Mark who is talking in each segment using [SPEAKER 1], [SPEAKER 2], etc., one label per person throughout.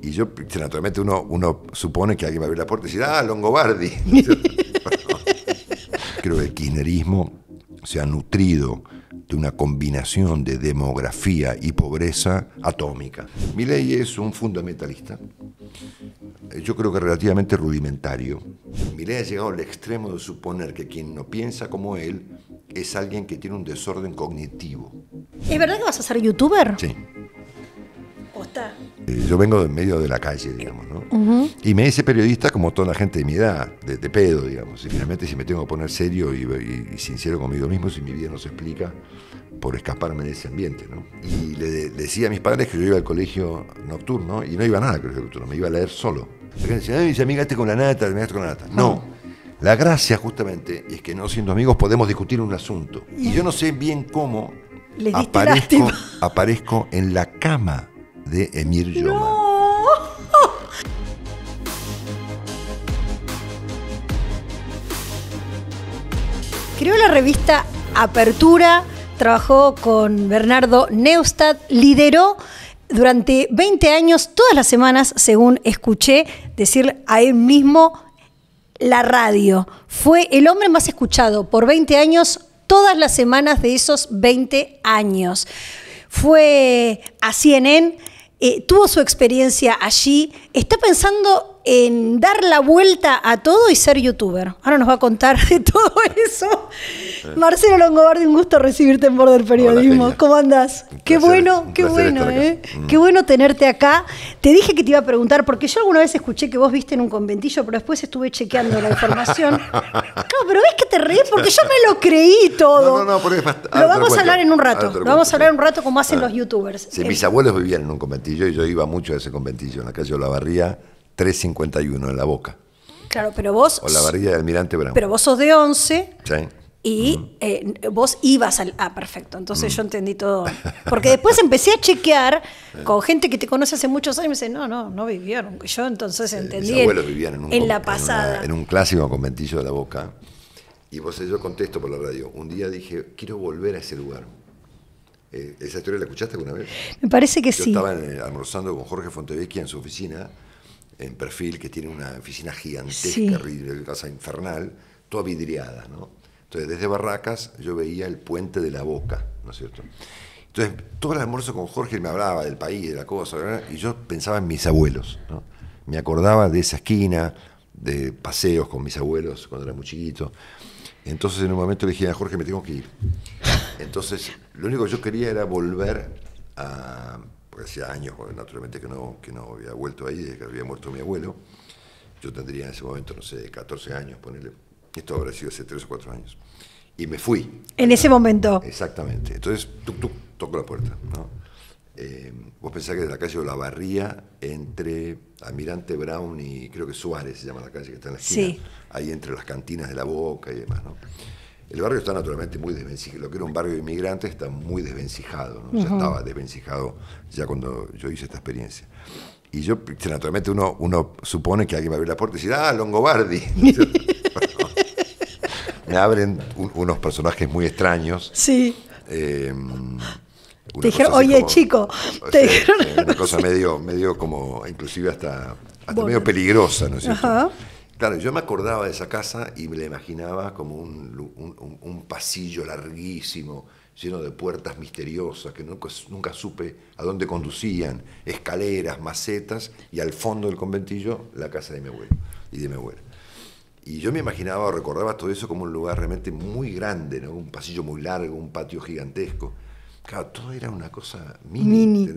[SPEAKER 1] Y yo, naturalmente, uno, uno supone que alguien va a abrir la puerta y decir, ah, Longobardi. Creo que el kirchnerismo se ha nutrido de una combinación de demografía y pobreza atómica. Milei es un fundamentalista, eh, yo creo que relativamente rudimentario. Milei ha llegado al extremo de suponer que quien no piensa como él es alguien que tiene un desorden cognitivo.
[SPEAKER 2] ¿Es verdad que vas a ser youtuber? Sí.
[SPEAKER 1] ¿O está? Eh, yo vengo de medio de la calle, digamos, ¿no? Y me hice periodista como toda la gente de mi edad, de, pedo, digamos. Y finalmente si me tengo que poner serio y, sincero conmigo mismo, si mi vida no se explica, por escaparme de ese ambiente, ¿no? Y le, decía a mis padres que yo iba al colegio nocturno y no iba a nada al colegio nocturno, me iba a leer solo. gente decía, ay, amiga, este con la nata, terminaste con la nata. No. Ah. La gracia justamente es que no siendo amigos podemos discutir un asunto. Y yo no sé bien cómo
[SPEAKER 2] aparezco,
[SPEAKER 1] aparezco en la cama de Emir Yoma.
[SPEAKER 2] Creó la revista Apertura, trabajó con Bernardo Neustadt, lideró durante 20 años, todas las semanas, según escuché decir a él mismo, la radio. Fue el hombre más escuchado por 20 años, todas las semanas de esos 20 años. Fue a CNN eh, tuvo su experiencia allí, está pensando en dar la vuelta a todo y ser youtuber. Ahora nos va a contar de todo eso. Marcelo Longobardi, un gusto recibirte en Border Periodismo. ¿Cómo andas? qué bueno, qué bueno, ¿eh? Mm. Qué bueno tenerte acá. Te dije que te iba a preguntar, porque yo alguna vez escuché que vos viste en un conventillo, pero después estuve chequeando la información.
[SPEAKER 1] no,
[SPEAKER 2] pero ves que te reí porque yo me lo creí todo. No, no, no,
[SPEAKER 1] porque es bastante... Ah, ah, lo vamos a hablar en un rato. vamos a hablar en un rato
[SPEAKER 2] como hacen ah. los youtubers. mis
[SPEAKER 1] abuelos vivían en un conventillo y yo iba mucho a ese conventillo, en la calle Olavarría. 3.51 en la boca.
[SPEAKER 2] Claro, pero vos... O la varilla
[SPEAKER 1] de Almirante Brown. Pero
[SPEAKER 2] vos sos de 11. Y eh, vos ibas al... Ah, perfecto. Entonces mm. yo entendí todo. Porque después empecé a chequear con gente que te conoce hace muchos años y me dice, no, no, no vivieron. Yo entonces entendí... abuelos en,
[SPEAKER 1] vivían en, la pasada. En, un clásico conventillo de la boca. Y vos, yo contesto por la radio. Un día dije, quiero volver a ese lugar. Eh, ¿Esa historia la escuchaste alguna vez? Me parece que sí. Yo estaba eh, almorzando con Jorge Fontevecchia en su oficina en perfil, que tiene una oficina gigantesca, sí. casa infernal, toda vidriada, ¿no? Entonces, desde Barracas yo veía el puente de la boca, ¿no es cierto? Entonces, todo el almuerzo con Jorge me hablaba del país, de la cosa, y yo pensaba en mis abuelos, Me acordaba de esa esquina, de paseos con mis abuelos cuando era muy chiquito. Entonces, en un momento le dije a Jorge, me tengo que ir. Entonces, lo único que yo quería era volver a porque hacía años, naturalmente, que no, que no había vuelto ahí, desde que había muerto mi abuelo. Yo tendría en ese momento, no sé, 14 años, ponerle. Esto habrá sido hace 3 o 4 años. Y me fui.
[SPEAKER 2] En ese momento.
[SPEAKER 1] Exactamente. Entonces, tuk tuc, toco la puerta. ¿no? Eh, vos pensás que de la calle de la Barría, entre Almirante Brown y creo que Suárez se llama la calle que está en la esquina, ahí entre las cantinas de la Boca y demás, ¿no? El barrio está naturalmente muy desvencijado. Lo que era un barrio de inmigrantes está muy desvencijado. estaba desvencijado ya cuando yo hice esta experiencia. Y yo, naturalmente, uno, uno supone que alguien va a abrir la puerta y decir, ah, Longobardi. Me abren unos personajes muy extraños. Sí. Em,
[SPEAKER 2] te dijeron, oye chico,
[SPEAKER 1] Una cosa medio, medio como, inclusive hasta, medio peligrosa, ¿no es cierto? Ajá. Claro, yo me acordaba de esa casa y me la imaginaba como un, pasillo larguísimo, lleno de puertas misteriosas que nunca, supe a dónde conducían, escaleras, macetas y al fondo del conventillo la casa de mi abuelo y de mi abuela. Y yo me imaginaba o recordaba todo eso como un lugar realmente muy grande, un pasillo muy largo, un patio gigantesco. Claro, todo era una cosa mini,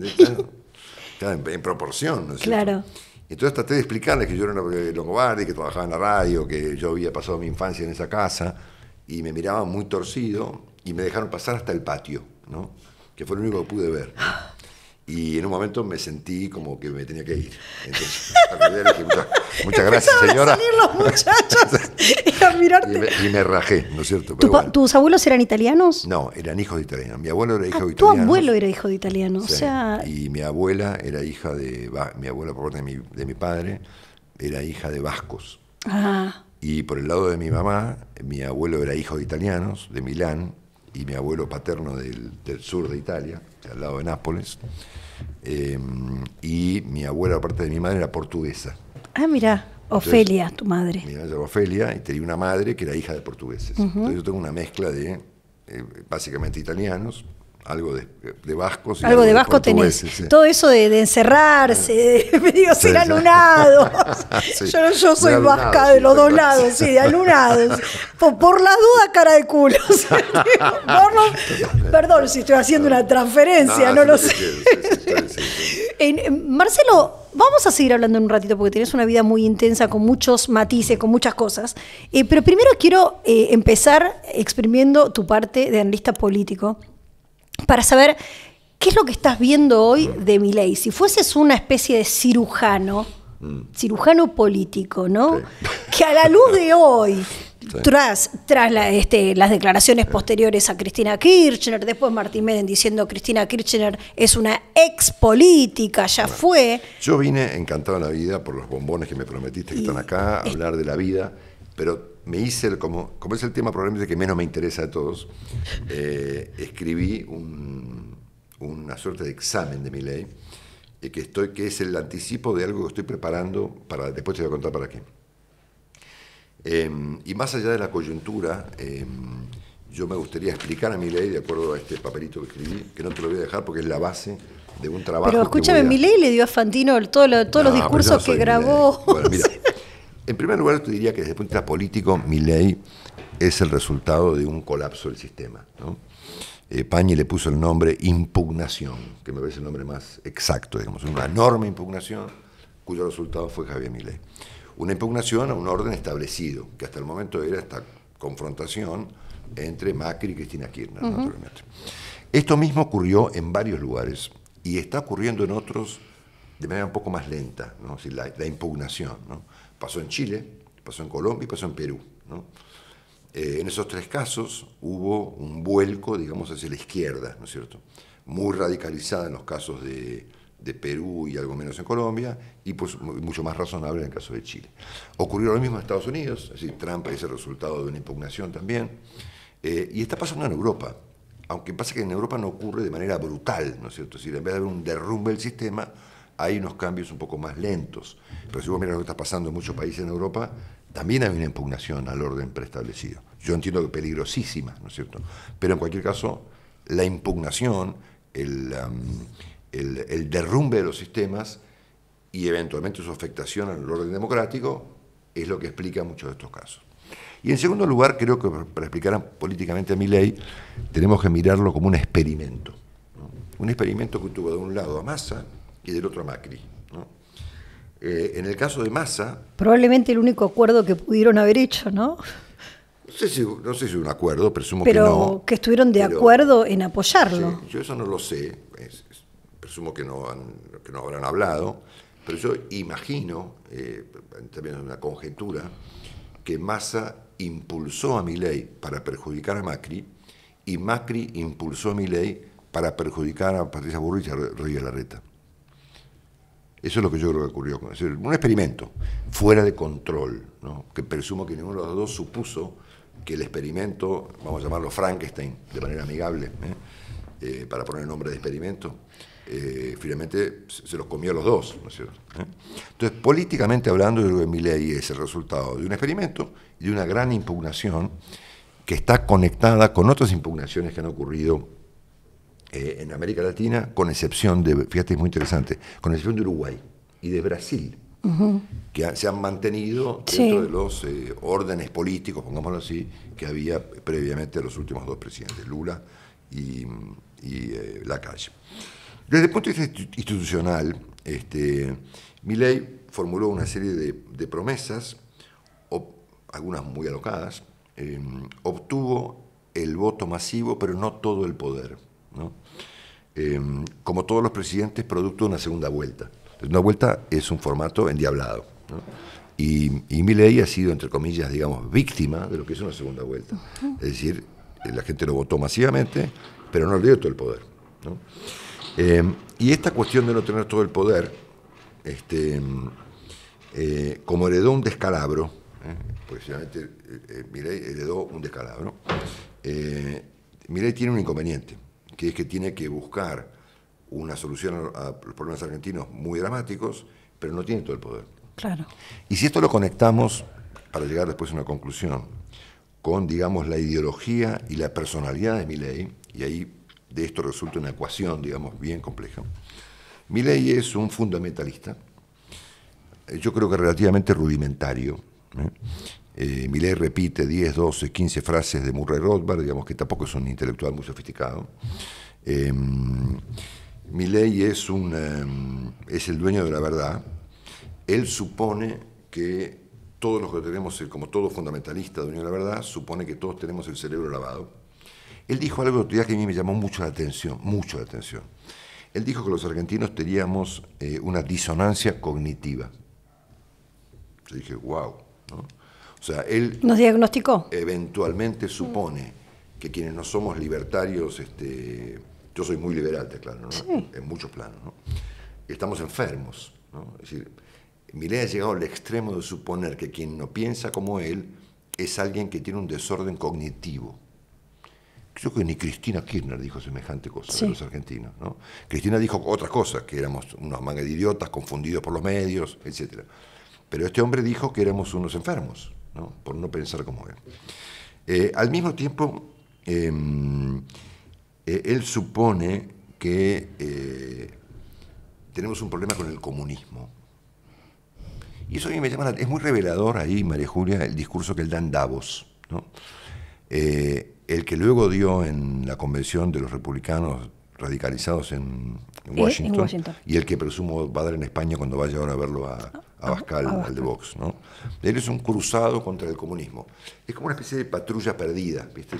[SPEAKER 1] en, proporción, ¿no es Claro. Entonces traté de explicarles que yo era un longobardi, que trabajaba en la radio, que yo había pasado mi infancia en esa casa, y me miraban muy torcido y me dejaron pasar hasta el patio, ¿no? que fue lo único que pude ver. Y en un momento me sentí como que me tenía que ir. Entonces, muchas, gracias, señora. y me, rajé, ¿no es cierto?
[SPEAKER 2] ¿Tus abuelos eran italianos?
[SPEAKER 1] No, eran hijos de italianos. Mi abuelo era ah, hijo de italiano. Tu abuelo era
[SPEAKER 2] hijo de italiano,
[SPEAKER 1] Y mi abuela era hija de. Mi abuela, por parte de mi, padre, era hija de vascos. Ah. Y por el lado de mi mamá, mi abuelo era hijo de italianos, de Milán, y mi abuelo paterno del, sur de Italia, al lado de Nápoles. Eh, y mi abuela, aparte de mi madre, era portuguesa.
[SPEAKER 2] Ah, mira, Ofelia, tu madre.
[SPEAKER 1] Mi madre era Ofelia y tenía una madre que era hija de portugueses. Entonces yo tengo una mezcla de eh, básicamente italianos, algo de, vasco. algo, de vasco tenés. Todo
[SPEAKER 2] eso de, encerrarse, de, ser alunados. Yo, yo, soy vasca de los dos lados, sí, de alunados. Por, por las dudas, cara de culo. perdón si estoy haciendo una transferencia, no, lo sé. Marcelo, vamos a seguir hablando en un ratito porque tenés una vida muy intensa, con muchos matices, con muchas cosas. Eh, pero primero quiero eh, empezar exprimiendo tu parte de analista político para saber qué es lo que estás viendo hoy de mi ley. Si fueses una especie de cirujano, mm. cirujano político, ¿no? Que a la luz de hoy, Tras, tras este, las declaraciones posteriores a Cristina Kirchner, después Martín Meden diciendo Cristina Kirchner es una ex política, ya fue.
[SPEAKER 1] Yo vine encantado en la vida por los bombones que me prometiste que están acá, hablar de la vida, pero me hice, como, como es el tema probablemente que menos me interesa a todos, eh, escribí una suerte de examen de mi ley, eh, que, estoy, que es el anticipo de algo que estoy preparando, para, después te voy a contar para qué. Em, y más allá de la coyuntura, em, yo me gustaría explicar a mi ley, de acuerdo a este papelito que escribí, que no te lo voy a dejar porque es la base de un trabajo. Pero escúchame, mi
[SPEAKER 2] ley le dio a Fantino todos los pues discursos que grabó. Bueno, mira.
[SPEAKER 1] En primer lugar, te diría que desde el punto de vista político, mi es el resultado de un colapso del sistema. ¿no? Eh, Pañi le puso el nombre impugnación, que me parece el nombre más exacto, digamos, una enorme impugnación cuyo resultado fue Javier Milei. Una impugnación a un orden establecido, que hasta el momento era esta confrontación entre Macri y Cristina Kirchner, naturalmente. Esto mismo ocurrió en varios lugares y está ocurriendo en otros de manera un poco más lenta, ¿no? la, la, impugnación. ¿no? Pasó en Chile, pasó en Colombia y pasó en Perú. ¿no? Eh, en esos tres casos hubo un vuelco, digamos, hacia la izquierda, ¿no es cierto? Muy radicalizada en los casos de, Perú y algo menos en Colombia, y pues mucho más razonable en el caso de Chile. Ocurrió lo mismo en Estados Unidos, es decir, Trump es el resultado de una impugnación también, eh, y está pasando en Europa, aunque pasa que en Europa no ocurre de manera brutal, ¿no es cierto? Es decir, en vez de haber un derrumbe del sistema, hay unos cambios un poco más lentos. Pero si vos miras lo que está pasando en muchos países en Europa, también hay una impugnación al orden preestablecido. Yo entiendo que peligrosísima, ¿no es cierto? Pero en cualquier caso, la impugnación, el, um, derrumbe de los sistemas y eventualmente su afectación al orden democrático es lo que explica muchos de estos casos. Y en segundo lugar, creo que para explicar políticamente a mi ley, tenemos que mirarlo como un experimento. Un experimento que tuvo de un lado a Massa, y del otro Macri. Eh, en el caso de Massa...
[SPEAKER 2] Probablemente el único acuerdo que pudieron haber hecho, ¿no?
[SPEAKER 1] No sé si, no un acuerdo, presumo que no. Pero
[SPEAKER 2] que estuvieron de acuerdo en apoyarlo.
[SPEAKER 1] yo eso no lo sé, presumo que no, que no habrán hablado, pero yo imagino, también eh, es una conjetura, que Massa impulsó a Milei para perjudicar a Macri y Macri impulsó a Milei para perjudicar a Patricia Burrich y a Rodríguez Larreta. Eso es lo que yo creo que ocurrió. un experimento fuera de control, que presumo que ninguno de los dos supuso que el experimento, vamos a llamarlo Frankenstein, de manera amigable, ¿eh? Eh, para poner el nombre de experimento, eh, finalmente se los comió a los dos. Entonces, políticamente hablando, yo creo que mi ley es el resultado de un experimento y de una gran impugnación que está conectada con otras impugnaciones que han ocurrido eh, en América Latina, con excepción de, fíjate, es muy interesante, con excepción de Uruguay y de Brasil, que se han mantenido dentro de los eh, órdenes políticos, pongámoslo así, que había previamente los últimos dos presidentes, Lula y, y eh, Lacalle. Desde el punto de vista institucional, este, Milley formuló una serie de, promesas, o algunas muy alocadas, em, obtuvo el voto masivo, pero no todo el poder. Eh, como todos los presidentes, producto de una segunda vuelta. una vuelta es un formato endiablado. Y, Milei ha sido, entre comillas, digamos, víctima de lo que es una segunda vuelta. Es decir, eh, la gente lo votó masivamente, pero no le dio todo el poder. Eh, y esta cuestión de no tener todo el poder, este, como heredó un descalabro, pues finalmente Milei heredó un descalabro, Milei tiene un inconveniente que es que tiene que buscar una solución a los problemas argentinos muy dramáticos, pero no tiene todo el poder. Claro. Y si esto lo conectamos, para llegar después a una conclusión, con, digamos, la ideología y la personalidad de Milei, y ahí de esto resulta una ecuación, digamos, bien compleja. Milley es un fundamentalista, eh, yo creo que relativamente rudimentario, ¿eh? Eh, Millet repite 10, 12, 15 frases de Murray Rothbard, digamos que tampoco es un intelectual muy sofisticado. Eh, es, un, em, es el dueño de la verdad. Él supone que todos los que tenemos, como todo fundamentalista dueño de la verdad, supone que todos tenemos el cerebro lavado. Él dijo algo que a mí me llamó mucho la atención, mucho la atención. Él dijo que los argentinos teníamos eh, una disonancia cognitiva. Yo dije, wow sea, él...
[SPEAKER 2] Nos diagnosticó.
[SPEAKER 1] Eventualmente supone que quienes no somos libertarios, este, yo soy muy liberal, te claro, en muchos planos, estamos enfermos. ¿no? Es decir, ha llegado al extremo de suponer que quien no piensa como él es alguien que tiene un desorden cognitivo. Creo que ni Cristina Kirchner dijo semejante cosa a los argentinos. Cristina dijo otras cosas, que éramos unos manga de idiotas, confundidos por los medios, etc. Pero este hombre dijo que éramos unos enfermos por no pensar como él. Eh, al mismo tiempo, em, eh, él supone que eh, tenemos un problema con el comunismo. Y eso a mí me llama, es muy revelador ahí, María Julia, el discurso que él da en Davos, el que luego dio en la convención de los republicanos radicalizados en Washington, y el que presumo va a dar en España cuando vaya ahora a verlo a, ah. Abascal, Abascal, ah, al de Vox, ¿no? Él es un cruzado contra el comunismo. Es como una especie de patrulla perdida, ¿viste?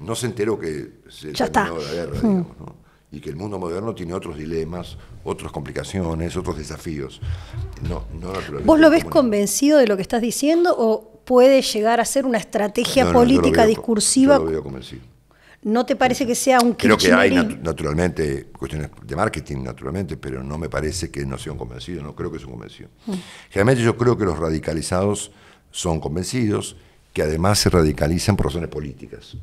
[SPEAKER 1] no se enteró que se ya terminó está. la guerra, mm. Y que el mundo moderno tiene otros dilemas, otras complicaciones, otros desafíos. No, no ¿Vos lo ves
[SPEAKER 2] convencido de lo que estás diciendo o puede llegar a ser una estrategia política discursiva? Yo lo veo convencido. ¿No te parece que sea un Creo que hay
[SPEAKER 1] naturalmente cuestiones de marketing, naturalmente, pero no me parece que no sean convencidos, no creo que sean convencidos. Mm. Generalmente yo creo que los radicalizados son convencidos, que además se radicalizan por razones políticas.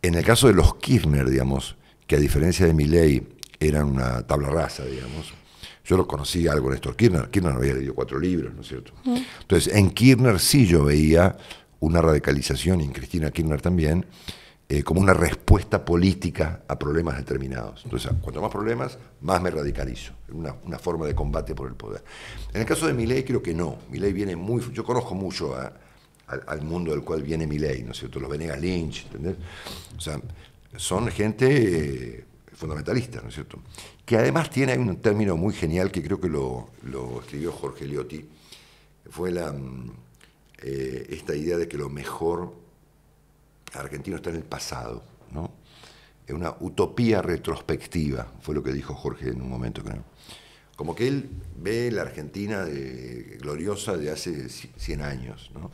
[SPEAKER 1] en el caso de los Kirchner, digamos, que a diferencia de ley eran una tabla rasa, digamos, yo lo conocí algo en Néstor Kirchner, Kirchner había leído cuatro libros, ¿no es cierto? Mm. Entonces, en Kirchner sí yo veía una radicalización, y en Cristina Kirchner también, eh, como una respuesta política a problemas determinados. Entonces, cuanto más problemas, más me radicalizo. Una, una forma de combate por el poder. En el caso de Milei, creo que no. Milei viene muy. Yo conozco mucho al, mundo del cual viene Milei, ¿no es cierto? Los Venegas Lynch, ¿entendés? O sea, son gente eh, fundamentalista, ¿no es cierto? Que además tiene un término muy genial que creo que lo, escribió Jorge Liotti. Fue mm, eh, esta idea de que lo mejor argentino está en el pasado, ¿no? Es una utopía retrospectiva, fue lo que dijo Jorge en un momento, creo. Como que él ve la Argentina gloriosa de hace 100 años, ¿no?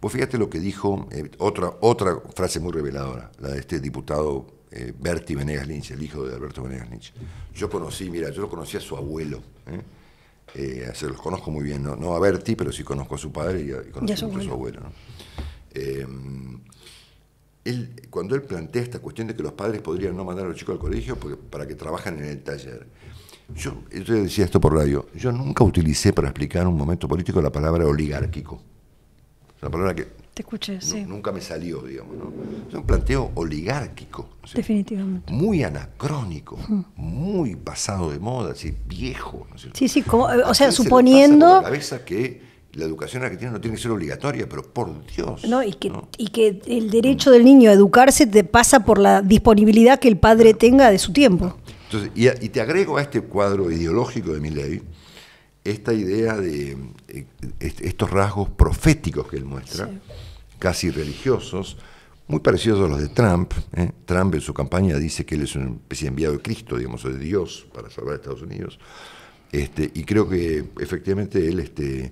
[SPEAKER 1] Pues fíjate lo que dijo, eh, otra, otra frase muy reveladora, la de este diputado eh, Berti Venegas Lynch, el hijo de Alberto Venegas Lynch. Yo conocí, mira, yo lo conocí a su abuelo, ¿eh? se los conozco muy bien, ¿no? a Berti, pero sí conozco a su padre y, a, a su abuelo. ¿no? cuando él plantea esta cuestión de que los padres podrían no mandar a los chicos al colegio para que trabajan en el taller, yo, decía esto por radio, yo nunca utilicé para explicar un momento político la palabra oligárquico. Es una palabra que Te nunca me salió, digamos. Es un planteo oligárquico.
[SPEAKER 2] Definitivamente. Muy
[SPEAKER 1] anacrónico, muy pasado de moda, así, viejo. sí, sí,
[SPEAKER 2] eh, o sea, suponiendo...
[SPEAKER 1] que la educación tiene no tiene que ser obligatoria, pero por Dios.
[SPEAKER 2] y que, el derecho del niño a educarse te pasa por la disponibilidad que el padre tenga de su tiempo.
[SPEAKER 1] y, te agrego a este cuadro ideológico de mi ley esta idea de eh, estos rasgos proféticos que él muestra, casi religiosos, muy parecidos a los de Trump. ¿eh? Trump en su campaña dice que él es un especie de enviado de Cristo, digamos, de Dios para salvar a Estados Unidos. Este, y creo que efectivamente él este,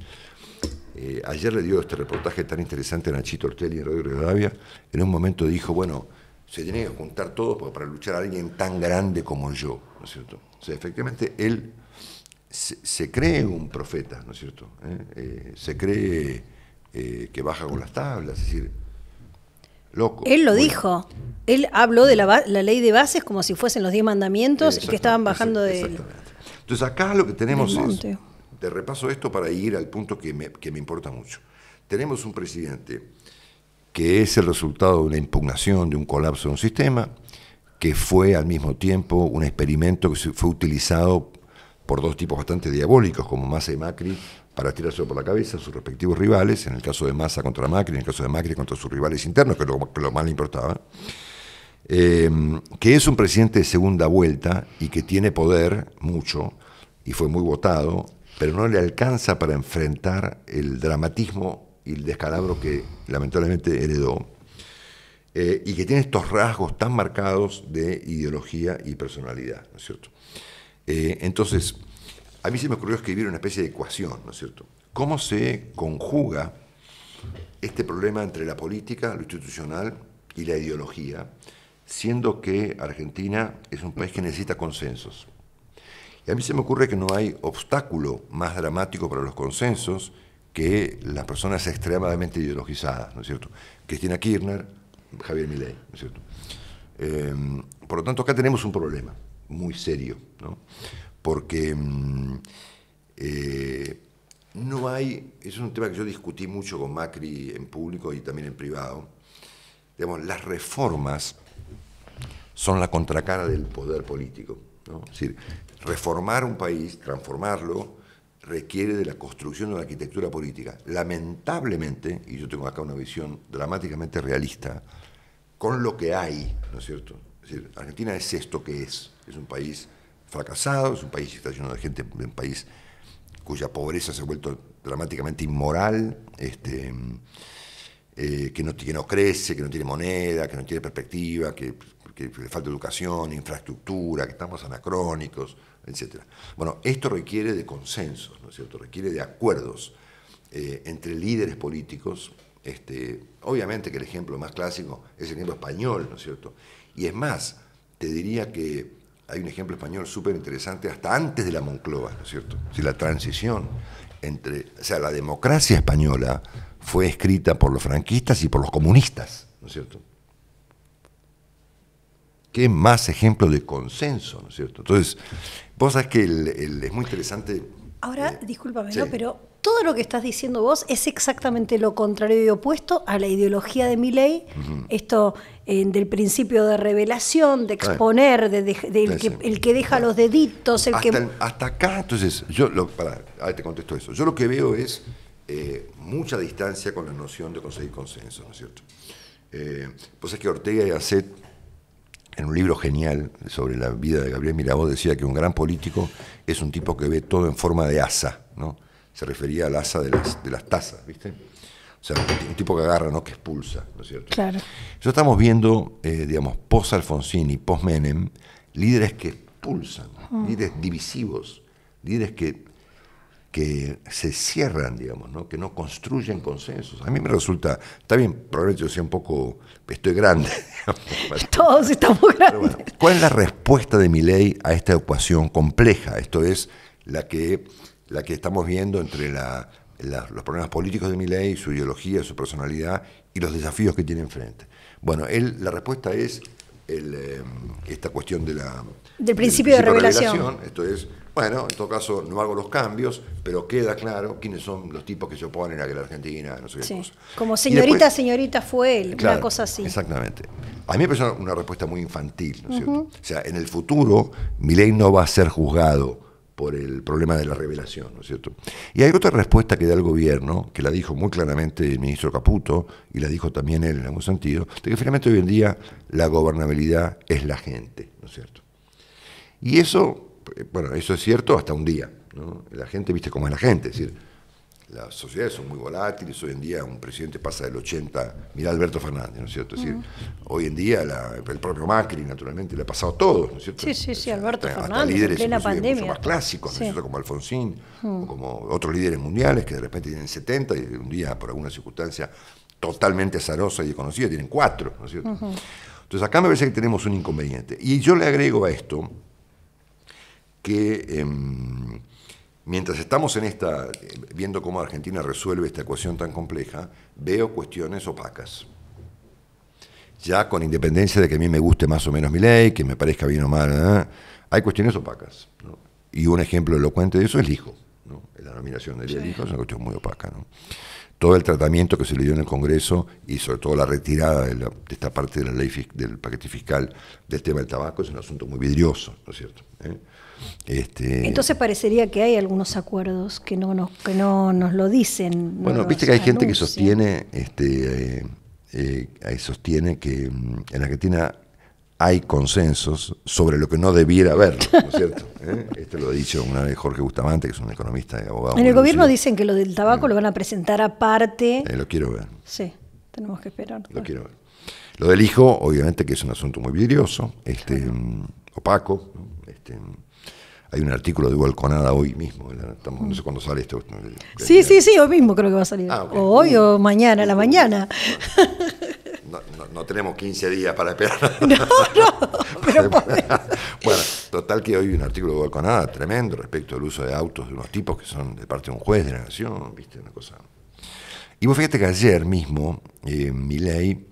[SPEAKER 1] eh, ayer le dio este reportaje tan interesante a Nachito Ortelli en Radio Rivadavia. En un momento dijo, bueno, se tiene que juntar todos para luchar a alguien tan grande como yo, ¿no es cierto? O sea, efectivamente él se, cree un profeta, ¿no es cierto? ¿Eh? Eh, se cree que baja con las tablas, es decir, Loco. Él lo dijo.
[SPEAKER 2] Él habló de la, la, ley de bases como si fuesen los diez mandamientos y que estaban bajando de...
[SPEAKER 1] Entonces acá lo que tenemos es, te repaso esto para ir al punto que me, importa mucho. Tenemos un presidente que es el resultado de una impugnación, de un colapso de un sistema, que fue al mismo tiempo un experimento que fue utilizado por dos tipos bastante diabólicos, como Massa y Macri, para tirarse por la cabeza a sus respectivos rivales, en el caso de Massa contra Macri, en el caso de Macri contra sus rivales internos, que lo, que lo más le importaba. Eh, que es un presidente de segunda vuelta y que tiene poder mucho y fue muy votado, pero no le alcanza para enfrentar el dramatismo y el descalabro que lamentablemente heredó, eh, y que tiene estos rasgos tan marcados de ideología y personalidad, ¿no es cierto? Eh, entonces, a mí se me ocurrió escribir una especie de ecuación, ¿no es cierto? ¿Cómo se conjuga este problema entre la política, lo institucional y la ideología? siendo que Argentina es un país que necesita consensos. Y a mí se me ocurre que no hay obstáculo más dramático para los consensos que las personas extremadamente ideologizadas, ¿no es cierto? Cristina Kirchner, Javier Milei, ¿no es cierto? Em, por lo tanto, acá tenemos un problema muy serio, ¿no? Porque mm, eh, no hay, es un tema que yo discutí mucho con Macri en público y también en privado, digamos, las reformas son la contracara del poder político. Es decir, reformar un país, transformarlo, requiere de la construcción de una arquitectura política. Lamentablemente, y yo tengo acá una visión dramáticamente realista, con lo que hay, ¿no es cierto? Es decir, Argentina es esto que es. Es un país fracasado, es un país que está lleno de gente, un país cuya pobreza se ha vuelto dramáticamente inmoral, este, eh, que, no, que no crece, que no tiene moneda, que no tiene perspectiva, que que le falta educación, infraestructura, que estamos anacrónicos, etc. Bueno, esto requiere de consensos, ¿no es cierto? Requiere de acuerdos eh, entre líderes políticos. Este, obviamente que el ejemplo más clásico es el ejemplo español, ¿no es cierto? Y es más, te diría que hay un ejemplo español súper interesante hasta antes de la Moncloa, ¿no es cierto? Si la transición entre, o sea, la democracia española fue escrita por los franquistas y por los comunistas, ¿no es cierto? qué más ejemplo de consenso, ¿no es cierto? Entonces, vos sabés que el, es muy interesante.
[SPEAKER 2] Ahora, eh, discúlpame, pero todo lo que estás diciendo vos es exactamente lo contrario y opuesto a la ideología de mi ley, esto eh, del principio de revelación, de exponer, de, el, que, deja los deditos, el que...
[SPEAKER 1] hasta acá, entonces, yo, lo, para, te contesto eso, yo lo que veo es eh, mucha distancia con la noción de conseguir consenso, ¿no es cierto? pues es que Ortega y Gasset en un libro genial sobre la vida de Gabriel Mirabó, decía que un gran político es un tipo que ve todo en forma de asa, ¿no? Se refería al asa de las, tazas, ¿viste? O sea, un tipo que agarra, no que expulsa, ¿no es cierto? Claro. estamos viendo, eh, digamos, pos Alfonsín y pos Menem, líderes que expulsan, ah. líderes divisivos, líderes que que se cierran, digamos, ¿no? que no construyen consensos. A mí me resulta, está bien, probablemente yo sea un poco, estoy grande.
[SPEAKER 2] Todos estamos grandes.
[SPEAKER 1] ¿Cuál es la respuesta de mi ley a esta ecuación compleja? Esto es la que, la que estamos viendo entre los problemas políticos de mi ley, su ideología, su personalidad y los desafíos que tiene enfrente. Bueno, él, la respuesta es eh, esta cuestión de la...
[SPEAKER 2] Del principio, de, revelación. de revelación.
[SPEAKER 1] Esto es bueno, en todo caso no hago los cambios, pero queda claro quiénes son los tipos que se oponen a que la Argentina, Como señorita,
[SPEAKER 2] señorita fue él, una cosa así.
[SPEAKER 1] Exactamente. A mí me parece una respuesta muy infantil, ¿no es cierto? O sea, en el futuro, Milei no va a ser juzgado por el problema de la revelación, ¿no es cierto? Y hay otra respuesta que da el gobierno, que la dijo muy claramente el ministro Caputo, y la dijo también él en algún sentido, de que finalmente hoy en día la gobernabilidad es la gente, ¿no es cierto? Y eso eh, bueno, eso es cierto hasta un día. La gente, viste cómo es la gente, es decir, las sociedades son muy volátiles, hoy en día un presidente pasa del 80, mira Alberto Fernández, ¿no es cierto? decir, hoy en día el propio Macri, naturalmente, le ha pasado a todos, ¿no es cierto? Sí,
[SPEAKER 2] sí, sí, Alberto Fernández, líderes en plena pandemia. Mucho más clásicos, ¿no es cierto?
[SPEAKER 1] Como Alfonsín, o mm. como otros líderes mundiales que de repente tienen 70 y un día, por alguna circunstancia totalmente azarosa y desconocida, tienen 4, ¿no es cierto? Entonces acá me parece que tenemos un inconveniente. Y yo le agrego a esto que em, mientras estamos en esta, eh, viendo cómo Argentina resuelve esta ecuación tan compleja, veo cuestiones opacas. Ya con independencia de que a mí me guste más o menos mi ley, que me parezca bien o mal, ¿eh? hay cuestiones opacas. Y un ejemplo elocuente de eso es el hijo. La nominación del hijo es una cuestión muy opaca. Todo el tratamiento que se le dio en el Congreso y sobre todo la retirada de, esta parte de la ley del paquete fiscal del tema del tabaco es un asunto muy vidrioso, ¿no es cierto? ¿Eh? Este, Entonces
[SPEAKER 2] parecería que hay algunos acuerdos que no nos, que no nos lo dicen. Bueno, viste que hay gente que sostiene,
[SPEAKER 1] este, eh, eh, sostiene que mm, en Argentina hay consensos sobre lo que no debiera haber, cierto? ¿Eh? Esto lo ha dicho una vez Jorge Bustamante, que es un economista y abogado. En el gobierno
[SPEAKER 2] dicen que lo del tabaco mm. lo van a presentar aparte. lo quiero ver. Sí, tenemos que esperar.
[SPEAKER 1] Lo quiero ver. Lo del hijo, obviamente que es un asunto muy vidrioso, este, mm, opaco, este, hay un artículo de Balconada hoy mismo, no sé cuándo sale esto.
[SPEAKER 2] Sí, sí, sí, hoy mismo creo que va a salir. Ah, o hoy o uh, mañana, a la uh, mañana.
[SPEAKER 1] Uh, no, tenemos 15 días para esperar. Bueno, total que hoy un artículo de Balconada tremendo respecto al uso de autos de unos tipos que son de parte de un juez de la nación, ¿viste? Una cosa. Y vos fíjate que ayer mismo eh, Milei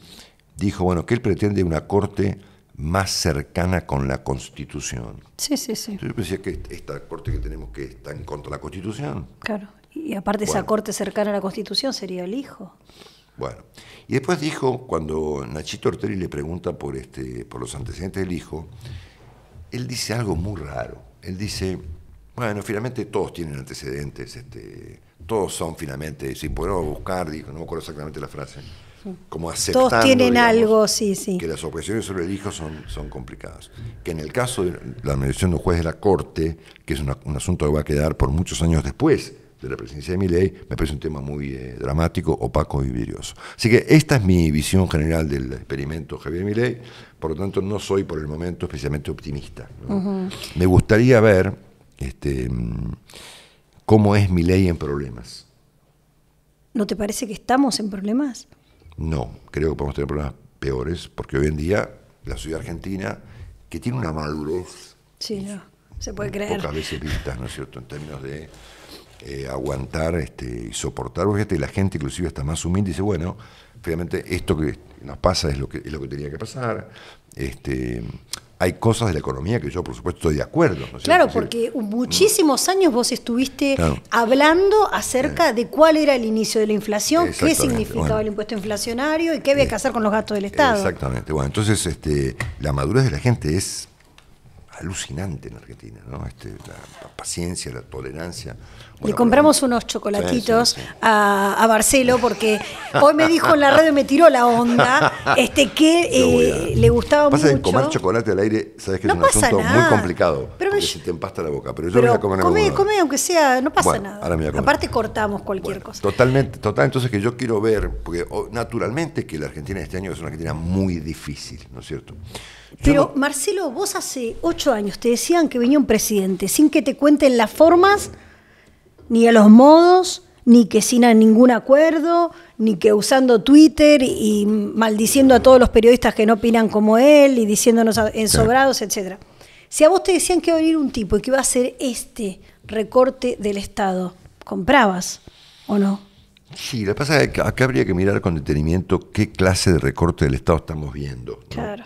[SPEAKER 1] dijo, bueno, que él pretende una corte más cercana con la Constitución.
[SPEAKER 2] Sí, sí, sí. yo
[SPEAKER 1] pensé que esta corte que tenemos que está en contra de la Constitución.
[SPEAKER 2] Claro. Y aparte esa corte cercana a la Constitución sería el hijo.
[SPEAKER 1] Bueno. Y después dijo, cuando Nachito Ortelli le pregunta por, este, por los antecedentes del hijo, él dice algo muy raro. Él dice, bueno, finalmente todos tienen antecedentes, este, todos son finalmente, si podemos buscar, dijo, no me acuerdo exactamente la frase como Todos tienen algo, sí, sí. Que las objeciones sobre el hijo son, complicadas. Que en el caso de la mediación de un juez de la corte, que es un asunto que va a quedar por muchos años después de la presidencia de mi ley, me parece un tema muy eh, dramático, opaco y vidrioso. Así que esta es mi visión general del experimento Javier Milei, por lo tanto no soy por el momento especialmente optimista. Me gustaría ver este, cómo es mi ley en problemas.
[SPEAKER 2] ¿No te parece que estamos en problemas?
[SPEAKER 1] No, creo que podemos tener problemas peores, porque hoy en día la ciudad argentina, que tiene una madurez.
[SPEAKER 2] Sí, se puede creer. Pocas
[SPEAKER 1] veces vistas, ¿no es cierto?, en términos de eh, aguantar este, y soportar. la gente inclusive está más humilde y dice, bueno, finalmente esto que nos pasa es lo que, lo que tenía que pasar. Este, hay cosas de la economía que yo, por supuesto, estoy de acuerdo.
[SPEAKER 2] claro, porque mm. muchísimos años vos estuviste hablando acerca de cuál era el inicio de la inflación, qué significaba el impuesto inflacionario y qué había que hacer con los gastos del Estado.
[SPEAKER 1] Exactamente. Bueno, entonces este, la madurez de la gente es alucinante en Argentina, ¿no? Este, la paciencia, la tolerancia.
[SPEAKER 2] Le compramos unos chocolatitos A, Marcelo porque hoy me dijo en la radio, me tiró la onda, este que eh, le gustaba pasa mucho. comer
[SPEAKER 1] chocolate al aire, sabes que es un asunto muy complicado. Pero te empasta la boca, pero yo lo voy a comer come, come,
[SPEAKER 2] aunque sea, no pasa nada. Ahora me voy Aparte cortamos cualquier cosa.
[SPEAKER 1] Totalmente, total. Entonces que yo quiero ver, porque naturalmente que la Argentina este año es una Argentina muy difícil, ¿no es cierto?
[SPEAKER 2] Pero Marcelo, vos hace ocho años te decían que venía un presidente sin que te cuenten las formas ni a los modos, ni que sin ningún acuerdo, ni que usando Twitter y maldiciendo a todos los periodistas que no opinan como él y diciéndonos ensobrados, etcétera. Si a vos te decían que iba a venir un tipo y que iba a ser este recorte del Estado, ¿comprabas o no?
[SPEAKER 1] Sí, lo que pasa es que acá habría que mirar con detenimiento qué clase de recorte del Estado estamos viendo.
[SPEAKER 2] Claro.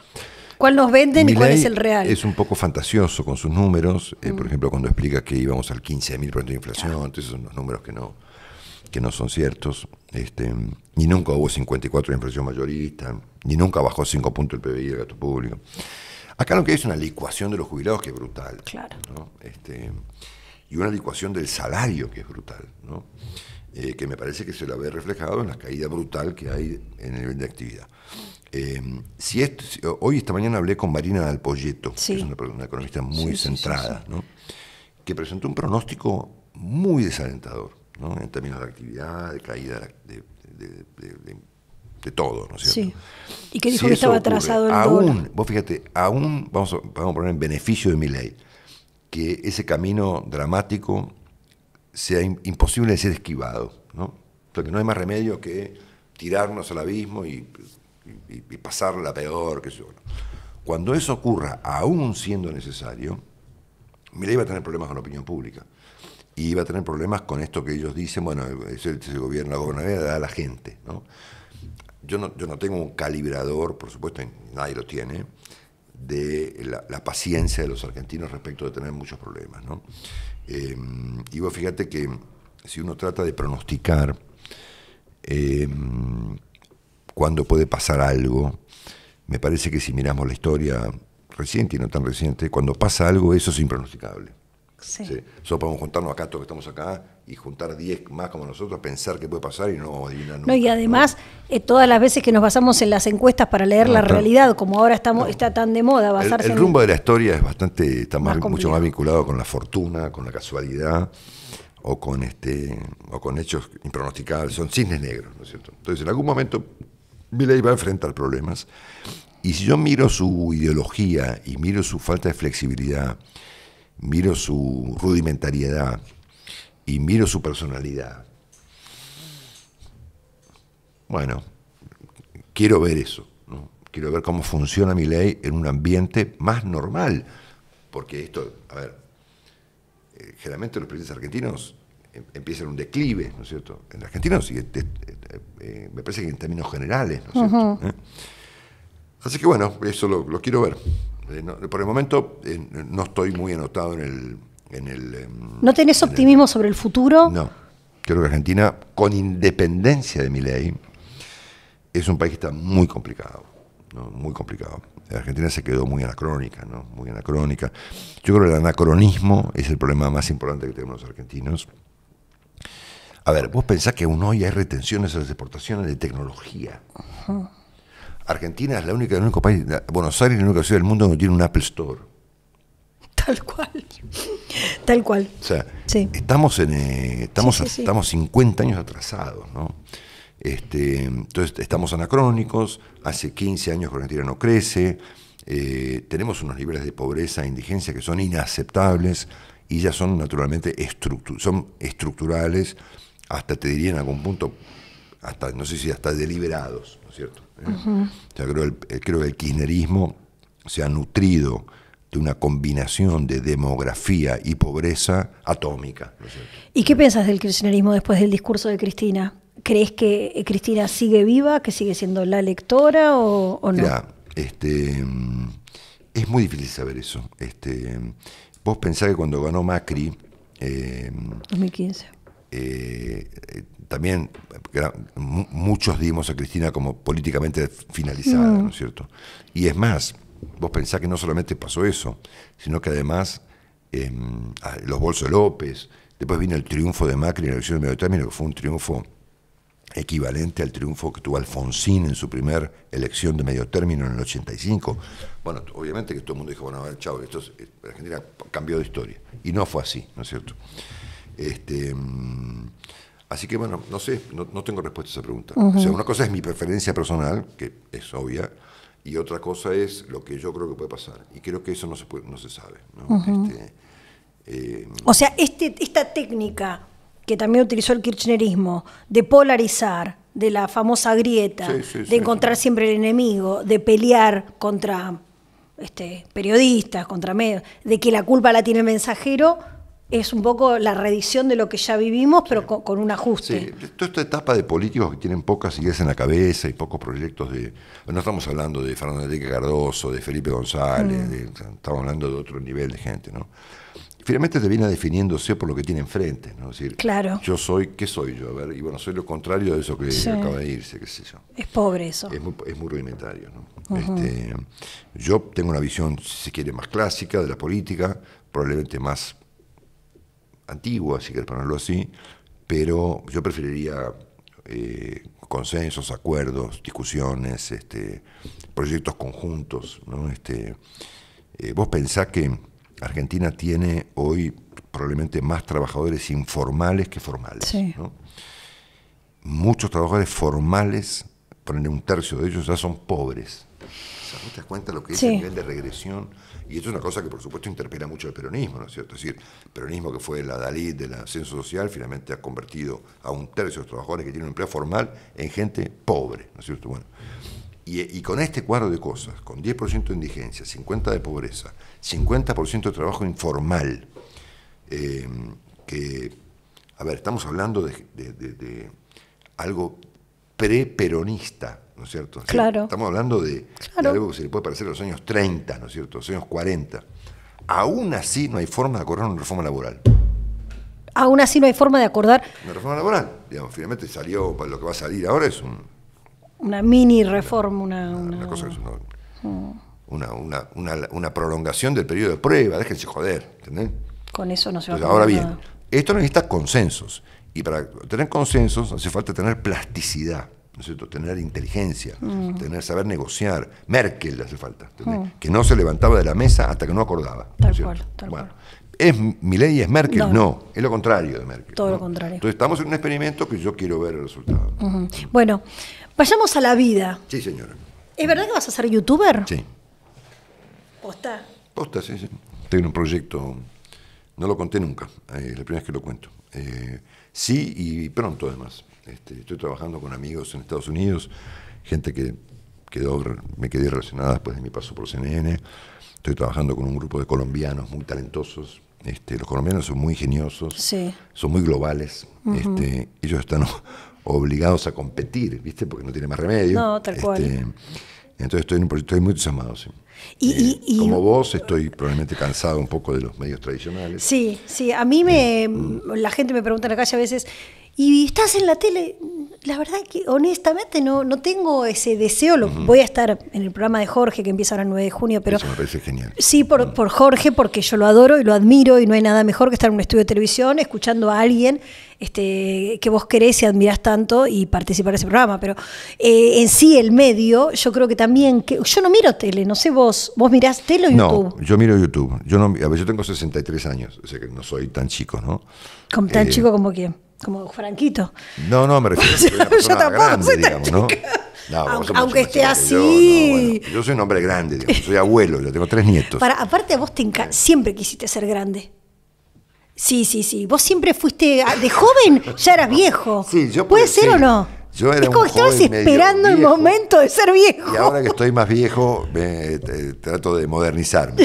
[SPEAKER 2] ¿Cuál nos venden y cuál es el real? Es
[SPEAKER 1] un poco fantasioso con sus números, eh, mm. por ejemplo, cuando explica que íbamos al 15.000% de inflación, entonces son unos números que no, que no son ciertos, este, ni nunca hubo 54 de inflación mayorista, ni nunca bajó 5 puntos el PBI del gasto público. Acá lo que hay es una licuación de los jubilados que es brutal. Claro. Este, y una licuación del salario que es brutal, ¿no? Eh, que me parece que se lo ve reflejado en la caída brutal que hay en el nivel de actividad. Eh, si hoy esta mañana hablé con Marina Alpoyeto que es una, economista muy centrada, que presentó un pronóstico muy desalentador en términos de actividad, de caída de, todo, ¿no es cierto?
[SPEAKER 2] Sí. Y que dijo que estaba atrasado el aún,
[SPEAKER 1] Vos fíjate, aún, vamos a, vamos a poner en beneficio de mi ley, que ese camino dramático sea imposible de ser esquivado, ¿no? O no hay más remedio que tirarnos al abismo y y, pasarla peor, que sé Cuando eso ocurra, aún siendo necesario, ...mira, iba a tener problemas con la opinión pública. Y iba a tener problemas con esto que ellos dicen, bueno, ese, gobierno, la gobernadora... da a la gente, Yo, ¿no? yo no tengo un calibrador, por supuesto, nadie lo tiene, de la, paciencia de los argentinos respecto de tener muchos problemas. Eh, y vos fíjate que si uno trata de pronosticar eh, cuando puede pasar algo. Me parece que si miramos la historia reciente y no tan reciente, cuando pasa algo eso es impronosticable. Sí. Solo podemos juntarnos acá, todos que estamos acá, y juntar 10 más como nosotros, pensar qué puede pasar y no adivinar No,
[SPEAKER 2] y además, eh, todas las veces que nos basamos en las encuestas para leer la realidad, como ahora estamos está tan de moda basarse El, el rumbo
[SPEAKER 1] de la historia es bastante, está mucho más vinculado con la fortuna, con la casualidad o con este o con hechos impronosticables, son cisnes negros, ¿no es cierto? Entonces, en algún momento ley va a enfrentar problemas. Y si yo miro su ideología y miro su falta de flexibilidad, miro su rudimentariedad y miro su personalidad, bueno, quiero ver eso. Quiero ver cómo funciona mi ley en un ambiente más normal. Porque esto, a ver, eh, generalmente los presidentes argentinos em-, empiezan un declive, ¿no es cierto? En los Argentina eh, me parece que en términos generales, ¿no ¿Eh? Así que bueno, eso lo, quiero ver. Eh, por el momento no estoy muy anotado en el... Em,
[SPEAKER 2] ¿No tenés optimismo sobre el futuro?
[SPEAKER 1] No. Creo que Argentina, con independencia de mi ley, es un país que está muy complicado. Muy complicado. Argentina se quedó muy anacrónica, ¿no? Muy anacrónica. Yo creo que el anacronismo es el problema más importante que tenemos los argentinos. A ver, vos pensás que aún hoy hay retenciones a las exportaciones de tecnología. Argentina es la única, el único país, Buenos Aires es la única ciudad del mundo donde tiene un Apple Store.
[SPEAKER 2] Tal cual. Tal cual.
[SPEAKER 1] O estamos, en, eh, estamos, estamos 50 años atrasados, ¿no? Este, entonces estamos anacrónicos, hace 15 años que Argentina no crece, eh, tenemos unos niveles de pobreza e indigencia que son inaceptables y ya son naturalmente estructu son estructurales hasta te diría en algún punto, hasta no sé si hasta deliberados, ¿no es cierto? ¿Eh? Eh, creo, que el kirchnerismo se ha nutrido de una combinación de demografía y pobreza atómica.
[SPEAKER 2] ¿Y qué piensas del kirchnerismo después del discurso de Cristina? ¿Crees que eh, Cristina sigue viva, que sigue siendo la lectora o, no? Mira,
[SPEAKER 1] este, mm, es muy difícil saber eso. Este, mm, vos pensás que cuando ganó Macri... 2015 mm, eh, también muchos dimos a Cristina como políticamente finalizada, mm. ¿no es cierto? Y es más, vos pensás que no solamente pasó eso, sino que además em, los bolsos López, después vino el triunfo de Macri en la elección de medio término, que fue un triunfo equivalente al triunfo que tuvo Alfonsín en su primer elección de medio término en el 85. Bueno, obviamente que todo el mundo dijo, bueno, a esto es, eh, Argentina cambió de historia. Y no fue así, ¿no es cierto? Este, mm, así que bueno, no sé, no, tengo respuesta a esa pregunta. O sea, una cosa es mi preferencia personal, que es obvia, y otra cosa es lo que yo creo que puede pasar. Y creo que eso no se, no se sabe.
[SPEAKER 2] Este, eh, o sea, este, esta técnica que también utilizó el kirchnerismo de polarizar, de la famosa grieta, de encontrar siempre el enemigo, de pelear contra este, periodistas, contra medios, de que la culpa la tiene el mensajero, es un poco la redición de lo que ya vivimos, pero con, un ajuste. Sí.
[SPEAKER 1] Toda esta etapa de políticos que tienen pocas ideas en la cabeza y pocos proyectos de... No estamos hablando de Fernando Enrique Cardoso, de Felipe González, mm. estamos hablando de otro nivel de gente, ¿no? Finalmente viene definiéndose por lo que tiene enfrente, ¿no? decir, claro. yo soy, ¿qué soy yo? A ver, y bueno, soy lo contrario de eso que acaba de irse, qué sé yo.
[SPEAKER 2] Es pobre eso. Es muy,
[SPEAKER 1] es muy rudimentario,
[SPEAKER 2] ¿no? Este,
[SPEAKER 1] yo tengo una visión, si se quiere, más clásica de la política, probablemente más antigua, si querés ponerlo así, pero yo preferiría eh, consensos, acuerdos, discusiones, este, proyectos conjuntos. ¿no? Este, eh, vos pensás que Argentina tiene hoy probablemente más trabajadores informales que formales. Muchos trabajadores formales, ponen un tercio de ellos, ya son pobres. te das cuenta lo que es el nivel de regresión? Y esto es una cosa que, por supuesto, interpela mucho al peronismo, ¿no es cierto? Es decir, el peronismo que fue la Dalí del ascenso social finalmente ha convertido a un tercio de los trabajadores que tienen un empleo formal en gente pobre, ¿no es cierto? Bueno, y, con este cuadro de cosas, con 10% de indigencia, 50% de pobreza, 50% de trabajo informal, eh, que, a ver, estamos hablando de, de algo pre-peronista, ¿no es cierto? claro. Estamos hablando de, algo que se le puede parecer a los años 30, ¿no es cierto? Los años 40. Aún así no hay forma de acordar una reforma laboral.
[SPEAKER 2] Aún así no hay forma de acordar.
[SPEAKER 1] Una reforma laboral. Digamos, finalmente salió, lo que va a salir ahora es un.
[SPEAKER 2] Una mini reforma, una. Una, cosa que es mm.
[SPEAKER 1] una, una, prolongación del periodo de prueba, déjense joder,
[SPEAKER 2] Con eso no se va a Ahora bien,
[SPEAKER 1] esto necesita consensos. Y para tener consensos hace falta tener plasticidad. Tener inteligencia, mm. tener saber negociar. Merkel le hace falta, mm. que no se levantaba de la mesa hasta que no acordaba. Tal cual, ¿Es Milei es Merkel? No. es lo contrario de Merkel.
[SPEAKER 2] Todo lo contrario. Entonces
[SPEAKER 1] estamos en un experimento que yo quiero ver el resultado.
[SPEAKER 2] Bueno, vayamos a la vida. Sí, señora. ¿Es verdad que vas a ser youtuber? Sí. ¿Posta?
[SPEAKER 1] Posta, sí, sí. Tengo un proyecto, no lo conté nunca, eh, la primera vez que lo cuento. Eh, sí, y pronto además. Este, estoy trabajando con amigos en Estados Unidos, gente que quedó, me quedé relacionada después de mi paso por CNN. Estoy trabajando con un grupo de colombianos muy talentosos. Este, los colombianos son muy ingeniosos, son muy globales. este, ellos están obligados a competir, ¿viste? Porque no tienen más remedio. No, tal cual. Este, entonces estoy en un proyecto, estoy muy desamado, eh,
[SPEAKER 2] Y, como
[SPEAKER 1] vos, estoy probablemente cansado un poco de los medios tradicionales.
[SPEAKER 2] Sí, sí. A mí me, eh, la gente me pregunta en la calle a veces, y estás en la tele. La verdad que honestamente no, no tengo ese deseo. Lo, Voy a estar en el programa de Jorge que empieza ahora el 9 de junio, pero... Eso me parece genial. Sí, mm. por, Jorge, porque yo lo adoro y lo admiro y no hay nada mejor que estar en un estudio de televisión escuchando a alguien este, que vos querés y admirás tanto y participar en ese programa. Pero eh, en sí el medio, yo creo que también... Que, yo no miro tele, no sé vos. ¿Vos mirás tele o YouTube?
[SPEAKER 1] No, yo miro YouTube. Yo, no, a ver, yo tengo 63 años, o sea que no soy tan chico, ¿no?
[SPEAKER 2] tan eh, chico como quién como Franquito.
[SPEAKER 1] No, no, me refiero yo tampoco digamos, ¿no? aunque, esté así. Yo, soy un hombre grande, soy abuelo, yo tengo tres nietos. Para,
[SPEAKER 2] aparte, vos te siempre quisiste ser grande. Sí, sí, sí. Vos siempre fuiste, ah, de joven ya eras viejo. Sí, yo ¿Puede ser o no?
[SPEAKER 1] Yo era es como estabas esperando el
[SPEAKER 2] momento de ser viejo.
[SPEAKER 1] Y ahora que estoy más viejo, me, eh, trato de modernizarme.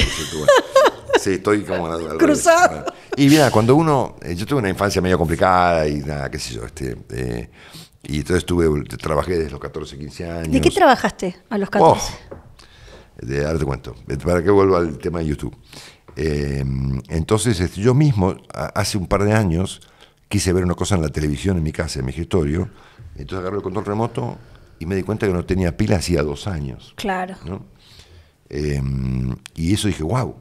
[SPEAKER 1] sí, estoy como... Cruzado. Y mira, cuando uno. Eh, yo tuve una infancia medio complicada y nada, qué sé yo, este. Eh, y entonces tuve, trabajé desde los 14, 15 años. ¿De qué
[SPEAKER 2] trabajaste a los 14?
[SPEAKER 1] de, ahora te cuento. Eh, para que vuelva al tema de YouTube. entonces, este, yo mismo, hace un par de años, quise ver una cosa en la televisión en mi casa, en mi escritorio. Entonces agarré el control remoto y me di cuenta que no tenía pila hacía dos años. Claro. y eso dije, wow,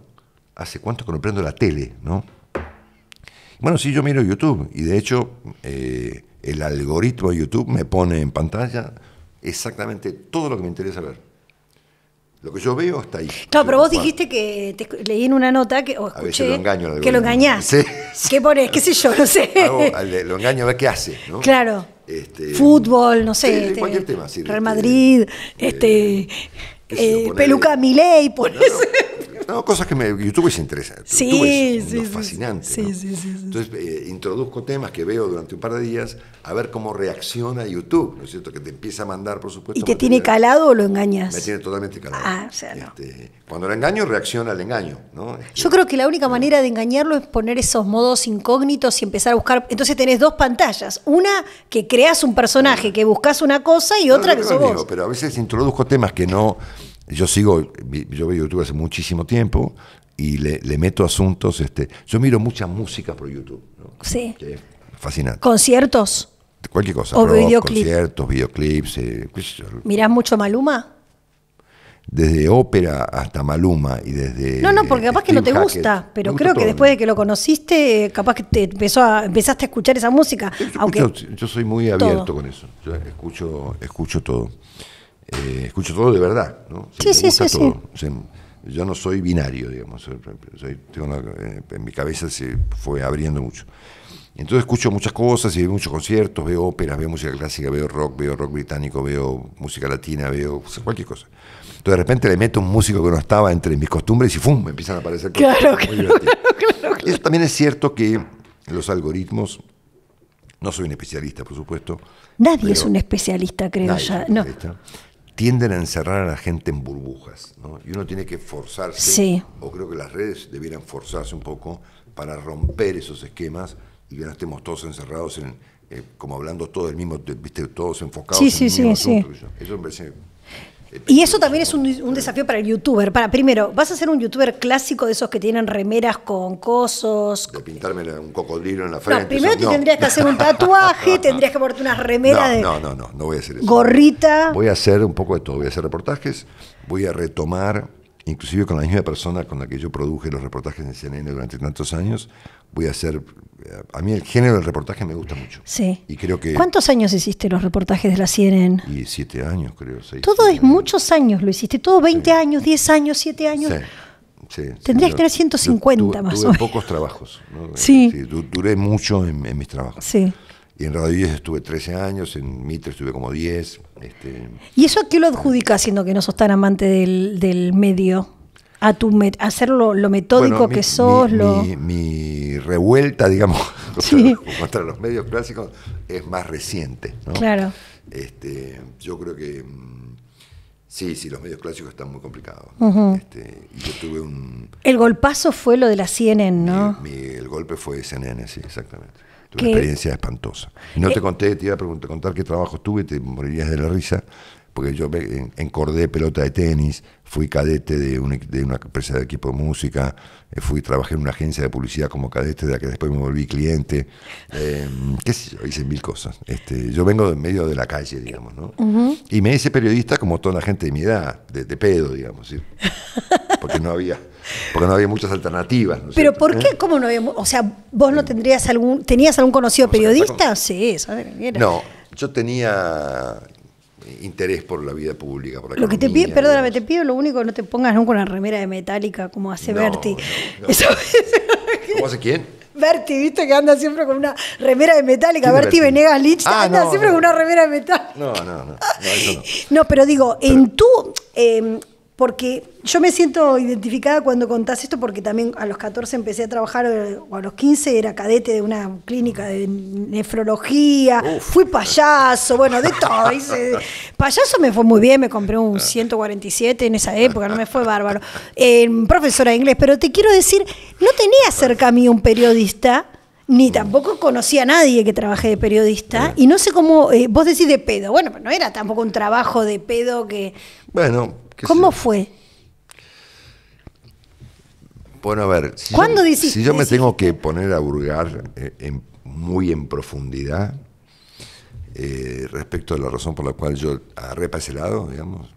[SPEAKER 1] ¿hace cuánto que no prendo la tele? ¿no? Bueno, sí, yo miro YouTube y de hecho eh, el algoritmo de YouTube me pone en pantalla exactamente todo lo que me interesa ver. Lo que yo veo está ahí. Claro, pero vos dijiste
[SPEAKER 2] que leí en una nota que o escuché, lo
[SPEAKER 1] engaño que lo engañás. ¿Sí?
[SPEAKER 2] ¿Qué pones? ¿Qué sé yo? No sé.
[SPEAKER 1] lo engaño a ver qué hace, ¿no?
[SPEAKER 2] Claro. Este, Fútbol, no sé. Este, cualquier tema. Sí, Real este, Madrid, eh, este, eh, peluca Milei, pones. ponés...
[SPEAKER 1] No, cosas que me, YouTube es interesante. Sí, YouTube es fascinante. Sí, sí, sí, Entonces eh, introduzco temas que veo durante un par de días a ver cómo reacciona YouTube, ¿no es cierto? Que te empieza a mandar, por supuesto. ¿Y te tiene calado
[SPEAKER 2] o lo engañas? Me tiene
[SPEAKER 1] totalmente calado. Ah,
[SPEAKER 2] este,
[SPEAKER 1] Cuando lo engaño, reacciona al engaño,
[SPEAKER 2] este, Yo creo que la única ah. manera de engañarlo es poner esos modos incógnitos y empezar a buscar. Entonces tenés dos pantallas. Una que creas un personaje, ah. que buscas una cosa y otra que sos vos.
[SPEAKER 1] pero a veces introduzco temas que no yo sigo, yo veo YouTube hace muchísimo tiempo y le, meto asuntos, este, yo miro mucha música por YouTube. ¿no? Sí. fascinante.
[SPEAKER 2] ¿Conciertos?
[SPEAKER 1] Cualquier cosa. O Conciertos, videoclips. Eh,
[SPEAKER 2] ¿Mirás mucho Maluma?
[SPEAKER 1] Desde ópera hasta Maluma y desde... No, no, porque capaz que no te gusta,
[SPEAKER 2] pero creo que después de que lo conociste, capaz que te empezó a, empezaste a escuchar esa música. Yo, aunque
[SPEAKER 1] yo soy muy abierto con eso, yo escucho, escucho todo. Eh, escucho todo de verdad, ¿no? Sí, sí, sí, todo. yo no soy binario, digamos, eh, en mi cabeza se fue abriendo mucho. Entonces escucho muchas cosas y veo muchos conciertos, veo óperas, veo música clásica, veo rock, veo rock británico, veo música latina, veo cualquier cosa. Entonces de repente le meto un músico que no estaba entre mis costumbres y ¡fum! me empiezan a aparecer cosas. Claro, muy claro, Eso también es cierto que los algoritmos, no soy un especialista, por supuesto.
[SPEAKER 2] Nadie es un especialista, creo nadie ya. No
[SPEAKER 1] tienden a encerrar a la gente en burbujas, ¿no? Y uno tiene que forzarse, o creo que las redes debieran forzarse un poco para romper esos esquemas y que no estemos todos encerrados en, eh, como hablando todos del mismo, viste, todos enfocados en sí, el Eso me parece
[SPEAKER 2] y eso también es un, desafío para el youtuber. Para, primero, ¿vas a ser un youtuber clásico de esos que tienen remeras con cosos? De
[SPEAKER 1] pintarme un cocodrilo en la frente. primero tendrías que hacer un tatuaje, tendrías
[SPEAKER 2] que ponerte unas remeras no, de. No,
[SPEAKER 1] no, no, no voy a hacer eso.
[SPEAKER 2] Gorrita.
[SPEAKER 1] Voy a hacer un poco de todo. Voy a hacer reportajes, voy a retomar inclusive con la misma persona con la que yo produje los reportajes de CNN durante tantos años, voy a hacer... Eh, a mí el género del reportaje me gusta mucho. Sí. Y creo que...
[SPEAKER 2] ¿Cuántos años hiciste los reportajes de la CNN?
[SPEAKER 1] Y siete años, creo. todo es
[SPEAKER 2] muchos años lo hiciste, todo 20 años, 10 años, 7 años.
[SPEAKER 1] Sí. Tendrías que tener
[SPEAKER 2] 150 más o menos.
[SPEAKER 1] pocos trabajos. Eh, sí. Duré mucho en, mis trabajos. Sí. Y en Radio 10 estuve 13 años, en Mitre estuve como 10, este,
[SPEAKER 2] ¿Y eso a qué lo adjudica, siendo que no sos tan amante del, medio? A tu lo metódico que sos.
[SPEAKER 1] Mi, revuelta, digamos, contra, los medios clásicos es más reciente. ¿no? Claro. Este, yo creo que mm, sí, sí, los medios clásicos están muy complicados. Este,
[SPEAKER 2] el golpazo fue lo de la CNN, ¿no?
[SPEAKER 1] el golpe fue CNN, sí, exactamente experiencia espantosa. No te eh, conté, te iba a contar qué trabajo tuve, te morirías de la risa, porque yo me encordé pelota de tenis, fui cadete de una, empresa de equipo de música, eh, fui, trabajé en una agencia de publicidad como cadete, de la que después me volví cliente, eh, qué sé hice mil cosas. Este, yo vengo de medio de la calle, digamos, ¿no? Y me hice periodista como toda la gente de mi edad, de, pedo, digamos, porque no había... Porque no había muchas alternativas.
[SPEAKER 2] Pero ¿por qué? ¿Eh? ¿Cómo no había? O sea, vos no tendrías algún, tenías algún conocido periodista? Sí, ¿sabes? No,
[SPEAKER 1] yo tenía interés por la vida pública. Por lo que te pido, perdóname,
[SPEAKER 2] te pido lo único, no te pongas nunca una remera de metálica como hace Berti.
[SPEAKER 1] ¿Cómo hace quién?
[SPEAKER 2] Berti, viste que anda siempre con una remera de metálica. Berti, Venegas Lich ah, anda siempre con una remera de metálica. No, no, no. No, eso no. pero digo, en tu. Em, porque yo me siento identificada cuando contás esto, porque también a los 14 empecé a trabajar, o a los 15 era cadete de una clínica de nefrología, fui payaso, bueno, de todo. Payaso me fue muy bien, me compré un 147 ah. en esa época, no me fue bárbaro. Eh, profesora de inglés, pero te quiero decir, no tenía cerca a mí un periodista ni tampoco conocía a nadie que trabajé de periodista, y no sé cómo, eh, vos decís de pedo, bueno, pero no era tampoco un trabajo de pedo que... Bueno, ¿Cómo fue?
[SPEAKER 1] Bueno, a ver, si, yo, me tengo que poner a burgar eh, en, muy en profundidad eh, respecto a la razón por la cual yo agarré para ese lado, digamos,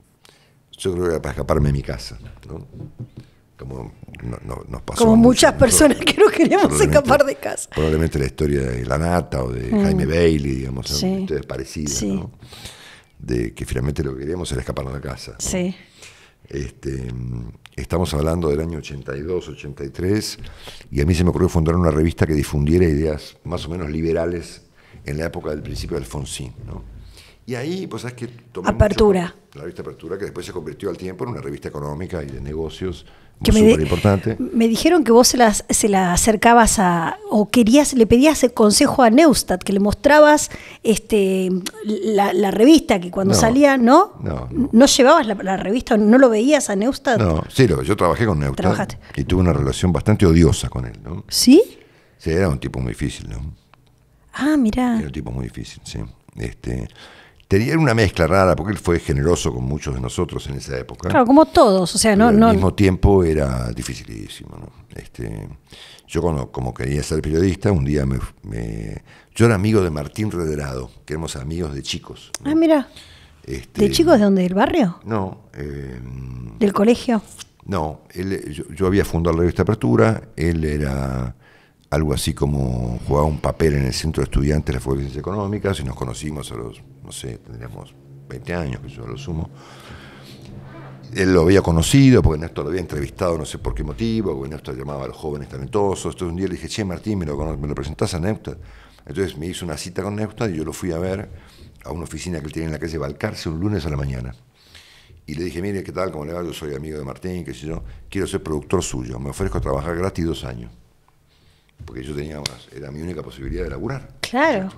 [SPEAKER 1] yo creo que era para escaparme de mi casa, ¿no? Como
[SPEAKER 2] no, nos pasó. Como muchas personas que no queremos escapar de casa.
[SPEAKER 1] Probablemente la historia de La Nata o de mm. Jaime Bailey, digamos, son parecidas, de que finalmente lo que queríamos era escaparnos de casa. Sí. Este, estamos hablando del año 82, 83, y a mí se me ocurrió fundar una revista que difundiera ideas más o menos liberales en la época del principio de Alfonsín. ¿no? Y ahí, pues sabes que tomé Apertura. la revista Apertura, que después se convirtió al tiempo en una revista económica y de negocios muy importante.
[SPEAKER 2] me dijeron que vos se, la acercabas a, o querías, le pedías el consejo a Neustadt, que le mostrabas este, la, revista, que cuando salía, ¿no? ¿no? No, llevabas la, revista? ¿No lo veías a Neustadt? No,
[SPEAKER 1] sí, yo trabajé con Neustadt y tuve una relación bastante odiosa con él, ¿no? ¿Sí? Sí, era un tipo muy difícil, ¿no?
[SPEAKER 2] Ah, mirá. Era un
[SPEAKER 1] tipo muy difícil, sí. Este, Tenía una mezcla rara, porque él fue generoso con muchos de nosotros en esa época. Claro,
[SPEAKER 2] como todos, o sea, no... al mismo
[SPEAKER 1] tiempo era dificilísimo, Este, yo cuando, como quería ser periodista, un día me, Yo era amigo de Martín Rederado, que éramos amigos de chicos.
[SPEAKER 2] Ah, mira. Este, ¿De chicos de dónde? ¿Del barrio?
[SPEAKER 1] No. ¿Del em, colegio? No, él, yo, yo, había fundado la revista Apertura, él era algo así como jugaba un papel en el centro de estudiantes de las Fuerzas Económicas y nos conocimos a los, no sé, tendríamos 20 años, que yo lo sumo. Él lo había conocido, porque Néstor lo había entrevistado, no sé por qué motivo, porque Néstor llamaba a los jóvenes talentosos. Entonces un día le dije, che, Martín, ¿me lo, me lo presentás a Néstor? Entonces me hizo una cita con Néstor y yo lo fui a ver a una oficina que tiene en la calle Balcarce un lunes a la mañana. Y le dije, mire, ¿qué tal? ¿Cómo le va? Yo soy amigo de Martín, qué sé yo. Quiero ser productor suyo. Me ofrezco a trabajar gratis dos años porque yo tenía más, era mi única posibilidad de laburar. Claro.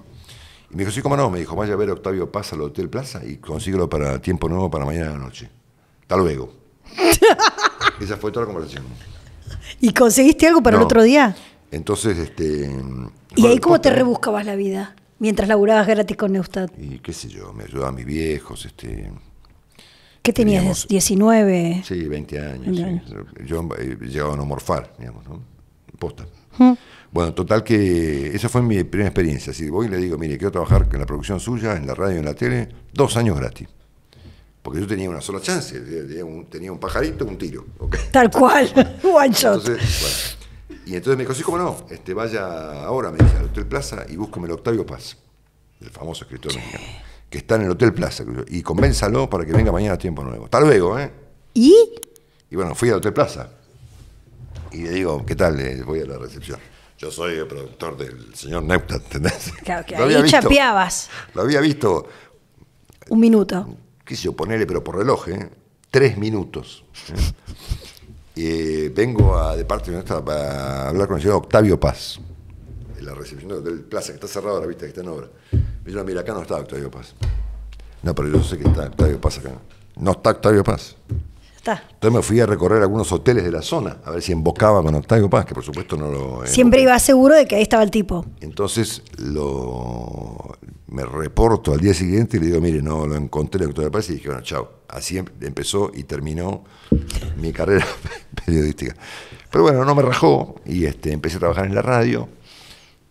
[SPEAKER 1] Y me dijo, sí, cómo no, me dijo, vaya a ver Octavio Paz al Hotel Plaza y consíguelo para tiempo nuevo para mañana de la noche. Hasta luego. Esa fue toda la conversación.
[SPEAKER 2] ¿Y conseguiste algo para el otro día?
[SPEAKER 1] Entonces, este... ¿Y ahí cómo te
[SPEAKER 2] rebuscabas la vida? Mientras laburabas gratis con Neustadt.
[SPEAKER 1] Y qué sé yo, me ayudaban mis viejos, este...
[SPEAKER 2] ¿Qué tenías? ¿19? Sí, 20 años.
[SPEAKER 1] Yo eh, llegaba a no morfar, digamos, ¿no? Posta. Mm. Bueno, total que esa fue mi primera experiencia. Si voy y le digo, mire, quiero trabajar en la producción suya, en la radio, en la tele, dos años gratis. Porque yo tenía una sola chance, tenía un, tenía un pajarito, un tiro.
[SPEAKER 2] Tal cual,
[SPEAKER 1] one shot. Y entonces me dijo, sí, cómo no, este, vaya ahora, me dice, al Hotel Plaza y búsqueme el Octavio Paz, el famoso escritor mexicano, que está en el Hotel Plaza, y convénzalo para que venga mañana a tiempo nuevo. Hasta luego, ¿eh? ¿Y? Y bueno, fui al Hotel Plaza y le digo, ¿qué tal? Eh, voy a la recepción. Yo soy el productor del señor Neustadt, ¿entendés?
[SPEAKER 2] Claro, que ahí chapeabas.
[SPEAKER 1] Lo había visto. Un minuto. Quise ponerle, pero por reloj, ¿eh? Tres minutos. Eh, eh vengo a, de parte de nuestra para hablar con el señor Octavio Paz, en la recepción del Plaza, que está cerrado ahora, viste, que está en obra. Me dijeron, mira, acá no está Octavio Paz. No, pero yo sé que está Octavio Paz acá. No está Octavio Paz. Entonces me fui a recorrer algunos hoteles de la zona, a ver si embocaba con Octavio Paz, que por supuesto no lo... Eh, Siempre
[SPEAKER 2] iba seguro de que ahí estaba el tipo.
[SPEAKER 1] Entonces lo, me reporto al día siguiente y le digo, mire, no lo encontré en Octavio Paz, y dije, bueno, chao. Así em, empezó y terminó mi carrera periodística. Pero bueno, no me rajó y este, empecé a trabajar en la radio,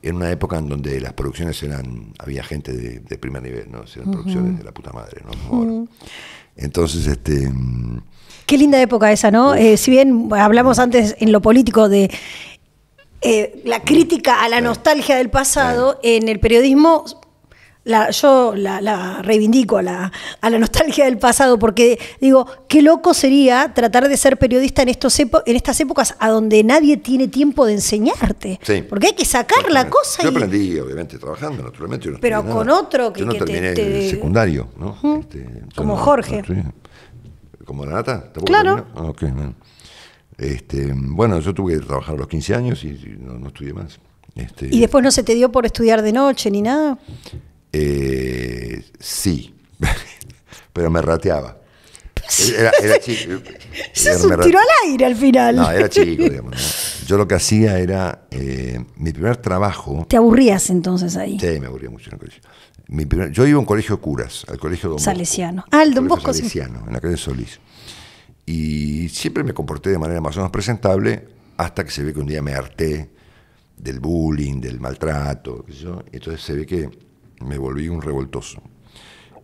[SPEAKER 1] en una época en donde las producciones eran, había gente de, primer nivel, ¿no? Eran producciones de la puta madre, ¿no? Entonces, este... Mm,
[SPEAKER 2] Qué linda época esa, ¿no? Eh, si bien hablamos antes en lo político de eh, la crítica a la nostalgia del pasado, en el periodismo yo la, reivindico a la, nostalgia del pasado, porque digo, qué loco sería tratar de ser periodista en, estos en estas épocas a donde nadie tiene tiempo de enseñarte. Porque hay que sacar la cosa. Yo
[SPEAKER 1] aprendí, obviamente, trabajando, naturalmente. pero con otro que, yo secundario, ¿no?
[SPEAKER 2] Este, Como Jorge.
[SPEAKER 1] ¿Como la nata? Claro. Ah, este, bueno, yo tuve que trabajar a los 15 años y, no, estudié más. Este, ¿Y
[SPEAKER 2] después no se te dio por estudiar de noche ni nada?
[SPEAKER 1] Eh, sí, pero me rateaba. Pues era, chico.
[SPEAKER 2] Se me al aire al final. No, era chico, digamos.
[SPEAKER 1] Yo lo que hacía era. Eh, mi primer trabajo. ¿Te aburrías
[SPEAKER 2] entonces ahí?
[SPEAKER 1] Sí, me aburría mucho en la yo iba a un colegio de curas, al colegio Don
[SPEAKER 2] Salesiano. al ah, Don Bosco. Salesiano,
[SPEAKER 1] en la calle Solís. Y siempre me comporté de manera más o menos presentable hasta que se ve que un día me harté del bullying, del maltrato. entonces se ve que me volví un revoltoso.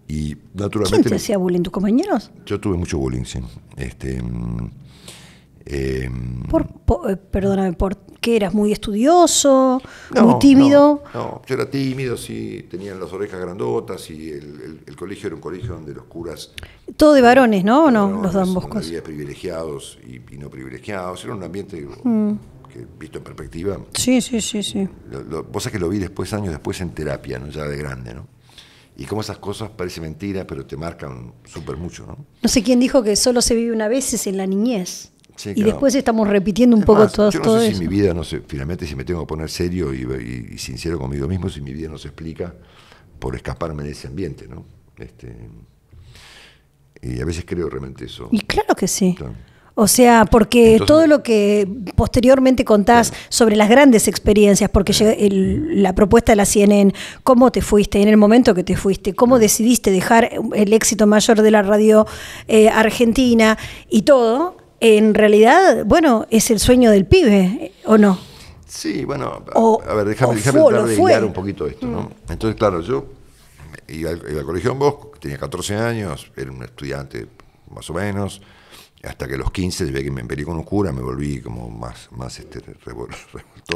[SPEAKER 1] Y naturalmente. ¿Quién te hacía
[SPEAKER 2] bullying? ¿Tus compañeros?
[SPEAKER 1] Yo tuve mucho bullying, sí. Este, mm, eh,
[SPEAKER 2] eh, perdóname, ¿por eras muy estudioso, muy tímido?
[SPEAKER 1] No, yo era tímido, sí, tenían las orejas grandotas y el, colegio era un colegio donde los curas...
[SPEAKER 2] Todo de varones, ¿no? no? los dan boscos.
[SPEAKER 1] privilegiados y, no privilegiados, era un ambiente... Mm. Que, visto en perspectiva.
[SPEAKER 2] Sí, sí, sí, sí.
[SPEAKER 1] vos sabés que lo vi después, años después, en terapia, ¿no? ya de grande, ¿no? Y como esas cosas parecen mentiras pero te marcan súper mucho, ¿no?
[SPEAKER 2] No sé quién dijo que solo se vive una vez es en la niñez y después estamos repitiendo un poco más, todo, yo no sé Si
[SPEAKER 1] mi vida, no sé, finalmente si me tengo que poner serio y, sincero conmigo mismo, si mi vida no se explica por escaparme de ese ambiente, Este, y a veces creo realmente eso. Y
[SPEAKER 2] claro que sí. O sea, porque todo lo que posteriormente contás sobre las grandes experiencias, porque la propuesta de la CNN, cómo te fuiste en el momento que te fuiste, cómo decidiste dejar el éxito mayor de la radio eh, argentina y todo, en realidad, bueno, es el sueño del pibe, ¿o no?
[SPEAKER 1] Sí, bueno, a ver, déjame, un poquito esto, ¿no? Mm. Entonces, claro, yo iba, al colegio en Bosco, tenía 14 años, era un estudiante más o menos, hasta que a los 15 que me empecé con un cura, me volví como más, más este, revoltoso.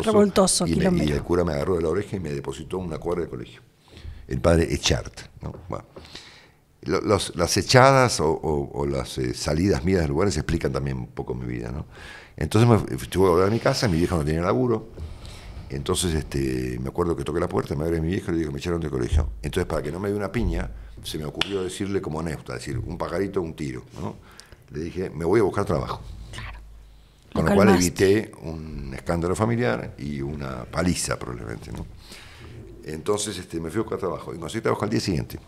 [SPEAKER 1] revoltoso y, el cura me agarró de la oreja y me depositó en una cuadra del colegio. El padre Echart, ¿no? las echadas o, las eh, salidas mías de lugares explican también un poco mi vida, ¿no? Entonces me estuve a volver a mi casa, mi vieja no tenía laburo, entonces este, me acuerdo que toqué la puerta, me abre mi vieja y le digo, me echaron de colegio. Entonces para que no me dé una piña, se me ocurrió decirle como Neusta, decir, un pajarito, un tiro, ¿no? Le dije, me voy a buscar trabajo. Con lo, cual evité un escándalo familiar y una paliza probablemente, ¿no? Entonces este, me fui a buscar trabajo y conseguí trabajo al día siguiente.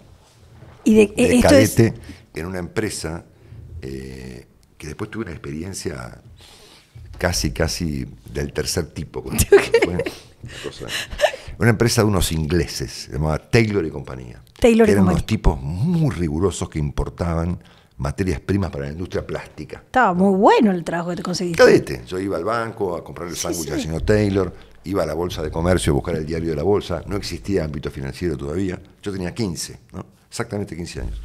[SPEAKER 2] Y de, cadete
[SPEAKER 1] en una empresa eh, que después tuve una experiencia casi, casi del tercer tipo. Una empresa de unos ingleses, llamada Taylor y compañía.
[SPEAKER 2] Taylor que eran unos
[SPEAKER 1] tipos muy rigurosos que importaban materias primas para la industria plástica.
[SPEAKER 2] Estaba muy bueno el trabajo que te conseguiste. Cadete,
[SPEAKER 1] yo iba al banco a comprar el sándwich señor Taylor, iba a la bolsa de comercio a buscar el diario de la bolsa, no existía ámbito financiero todavía, yo tenía 15, ¿no? exactamente 15 años.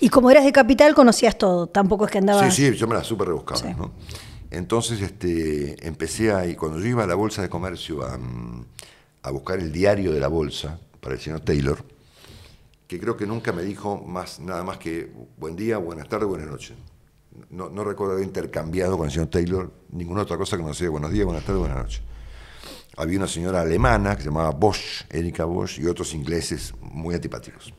[SPEAKER 2] Y como eras de capital, conocías todo, tampoco es que andabas... Sí,
[SPEAKER 1] sí, yo me la súper rebuscaba. Entonces este, empecé a, cuando yo iba a la Bolsa de Comercio mm, a, buscar el diario de la Bolsa para el señor Taylor, que creo que nunca me dijo más, nada más que buen día, buenas tardes, buenas noches. No, recuerdo haber intercambiado con el señor Taylor ninguna otra cosa que no sea buenos días, buenas tardes, buenas noches. Había una señora alemana que se llamaba Bosch, Erika Bosch, y otros ingleses muy antipáticos.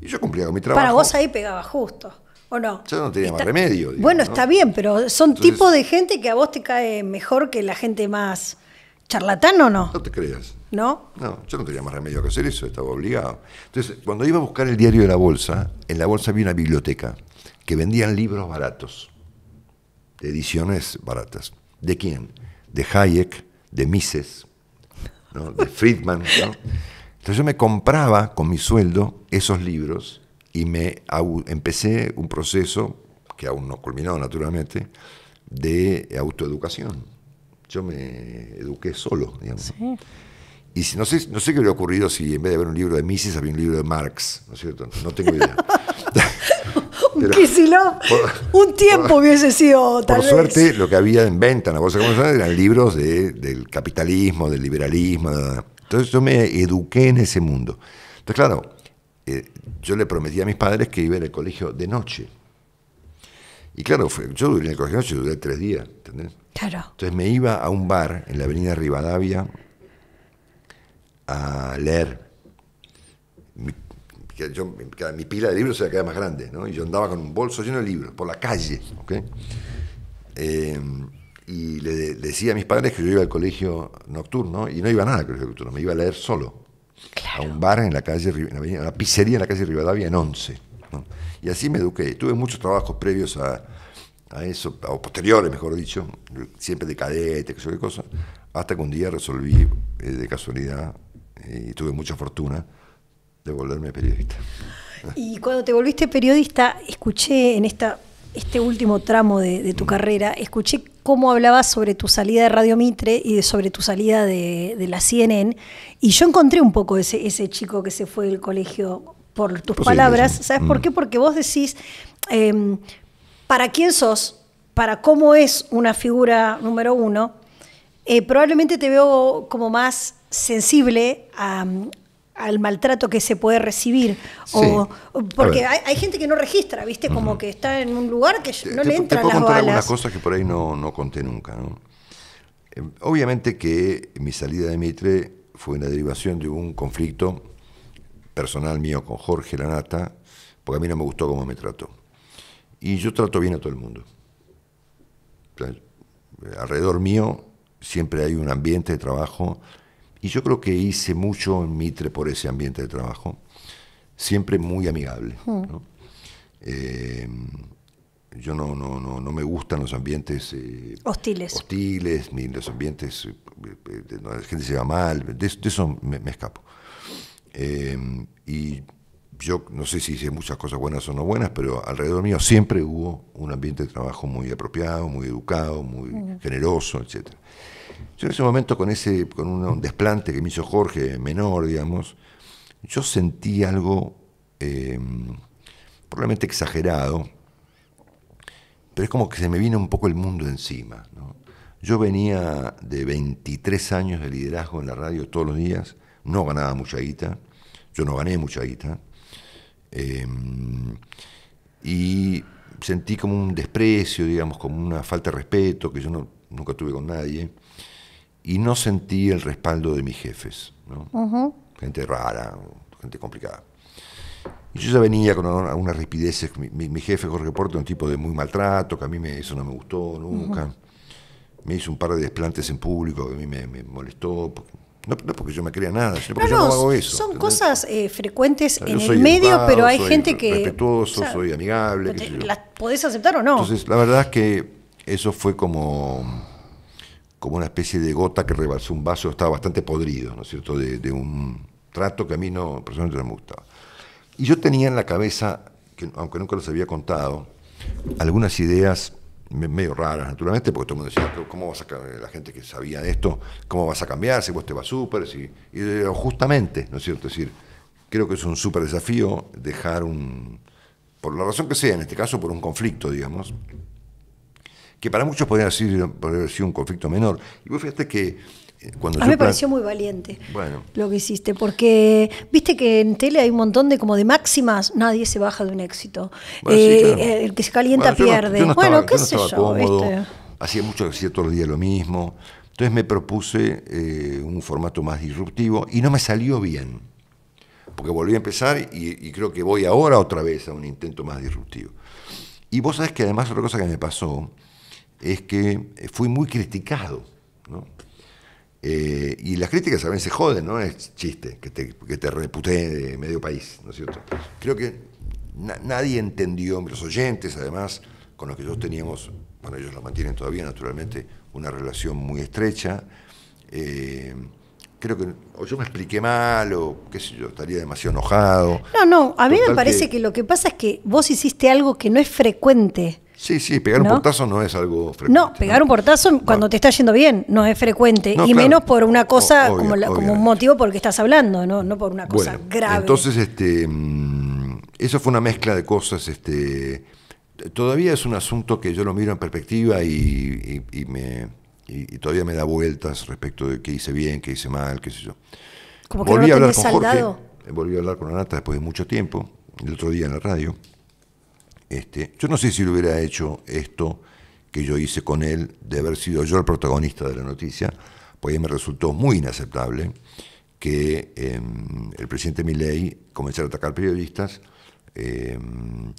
[SPEAKER 1] Y yo cumplía con mi trabajo. Para vos
[SPEAKER 2] ahí pegaba justo, ¿o no? Yo no tenía más remedio. bueno, está bien, pero son tipo de gente que a vos te cae mejor que la gente más charlatán o no. No te creas. ¿No?
[SPEAKER 1] No, yo no tenía más remedio que hacer eso, estaba obligado. Entonces, cuando iba a buscar el diario de la bolsa, en la bolsa había una biblioteca que vendían libros baratos, ediciones baratas. ¿De quién? De Hayek, de Mises, de Friedman. ¿no? Entonces yo me compraba con mi sueldo esos libros y me empecé un proceso, que aún no culminó naturalmente, de autoeducación. Yo me eduqué solo, digamos. Y no, sé, no sé qué hubiera ocurrido si en vez de haber un libro de Mises había un libro de Marx, ¿no es cierto? No tengo idea.
[SPEAKER 2] ¿Qué que si no, un tiempo hubiese sido tal Por suerte,
[SPEAKER 1] lo que había en venta en la Bolsa de eran libros del capitalismo, del liberalismo, entonces yo me eduqué en ese mundo. Entonces, claro, eh, yo le prometí a mis padres que iba a ir al colegio de noche. Y claro, yo duré en el colegio de noche, tres días, ¿entendés? Claro. Entonces me iba a un bar en la avenida Rivadavia a leer. Mi, pila de libros se la quedaba más grande, ¿no? Y yo andaba con un bolso lleno de libros por la calle, ¿ok? Eh, y le decía a mis padres que yo iba al colegio nocturno y no iba nada al colegio nocturno, me iba a leer solo. A un bar en la calle, en una pizzería en la calle Rivadavia en 11. Y así me eduqué. Tuve muchos trabajos previos a, eso, o posteriores, mejor dicho, siempre de cadete, que yo qué cosa, hasta que un día resolví eh, de casualidad eh, y tuve mucha fortuna de volverme periodista.
[SPEAKER 2] Y cuando te volviste periodista, escuché en esta este último tramo de, tu mm. carrera, escuché cómo hablabas sobre tu salida de Radio Mitre y sobre tu salida de, la CNN. Y yo encontré un poco ese, chico que se fue del colegio por tus palabras. ¿Sabes por mm. qué? Porque vos decís, em, ¿para quién sos? ¿Para cómo es una figura número uno? Eh, probablemente te veo como más sensible a, al maltrato que se puede recibir. O, porque hay, gente que no registra, ¿viste? Como que está en un lugar que no le entra. te contar algunas
[SPEAKER 1] cosas que por ahí no, conté nunca. Eh, obviamente que mi salida de Mitre fue una derivación de un conflicto personal mío con Jorge Lanata, porque a mí no me gustó cómo me trató. Y yo trato bien a todo el mundo. alrededor mío siempre hay un ambiente de trabajo y yo creo que hice mucho en Mitre por ese ambiente de trabajo, siempre muy amigable. Eh, yo no, no, no, no me gustan los ambientes eh, hostiles. hostiles, ni los ambientes donde eh, la gente se va mal, de, eso me, escapo. y yo no sé si hice muchas cosas buenas o no buenas, pero alrededor mío siempre hubo un ambiente de trabajo muy apropiado, muy educado, muy generoso, etcétera. Yo en ese momento, con, ese, con un desplante que me hizo Jorge, menor, digamos, yo sentí algo em, probablemente exagerado, pero es como que se me vino un poco el mundo encima. Yo venía de 23 años de liderazgo en la radio todos los días, no ganaba mucha guita, yo no gané mucha guita, em, y sentí como un desprecio, digamos, como una falta de respeto que yo nunca tuve con nadie y no sentí el respaldo de mis jefes, gente rara, gente complicada. Y yo ya venía con algunas rispideces. mi, jefe Jorge Porto, un tipo de muy maltrato, que a mí me, eso no me gustó nunca. Me hizo un par de desplantes en público que a mí me, molestó, no, porque yo me crea nada, porque yo no hago eso. Son
[SPEAKER 2] cosas eh, frecuentes en el medio, pero hay gente que. respetuoso, soy amigable. ¿Puedes ¿Las podés aceptar o no? Entonces,
[SPEAKER 1] la verdad es que eso fue como como una especie de gota que rebalsó un vaso, estaba bastante podrido, ¿no es cierto?, de, un trato que a mí no, personalmente no me gustaba. Y yo tenía en la cabeza, que, aunque nunca los había contado, algunas ideas medio raras, naturalmente, porque todo el mundo decía, ¿cómo vas a la gente que sabía de esto, cómo vas a cambiar si vos te vas súper? Si, y yo, eh, justamente, ¿no es cierto? Es decir, creo que es un súper desafío dejar un, por la razón que sea, en este caso por un conflicto, digamos, que para muchos podría haber sido, un conflicto menor. Y vos fíjate que eh, cuando a mí me pareció
[SPEAKER 2] muy valiente lo que hiciste, porque viste que en tele hay un montón de como de máximas, nadie se baja de un éxito. Eh, el que se calienta pierde. bueno, qué sé yo.
[SPEAKER 1] Hacía mucho que hacía todos los días lo mismo. Entonces me propuse eh, un formato más disruptivo y no me salió bien. Porque volví a empezar y, y creo que voy ahora otra vez a un intento más disruptivo. Y vos sabés que además otra cosa que me pasó, es que fui muy criticado. ¿no? Eh, y las críticas a veces se joden, ¿no? Es chiste, que te, que reputé de medio país, ¿no es cierto? Creo que nadie entendió, los oyentes además, con los que yo teníamos, bueno, ellos lo mantienen todavía naturalmente, una relación muy estrecha. Eh, creo que o yo me expliqué mal o qué sé yo, estaría demasiado enojado.
[SPEAKER 2] No, no, a mí me parece que... lo que pasa es que vos hiciste algo que no es frecuente.
[SPEAKER 1] Sí, sí, pegar un portazo no es algo frecuente. No,
[SPEAKER 2] pegar un portazo cuando te está yendo bien no es frecuente. y menos por una cosa, como, como, un motivo por el que estás hablando, no, por una cosa bueno, grave. Entonces,
[SPEAKER 1] este, mm, eso fue una mezcla de cosas. Este, todavía es un asunto que yo lo miro en perspectiva y, me, y, todavía me da vueltas respecto de qué hice bien, qué hice mal, qué sé yo. Como que no a hablar con Jorge, volví a hablar con Anata después de mucho tiempo, el otro día en la radio. Este, yo no sé si lo hubiera hecho esto que yo hice con él, de haber sido yo el protagonista de la noticia, porque me resultó muy inaceptable que em, el presidente Milei comenzara a atacar periodistas. Em,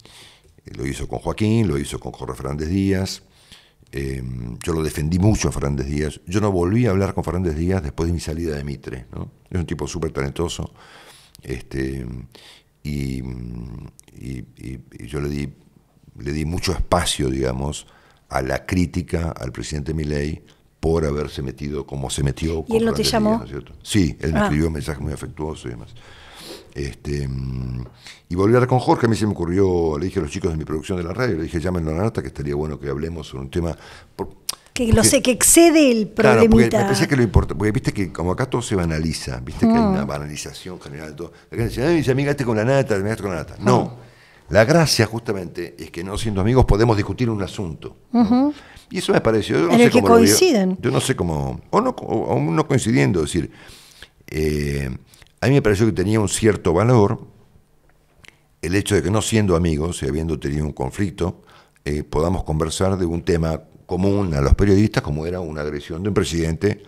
[SPEAKER 1] lo hizo con Joaquín, lo hizo con Jorge Fernández Díaz. Em, yo lo defendí mucho a Fernández Díaz. Yo no volví a hablar con Fernández Díaz después de mi salida de Mitre. Es un tipo súper talentoso. Este, y, y, yo le di, le di mucho espacio, digamos, a la crítica al presidente Milei por haberse metido como se metió. ¿Y él no te llamó? sí, él me ah. escribió un mensaje muy afectuoso y demás. Este, mm, y volví a con Jorge, a mí se me ocurrió, le dije a los chicos de mi producción de la radio, le dije, llámenlo a la Nata, que estaría bueno que hablemos sobre un tema...
[SPEAKER 2] Que lo sé, que excede el problema. Claro, porque me que
[SPEAKER 1] lo importante, porque viste que como acá todo se banaliza, viste que hay mm. una banalización general de todo. La gente dice, ay, amigaste con la nata, amigaste con la nata. No. Ah. La gracia justamente es que no siendo amigos podemos discutir un asunto. Y eso me pareció. Yo no en sé el cómo que coinciden. Yo no sé cómo. O no, no coincidiendo, es decir. Eh, a mí me pareció que tenía un cierto valor el hecho de que no siendo amigos y habiendo tenido un conflicto, eh, podamos conversar de un tema común a los periodistas como era una agresión de un presidente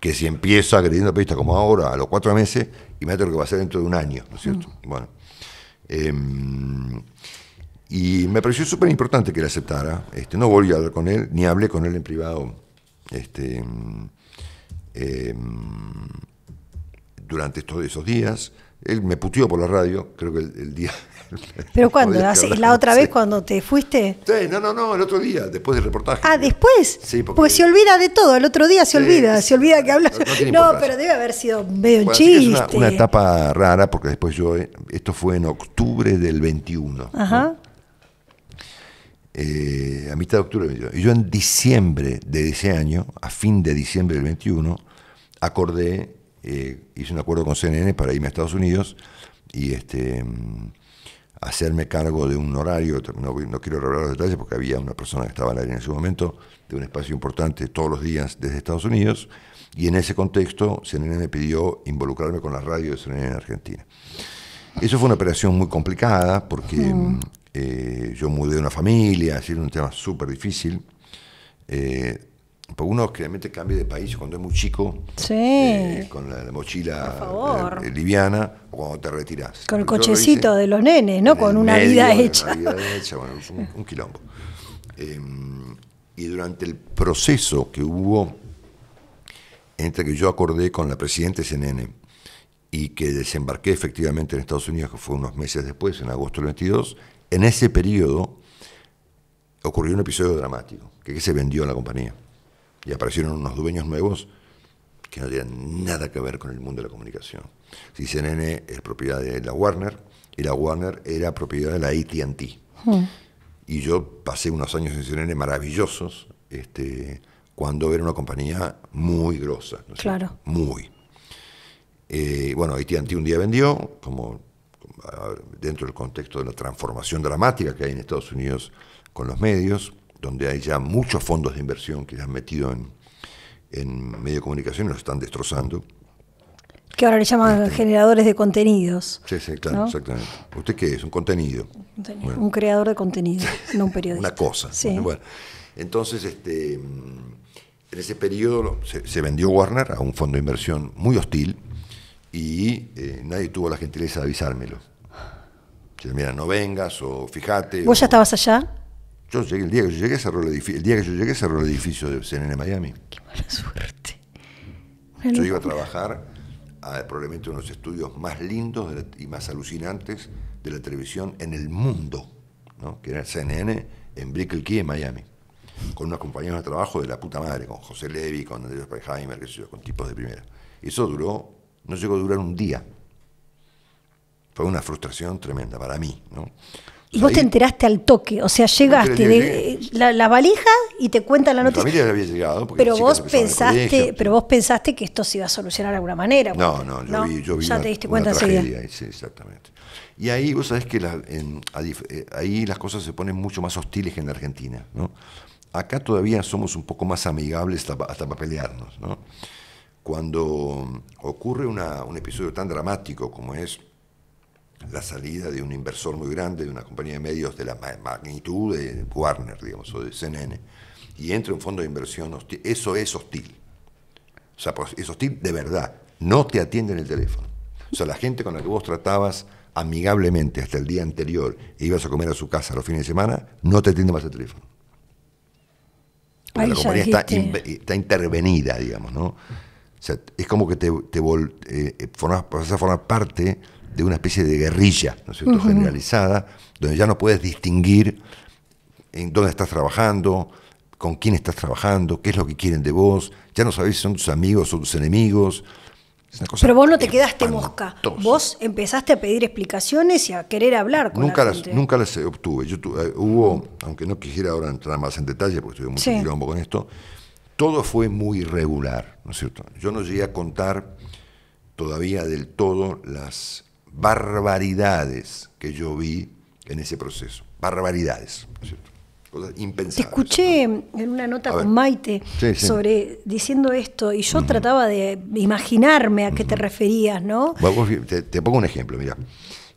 [SPEAKER 1] que si empieza agrediendo a periodistas como ahora, a los cuatro meses, y imagínate lo que va a ser dentro de un año, ¿no es cierto? Mm. Bueno. Em, y me pareció súper importante que le aceptara. Este, no volví a hablar con él, ni hablé con él en privado este, em, durante todos esos días. Él me puteó por la radio, creo que el, día.
[SPEAKER 2] ¿Pero cuándo? ¿La otra vez cuando te fuiste? no, no, no, el otro día, después del reportaje. Ah, ¿después? Sí, porque, se olvida de todo, el otro día se olvida, se olvida que hablas. No, pero debe haber sido medio un chiste. una,
[SPEAKER 1] etapa rara, porque después yo, eh, esto fue en octubre del 21. Ajá. Eh, a mitad de octubre Y yo en diciembre de ese año, a fin de diciembre del 21, acordé eh, hice un acuerdo con CNN para irme a Estados Unidos y este, hacerme cargo de un horario, no, quiero revelar los detalles porque había una persona que estaba al aire en ese momento, de un espacio importante todos los días desde Estados Unidos, y en ese contexto CNN me pidió involucrarme con la radio de CNN en Argentina. Eso fue una operación muy complicada porque eh, yo mudé una familia, así era un tema súper difícil. Eh, porque uno realmente cambia de país cuando es muy chico,
[SPEAKER 2] eh,
[SPEAKER 1] con la, mochila eh, eh, liviana, o cuando te retiras. Con el cochecito
[SPEAKER 2] de los nenes, ¿no? Con una, vida hecha.
[SPEAKER 1] una vida hecha. Bueno, un, quilombo. Em, y durante el proceso que hubo entre que yo acordé con la presidenta CNN y que desembarqué efectivamente en Estados Unidos, que fue unos meses después, en agosto del 22, en ese periodo ocurrió un episodio dramático, que se vendió a la compañía y aparecieron unos dueños nuevos que no tenían nada que ver con el mundo de la comunicación. Si CNN es propiedad de la Warner y la Warner era propiedad de la ATT. Hmm. Y yo pasé unos años en CNN maravillosos este, cuando era una compañía muy grosa. claro. Muy. Eh, bueno, ATT un día vendió, como dentro del contexto de la transformación dramática que hay en Estados Unidos con los medios donde hay ya muchos fondos de inversión que han metido en, en medio de comunicación y los están destrozando.
[SPEAKER 2] Que ahora le llaman este, generadores de contenidos. Sí, sí,
[SPEAKER 1] claro, exactamente. ¿Usted qué es? Un contenido.
[SPEAKER 2] Un creador de contenido, no un periodista. Una
[SPEAKER 1] cosa. Bueno, entonces, este, en ese periodo se, vendió Warner a un fondo de inversión muy hostil y eh, nadie tuvo la gentileza de avisármelo. mira, no vengas o fíjate. ¿Vos ya
[SPEAKER 2] estabas allá?
[SPEAKER 1] Yo llegué, el día que yo llegué cerró el edificio, el día que yo llegué cerró el edificio de CNN Miami. Qué mala suerte. yo iba a trabajar a probablemente uno de los estudios más lindos y más alucinantes de la televisión en el mundo, que era CNN en Brickell Key en Miami, con unos compañeros de trabajo de la puta madre, con José Levy, con Andrés Oppenheimer, con tipos de primera. Eso duró, no llegó a durar un día. Fue una frustración tremenda para mí, ¿no?
[SPEAKER 2] Y vos te enteraste al toque, o sea, llegaste de la, valija y te cuentan la noticia. familia
[SPEAKER 1] había llegado. Pero vos, pensaste,
[SPEAKER 2] pero vos pensaste que esto se iba a solucionar de alguna manera. No, no, yo vi, yo ya te diste cuenta enseguida.
[SPEAKER 1] Sí, exactamente. Y ahí vos sabés que eh, ahí las cosas se ponen mucho más hostiles que en la Argentina. ¿no? Acá todavía somos un poco más amigables hasta, para pelearnos. ¿no? Cuando ocurre un episodio tan dramático como es la salida de un inversor muy grande, de una compañía de medios de la magnitud de Warner, digamos, o de CNN, y entra un fondo de inversión hostil, eso es hostil. O sea, pues, es hostil de verdad. No te atienden el teléfono. O sea, la gente con la que vos tratabas amigablemente hasta el día anterior e ibas a comer a su casa los fines de semana, no te atiende más el teléfono.
[SPEAKER 2] la compañía está,
[SPEAKER 1] intervenida, digamos, ¿no? O sea, es como que te, te eh, eh, formás, a formar parte de una especie de guerrilla, ¿no es cierto?, generalizada, donde ya no puedes distinguir en dónde estás trabajando, con quién estás trabajando, qué es lo que quieren de vos, ya no sabés si son tus amigos o tus enemigos.
[SPEAKER 2] Pero vos no te quedaste mosca, vos empezaste a pedir explicaciones y a querer hablar con nunca nunca
[SPEAKER 1] las eh, obtuve. Yo eh, hubo, aunque no quisiera ahora entrar más en detalle, porque estuve mucho sí. con esto, todo fue muy irregular, ¿no es cierto? Yo no llegué a contar todavía del todo las barbaridades que yo vi en ese proceso. Barbaridades, Cosas impensables.
[SPEAKER 2] Te escuché en una nota con Maite sobre diciendo esto y yo trataba de imaginarme a qué te referías, ¿no?
[SPEAKER 1] te, pongo un ejemplo, mira.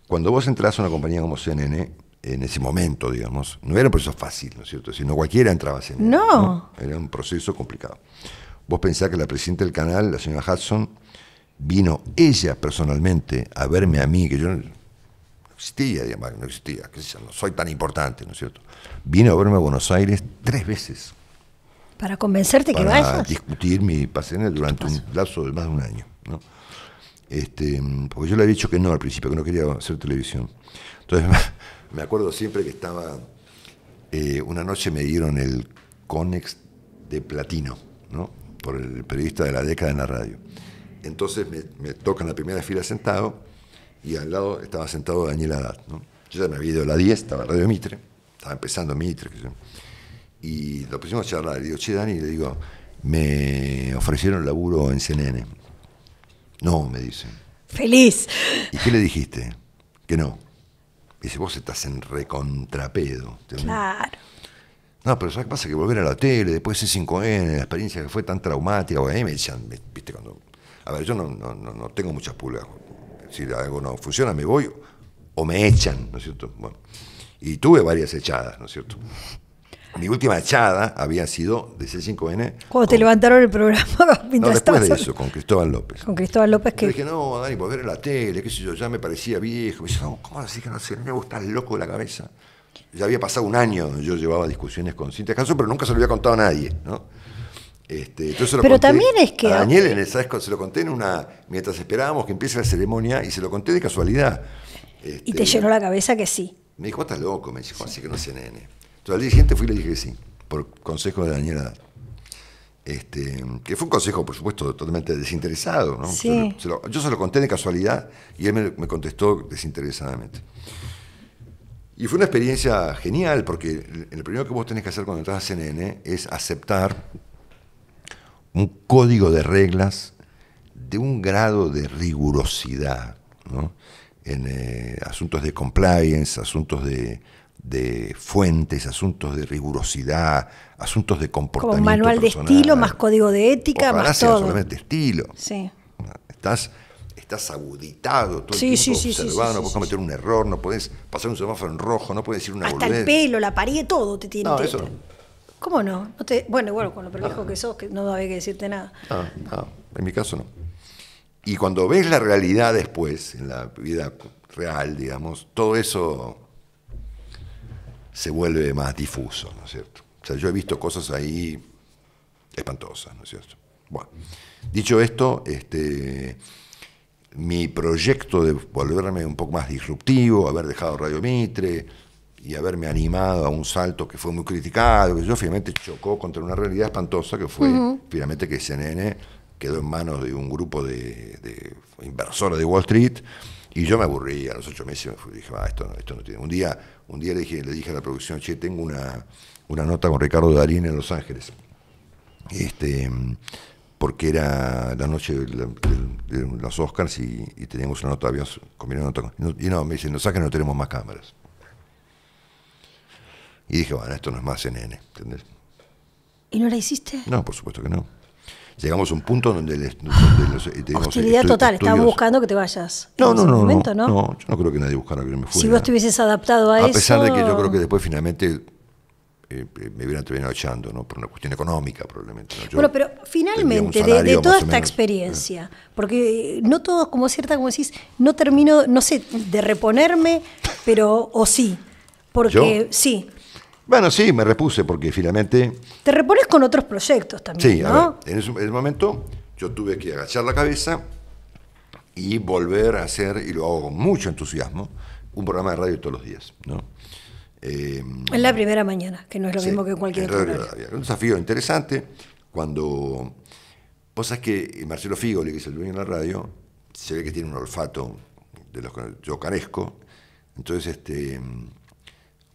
[SPEAKER 1] Cuando vos entras a una compañía como CNN, en ese momento, digamos, no era un proceso fácil, ¿no es cierto? Sino cualquiera entraba a CNN. ¿no? Era un proceso complicado. Vos pensás que la presidenta del canal, la señora Hudson, vino ella personalmente a verme a mí, que yo no existía, no existía, no soy tan importante, ¿no es cierto? Vino a verme a Buenos Aires tres veces.
[SPEAKER 2] ¿Para convencerte que vayas? Para
[SPEAKER 1] discutir mi pasión durante un lapso de más de un año, ¿no? Este, porque yo le había dicho que no al principio, que no quería hacer televisión. Entonces me acuerdo siempre que estaba, eh, una noche me dieron el Conex de Platino, ¿no? por el periodista de la década en la radio. Entonces me, toca en la primera fila sentado y al lado estaba sentado Daniel Haddad. Yo ya me había ido a la 10, estaba Radio Mitre, estaba empezando Mitre. Y lo pusimos a charlar. Le digo, che, Dani, le digo, me ofrecieron laburo en CNN. No, me dice. Feliz. ¿Y qué le dijiste? Que no. Dice, vos estás en recontrapedo.
[SPEAKER 2] Claro.
[SPEAKER 1] No, pero ¿sabes qué pasa? Que volver a la tele, después de 5N, la experiencia que fue tan traumática, ahí me decían, viste, cuando a ver, yo no, no, no tengo muchas pulgas. Si algo no funciona, me voy o me echan, ¿no es cierto? Bueno, y tuve varias echadas, ¿no es cierto? Mi última echada había sido de C5N.
[SPEAKER 2] Cuando te levantaron el programa, no, después de eso,
[SPEAKER 1] con Cristóbal López.
[SPEAKER 2] Con Cristóbal López que.
[SPEAKER 1] dije, no, Dani, pues ver en la tele, qué sé yo, ya me parecía viejo. Me dice, no, ¿cómo así que no sé? gusta el loco de la cabeza. Ya había pasado un año donde yo llevaba discusiones con Cintia Caso, pero nunca se lo había contado a nadie, ¿no? Este, Pero también es que. Daniel se lo conté en una. mientras esperábamos que empiece la ceremonia y se lo conté de casualidad. y te este, llenó
[SPEAKER 2] la cabeza que sí.
[SPEAKER 1] Me dijo, estás loco, me dijo, así que no sé nene. Entonces al día siguiente fui y le dije que sí, por consejo de Daniela. Este, que fue un consejo, por supuesto, totalmente desinteresado. yo se lo conté de casualidad y él me, me contestó desinteresadamente. Y fue una experiencia genial, porque lo primero que vos tenés que hacer cuando entras a CNN es aceptar un código de reglas de un grado de rigurosidad ¿no? en eh, asuntos de compliance, asuntos de, de, fuentes, asuntos de rigurosidad, asuntos de comportamiento. Como manual de estilo, más
[SPEAKER 2] código de ética, más todo. de solamente estilo. Sí.
[SPEAKER 1] Ah, estás, estás aguditado todo sí, el tiempo no puedes cometer un error, no puedes pasar un semáforo en rojo, no puedes decir una Hasta el pelo,
[SPEAKER 2] la pared, todo te tiene. ¿Cómo no? bueno, bueno, con lo perplejo que ah. sos, que no había que decirte nada.
[SPEAKER 1] Ah, no, ah, en mi caso no. Y cuando ves la realidad después, en la vida real, digamos, todo eso se vuelve más difuso, ¿no es cierto? O sea, yo he visto cosas ahí espantosas, ¿no es cierto? Bueno, dicho esto, este, mi proyecto de volverme un poco más disruptivo, haber dejado Radio Mitre, y haberme animado a un salto que fue muy criticado, que yo finalmente chocó contra una realidad espantosa que fue finalmente que CNN quedó en manos de un grupo de, inversores de Wall Street y yo me aburrí a los ocho meses dije, esto, esto no tiene. Un día, un día le dije, le dije a la producción, che, tengo una, una nota con Ricardo Darín en Los Ángeles. Este porque era la noche de, los Oscars y, teníamos una nota habíamos una nota y no, me dicen, en Los Ángeles no tenemos más cámaras. Y dije, bueno, esto no es más nn ¿entendés?
[SPEAKER 2] ¿Y no la hiciste?
[SPEAKER 1] No, por supuesto que no. Llegamos a un punto donde, les, los, eh, total, estaban buscando que te vayas. No, no, no, momento, no, no, yo no creo que nadie buscara que me fuera. Si vos hubieses adaptado a, eso. A pesar de que yo creo que después finalmente eh, me hubieran terminado echando, ¿no? Por una cuestión económica, probablemente. Bueno, pero
[SPEAKER 2] finalmente, de, toda esta ¿eh? experiencia, porque no todos, como cierta, como decís, no termino, no sé, de reponerme, pero, o sí. Porque sí.
[SPEAKER 1] Bueno, sí, me repuse porque finalmente...
[SPEAKER 2] Te repones con otros proyectos también. Sí, ¿no?
[SPEAKER 1] en ese momento yo tuve que agachar la cabeza y volver a hacer, y lo hago con mucho entusiasmo, un programa de radio todos los días. ¿no? Eh,
[SPEAKER 2] en la primera mañana, que no es lo mismo que cualquier otro.
[SPEAKER 1] Un desafío interesante. Cuando. es que Marcelo Figoli, que es el dueño de la radio, se ve que tiene un olfato de los que yo carezco. Entonces, este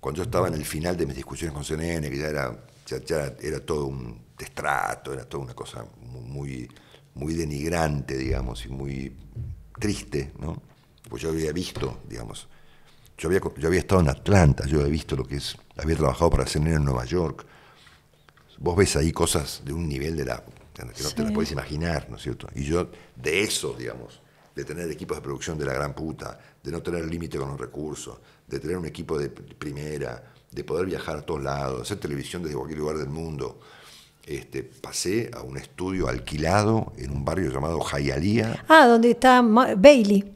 [SPEAKER 1] cuando yo estaba en el final de mis discusiones con CNN, que ya era, ya, era todo un destrato, era toda una cosa muy, muy denigrante, digamos, y muy triste, ¿no? Pues yo había visto, digamos, yo había, yo había estado en Atlanta, yo había visto lo que es, había trabajado para CNN en Nueva York. Vos ves ahí cosas de un nivel de la que no te las podés imaginar, ¿no es cierto? Y yo de eso, digamos, de tener equipos de producción de la gran puta, de no tener límite con los recursos, de tener un equipo de primera, de poder viajar a todos lados, hacer televisión desde cualquier lugar del mundo. Este, pasé a un estudio alquilado en un barrio llamado Jayalía.
[SPEAKER 2] Ah, donde está Bailey.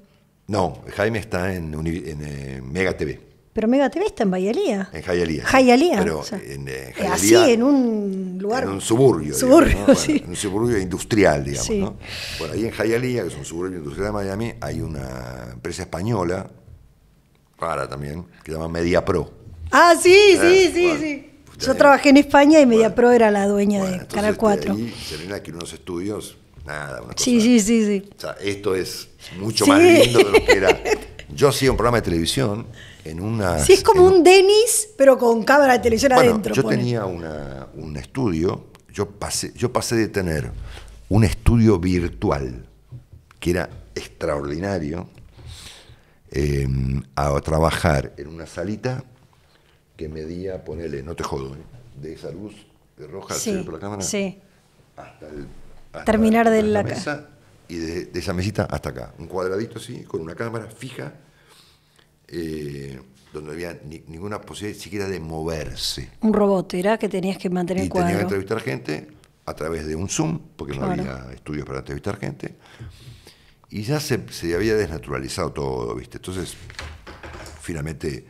[SPEAKER 1] No, Jaime está en, en eh, Mega TV.
[SPEAKER 2] Pero Mega TV está en Bahía
[SPEAKER 1] En Jayalía. Jayalía. Pero
[SPEAKER 2] en, eh, eh Así, en un lugar. En un suburbio. suburbio sí.
[SPEAKER 1] en un suburbio industrial, digamos. Sí. ¿no? Bueno, ahí en Jayalía, que es un suburbio industrial de Miami, hay una empresa española rara también, que se llama Media Pro.
[SPEAKER 2] Ah, sí, eh, sí, sí, sí. Pues yo trabajé en España y Media Pro era la dueña de Canal 4.
[SPEAKER 1] Y aquí unos estudios, nada,
[SPEAKER 2] Sí, sí, sí, sí.
[SPEAKER 1] O sea, esto es mucho más lindo de lo que era. Yo hacía un programa de televisión en una. Sí, es como un,
[SPEAKER 2] Denis, pero con cámara de televisión adentro. Yo tenía
[SPEAKER 1] una, un estudio, yo pasé, yo pasé de tener un estudio virtual, que era extraordinario, Em, a trabajar en una salita que medía, ponele, no te jodo, ¿eh? de esa luz roja sí, la cámara, hasta,
[SPEAKER 2] terminar de la, mesa
[SPEAKER 1] y de, esa mesita hasta acá, un cuadradito así, con una cámara fija, eh, donde no había ninguna posibilidad siquiera de moverse.
[SPEAKER 2] Un robot era que tenías que mantener el cuadro. Tenías que
[SPEAKER 1] entrevistar gente a través de un Zoom, porque no había estudios para entrevistar gente. Y ya se, se había desnaturalizado todo, ¿viste? Entonces, finalmente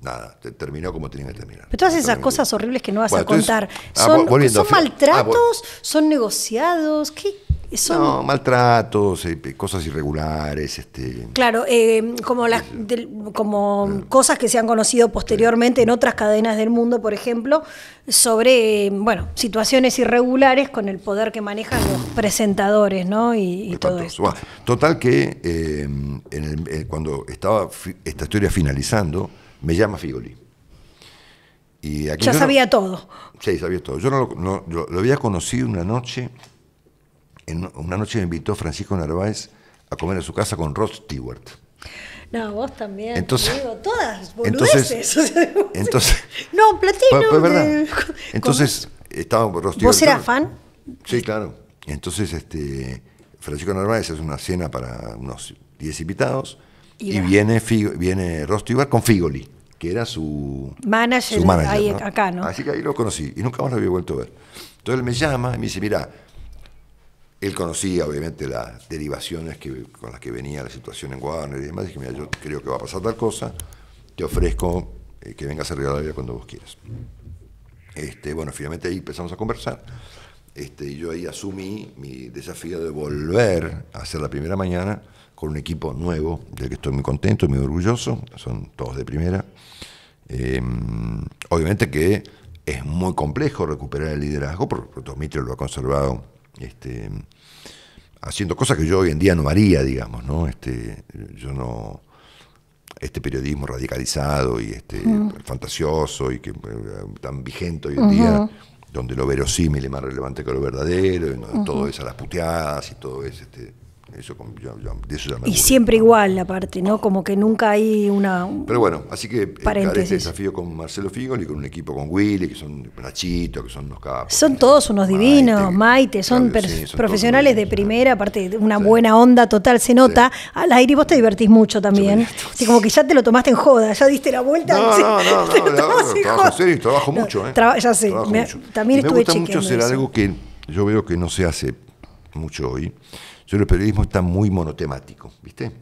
[SPEAKER 1] nada, terminó como tenía que terminar. Pero todas esas cosas
[SPEAKER 2] horribles que no vas a contar, ah, ¿son, ah, maltratos? ¿Son negociados? ¿Qué, no,
[SPEAKER 1] maltratos, eh, cosas irregulares. Este...
[SPEAKER 2] Claro, eh, como, las, como ah. cosas que se han conocido posteriormente en otras cadenas del mundo, por ejemplo, sobre bueno, situaciones irregulares con el poder que manejan los presentadores ¿no? y, todo eso.
[SPEAKER 1] total que eh, cuando estaba esta historia finalizando, me llama Figoli. Y aquí ya sabía todo. Sí, sabía todo. Yo, no, yo lo había conocido una noche una noche me invitó Francisco Narváez a comer a su casa con Rod Stewart.
[SPEAKER 2] No, vos también. Entonces, digo, todas boludeces. Entonces, entonces no, platino. Pues, verdad. entonces,
[SPEAKER 1] estaba Rod Stewart. ¿Vos eras fan? Sí, claro. Entonces, este, Francisco Narváez hace una cena para unos 10 invitados y, viene, viene Rod Stewart con Figoli, que era su
[SPEAKER 2] manager, acá, ¿no? Así que
[SPEAKER 1] ahí lo conocí y nunca más lo había vuelto a ver. Entonces él me llama y me dice, mira, él conocía, obviamente, las derivaciones que, con las que venía la situación en Warner y demás. dije, mira, yo creo que va a pasar tal cosa, te ofrezco eh, que vengas a vida cuando vos quieras. Este, bueno, finalmente ahí empezamos a conversar. Este, yo ahí asumí mi desafío de volver a hacer la primera mañana con un equipo nuevo, del que estoy muy contento y muy orgulloso, son todos de primera. Em, obviamente que es muy complejo recuperar el liderazgo, porque Dmitri lo ha conservado este, haciendo cosas que yo hoy en día no haría, digamos, ¿no? Este, yo no este periodismo radicalizado y este fantasioso y que eh, tan vigente hoy en día, donde lo verosímil es más relevante que lo verdadero, y todo es a las puteadas y todo es este, y
[SPEAKER 2] siempre igual, parte, ¿no? Como que nunca hay una.
[SPEAKER 1] Pero bueno, así que eh, encaré este desafío con Marcelo Figoli y con un equipo con Willy, que son Nachito, que son unos capos. Son
[SPEAKER 2] todos unos divinos, Maite, son, profesionales de primera, aparte, una buena onda total, se nota. Al aire vos te divertís mucho también. Así como que ya te lo tomaste en joda, ya diste la vuelta. No, no, no, trabajo
[SPEAKER 1] serio trabajo mucho, ¿eh?
[SPEAKER 2] ya sé, también estuve Me gusta mucho hacer algo
[SPEAKER 1] que yo veo que no se hace mucho hoy sobre el periodismo está muy monotemático, ¿viste?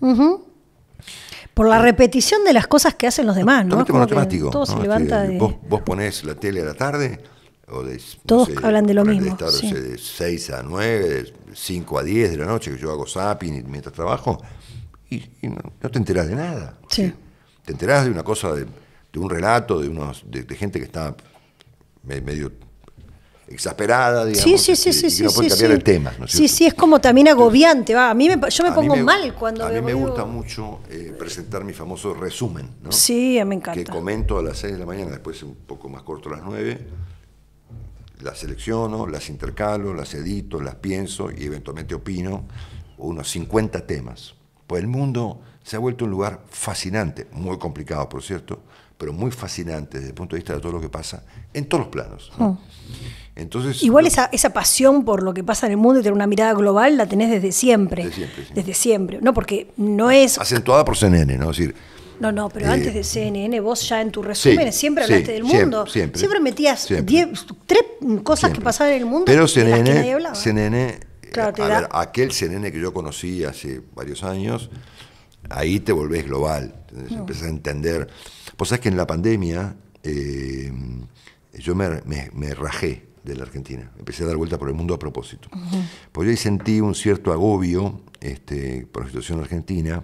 [SPEAKER 2] Por la repetición de las cosas que hacen los demás, ¿no? monotemático. Todo se levanta este, de...
[SPEAKER 1] vos, ponés la tele a la tarde, o de, todos hablan de lo mismo. De, 6 a 9, de 5 a 10 de la noche, que yo hago zapping mientras trabajo, y, no, te enterás de nada. Sí. Te enterás de una cosa, de, un relato, de, unos, de gente que está medio exasperada, digamos. tema, Sí,
[SPEAKER 2] sí, es como también agobiante. Va, a mí me, yo me pongo mal cuando... A mí
[SPEAKER 1] me gusta mucho eh, presentar mi famoso resumen, ¿no? Sí, me encanta. Que comento a las 6 de la mañana, después un poco más corto a las 9. Las selecciono, las intercalo, las edito, las pienso y eventualmente opino unos 50 temas. Pues el mundo se ha vuelto un lugar fascinante, muy complicado, por cierto, pero muy fascinante desde el punto de vista de todo lo que pasa en todos los planos. ¿no? Hmm. Igual
[SPEAKER 2] esa, pasión por lo que pasa en el mundo y tener una mirada global la tenés desde siempre. Desde siempre. No, porque no es. Acentuada
[SPEAKER 1] por CNN, ¿no? decir.
[SPEAKER 2] No, no, pero antes de eh, CNN, vos ya en tus resumen siempre hablaste del mundo. Siempre. metías tres cosas que pasaban en el mundo. Pero CNN,
[SPEAKER 1] CNN eh, a ver, aquel CNN que yo conocí hace varios años, ahí te volvés global. Empezás a entender. Vos sabés que en la pandemia eh, yo me, me rajé de la Argentina. Empecé a dar vuelta por el mundo a propósito. Uh Porque ahí sentí un cierto agobio este, por la situación argentina.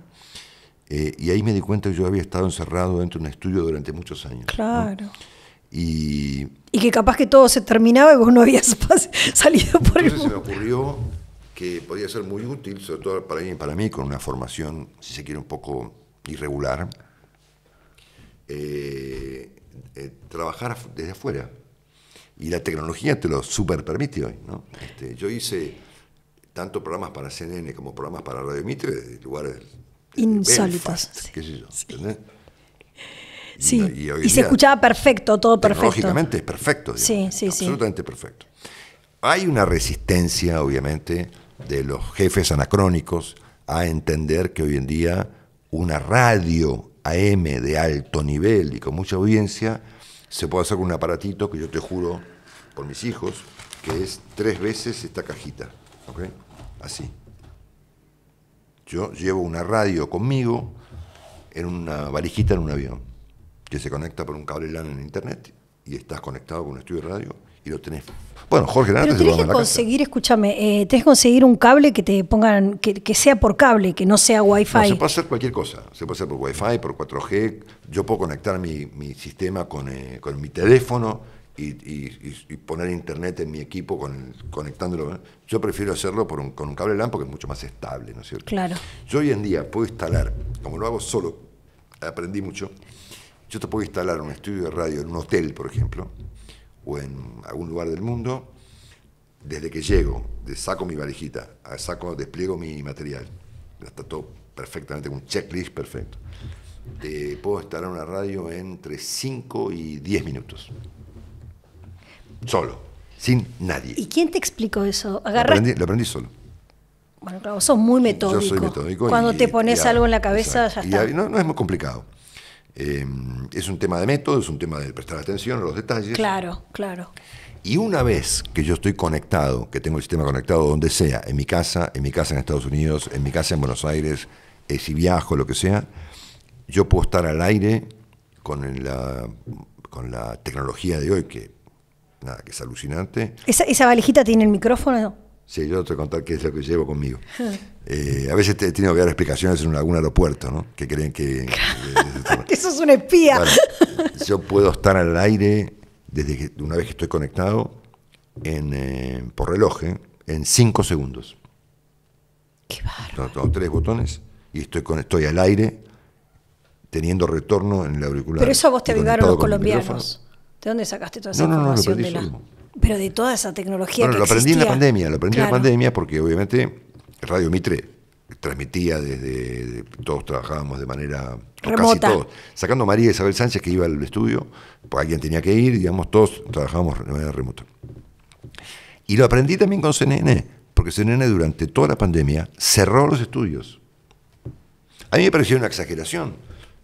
[SPEAKER 1] Eh, y ahí me di cuenta que yo había estado encerrado dentro de un estudio durante muchos años.
[SPEAKER 2] Claro.
[SPEAKER 1] Y,
[SPEAKER 2] y, que capaz que todo se terminaba y vos no habías salido por el mundo. se
[SPEAKER 1] me ocurrió que podía ser muy útil, sobre todo para mí, para mí con una formación, si se quiere, un poco irregular, eh, eh, trabajar desde afuera. Y la tecnología te lo super permite hoy. ¿no? Este, yo hice tanto programas para CNN como programas para Radio Mitre de lugares
[SPEAKER 2] insólitos.
[SPEAKER 1] qué sé yo, Sí, y, se escuchaba
[SPEAKER 2] perfecto, todo perfecto. Lógicamente es perfecto, sí sí, sí,
[SPEAKER 1] absolutamente perfecto. Hay una resistencia, obviamente, de los jefes anacrónicos a entender que hoy en día una radio AM de alto nivel y con mucha audiencia se puede hacer con un aparatito que yo te juro por mis hijos, que es tres veces esta cajita. ¿Ok? Así. Yo llevo una radio conmigo en una valijita en un avión, que se conecta por un cable LAN en internet y estás conectado con un estudio de radio y lo tenés bueno, Jorge Pero tenés que conseguir,
[SPEAKER 2] escúchame, eh, tenés que conseguir un cable que te pongan, que, sea por cable, que no sea Wi-Fi. se
[SPEAKER 1] puede hacer cualquier cosa. Se puede hacer por Wi-Fi, por 4G. Yo puedo conectar mi, sistema eh, con, mi teléfono y, poner internet en mi equipo con, conectándolo. ¿eh? Yo prefiero hacerlo con un cable LAN porque es mucho más estable, ¿no es cierto? Claro. Yo hoy en día puedo instalar, como lo hago solo, aprendí mucho, yo te puedo instalar un estudio de radio en un hotel, por ejemplo o en algún lugar del mundo, desde que llego, saco mi valijita, saco, despliego mi material, está todo perfectamente, un checklist perfecto. te puedo estar en una radio entre 5 y 10 minutos. Solo, sin nadie. ¿Y
[SPEAKER 2] quién te explicó eso? Lo
[SPEAKER 1] aprendí, solo.
[SPEAKER 2] Bueno, claro, sos muy metódico. Yo soy metódico. Cuando te pones algo en la cabeza, ya está.
[SPEAKER 1] no es muy complicado. Em, es un tema de método, es un tema de prestar atención a los detalles. Claro, claro. Y una vez que yo estoy conectado, que tengo el sistema conectado donde sea, en mi casa, en mi casa en Estados Unidos, en mi casa en Buenos Aires, eh, si viajo, lo que sea, yo puedo estar al aire con la, con la tecnología de hoy, que nada, que es alucinante.
[SPEAKER 2] ¿Esa, esa valijita tiene el micrófono?
[SPEAKER 1] Sí, yo te voy a contar qué es lo que llevo conmigo. Eh, a veces te, he tenido que dar explicaciones en algún aeropuerto, ¿no? Que creen que... que
[SPEAKER 2] es un espía.
[SPEAKER 1] yo puedo estar al aire desde que, una vez que estoy conectado en, eh, por reloj ¿eh? en cinco segundos. Qué bárbaro. Tengo tres botones y estoy, estoy al aire teniendo retorno en el auricular. Pero eso vos te ayudaron los colombianos.
[SPEAKER 2] ¿De dónde sacaste toda esa información no, no, de la... Pero de toda esa tecnología bueno, lo aprendí en la pandemia, lo aprendí en la pandemia
[SPEAKER 1] porque obviamente Radio Mitre transmitía desde, todos trabajábamos de manera, Remota. casi todos, sacando a María Isabel Sánchez que iba al estudio, porque alguien tenía que ir, digamos, todos trabajábamos de manera remota. Y lo aprendí también con CNN, porque CNN durante toda la pandemia cerró los estudios. A mí me pareció una exageración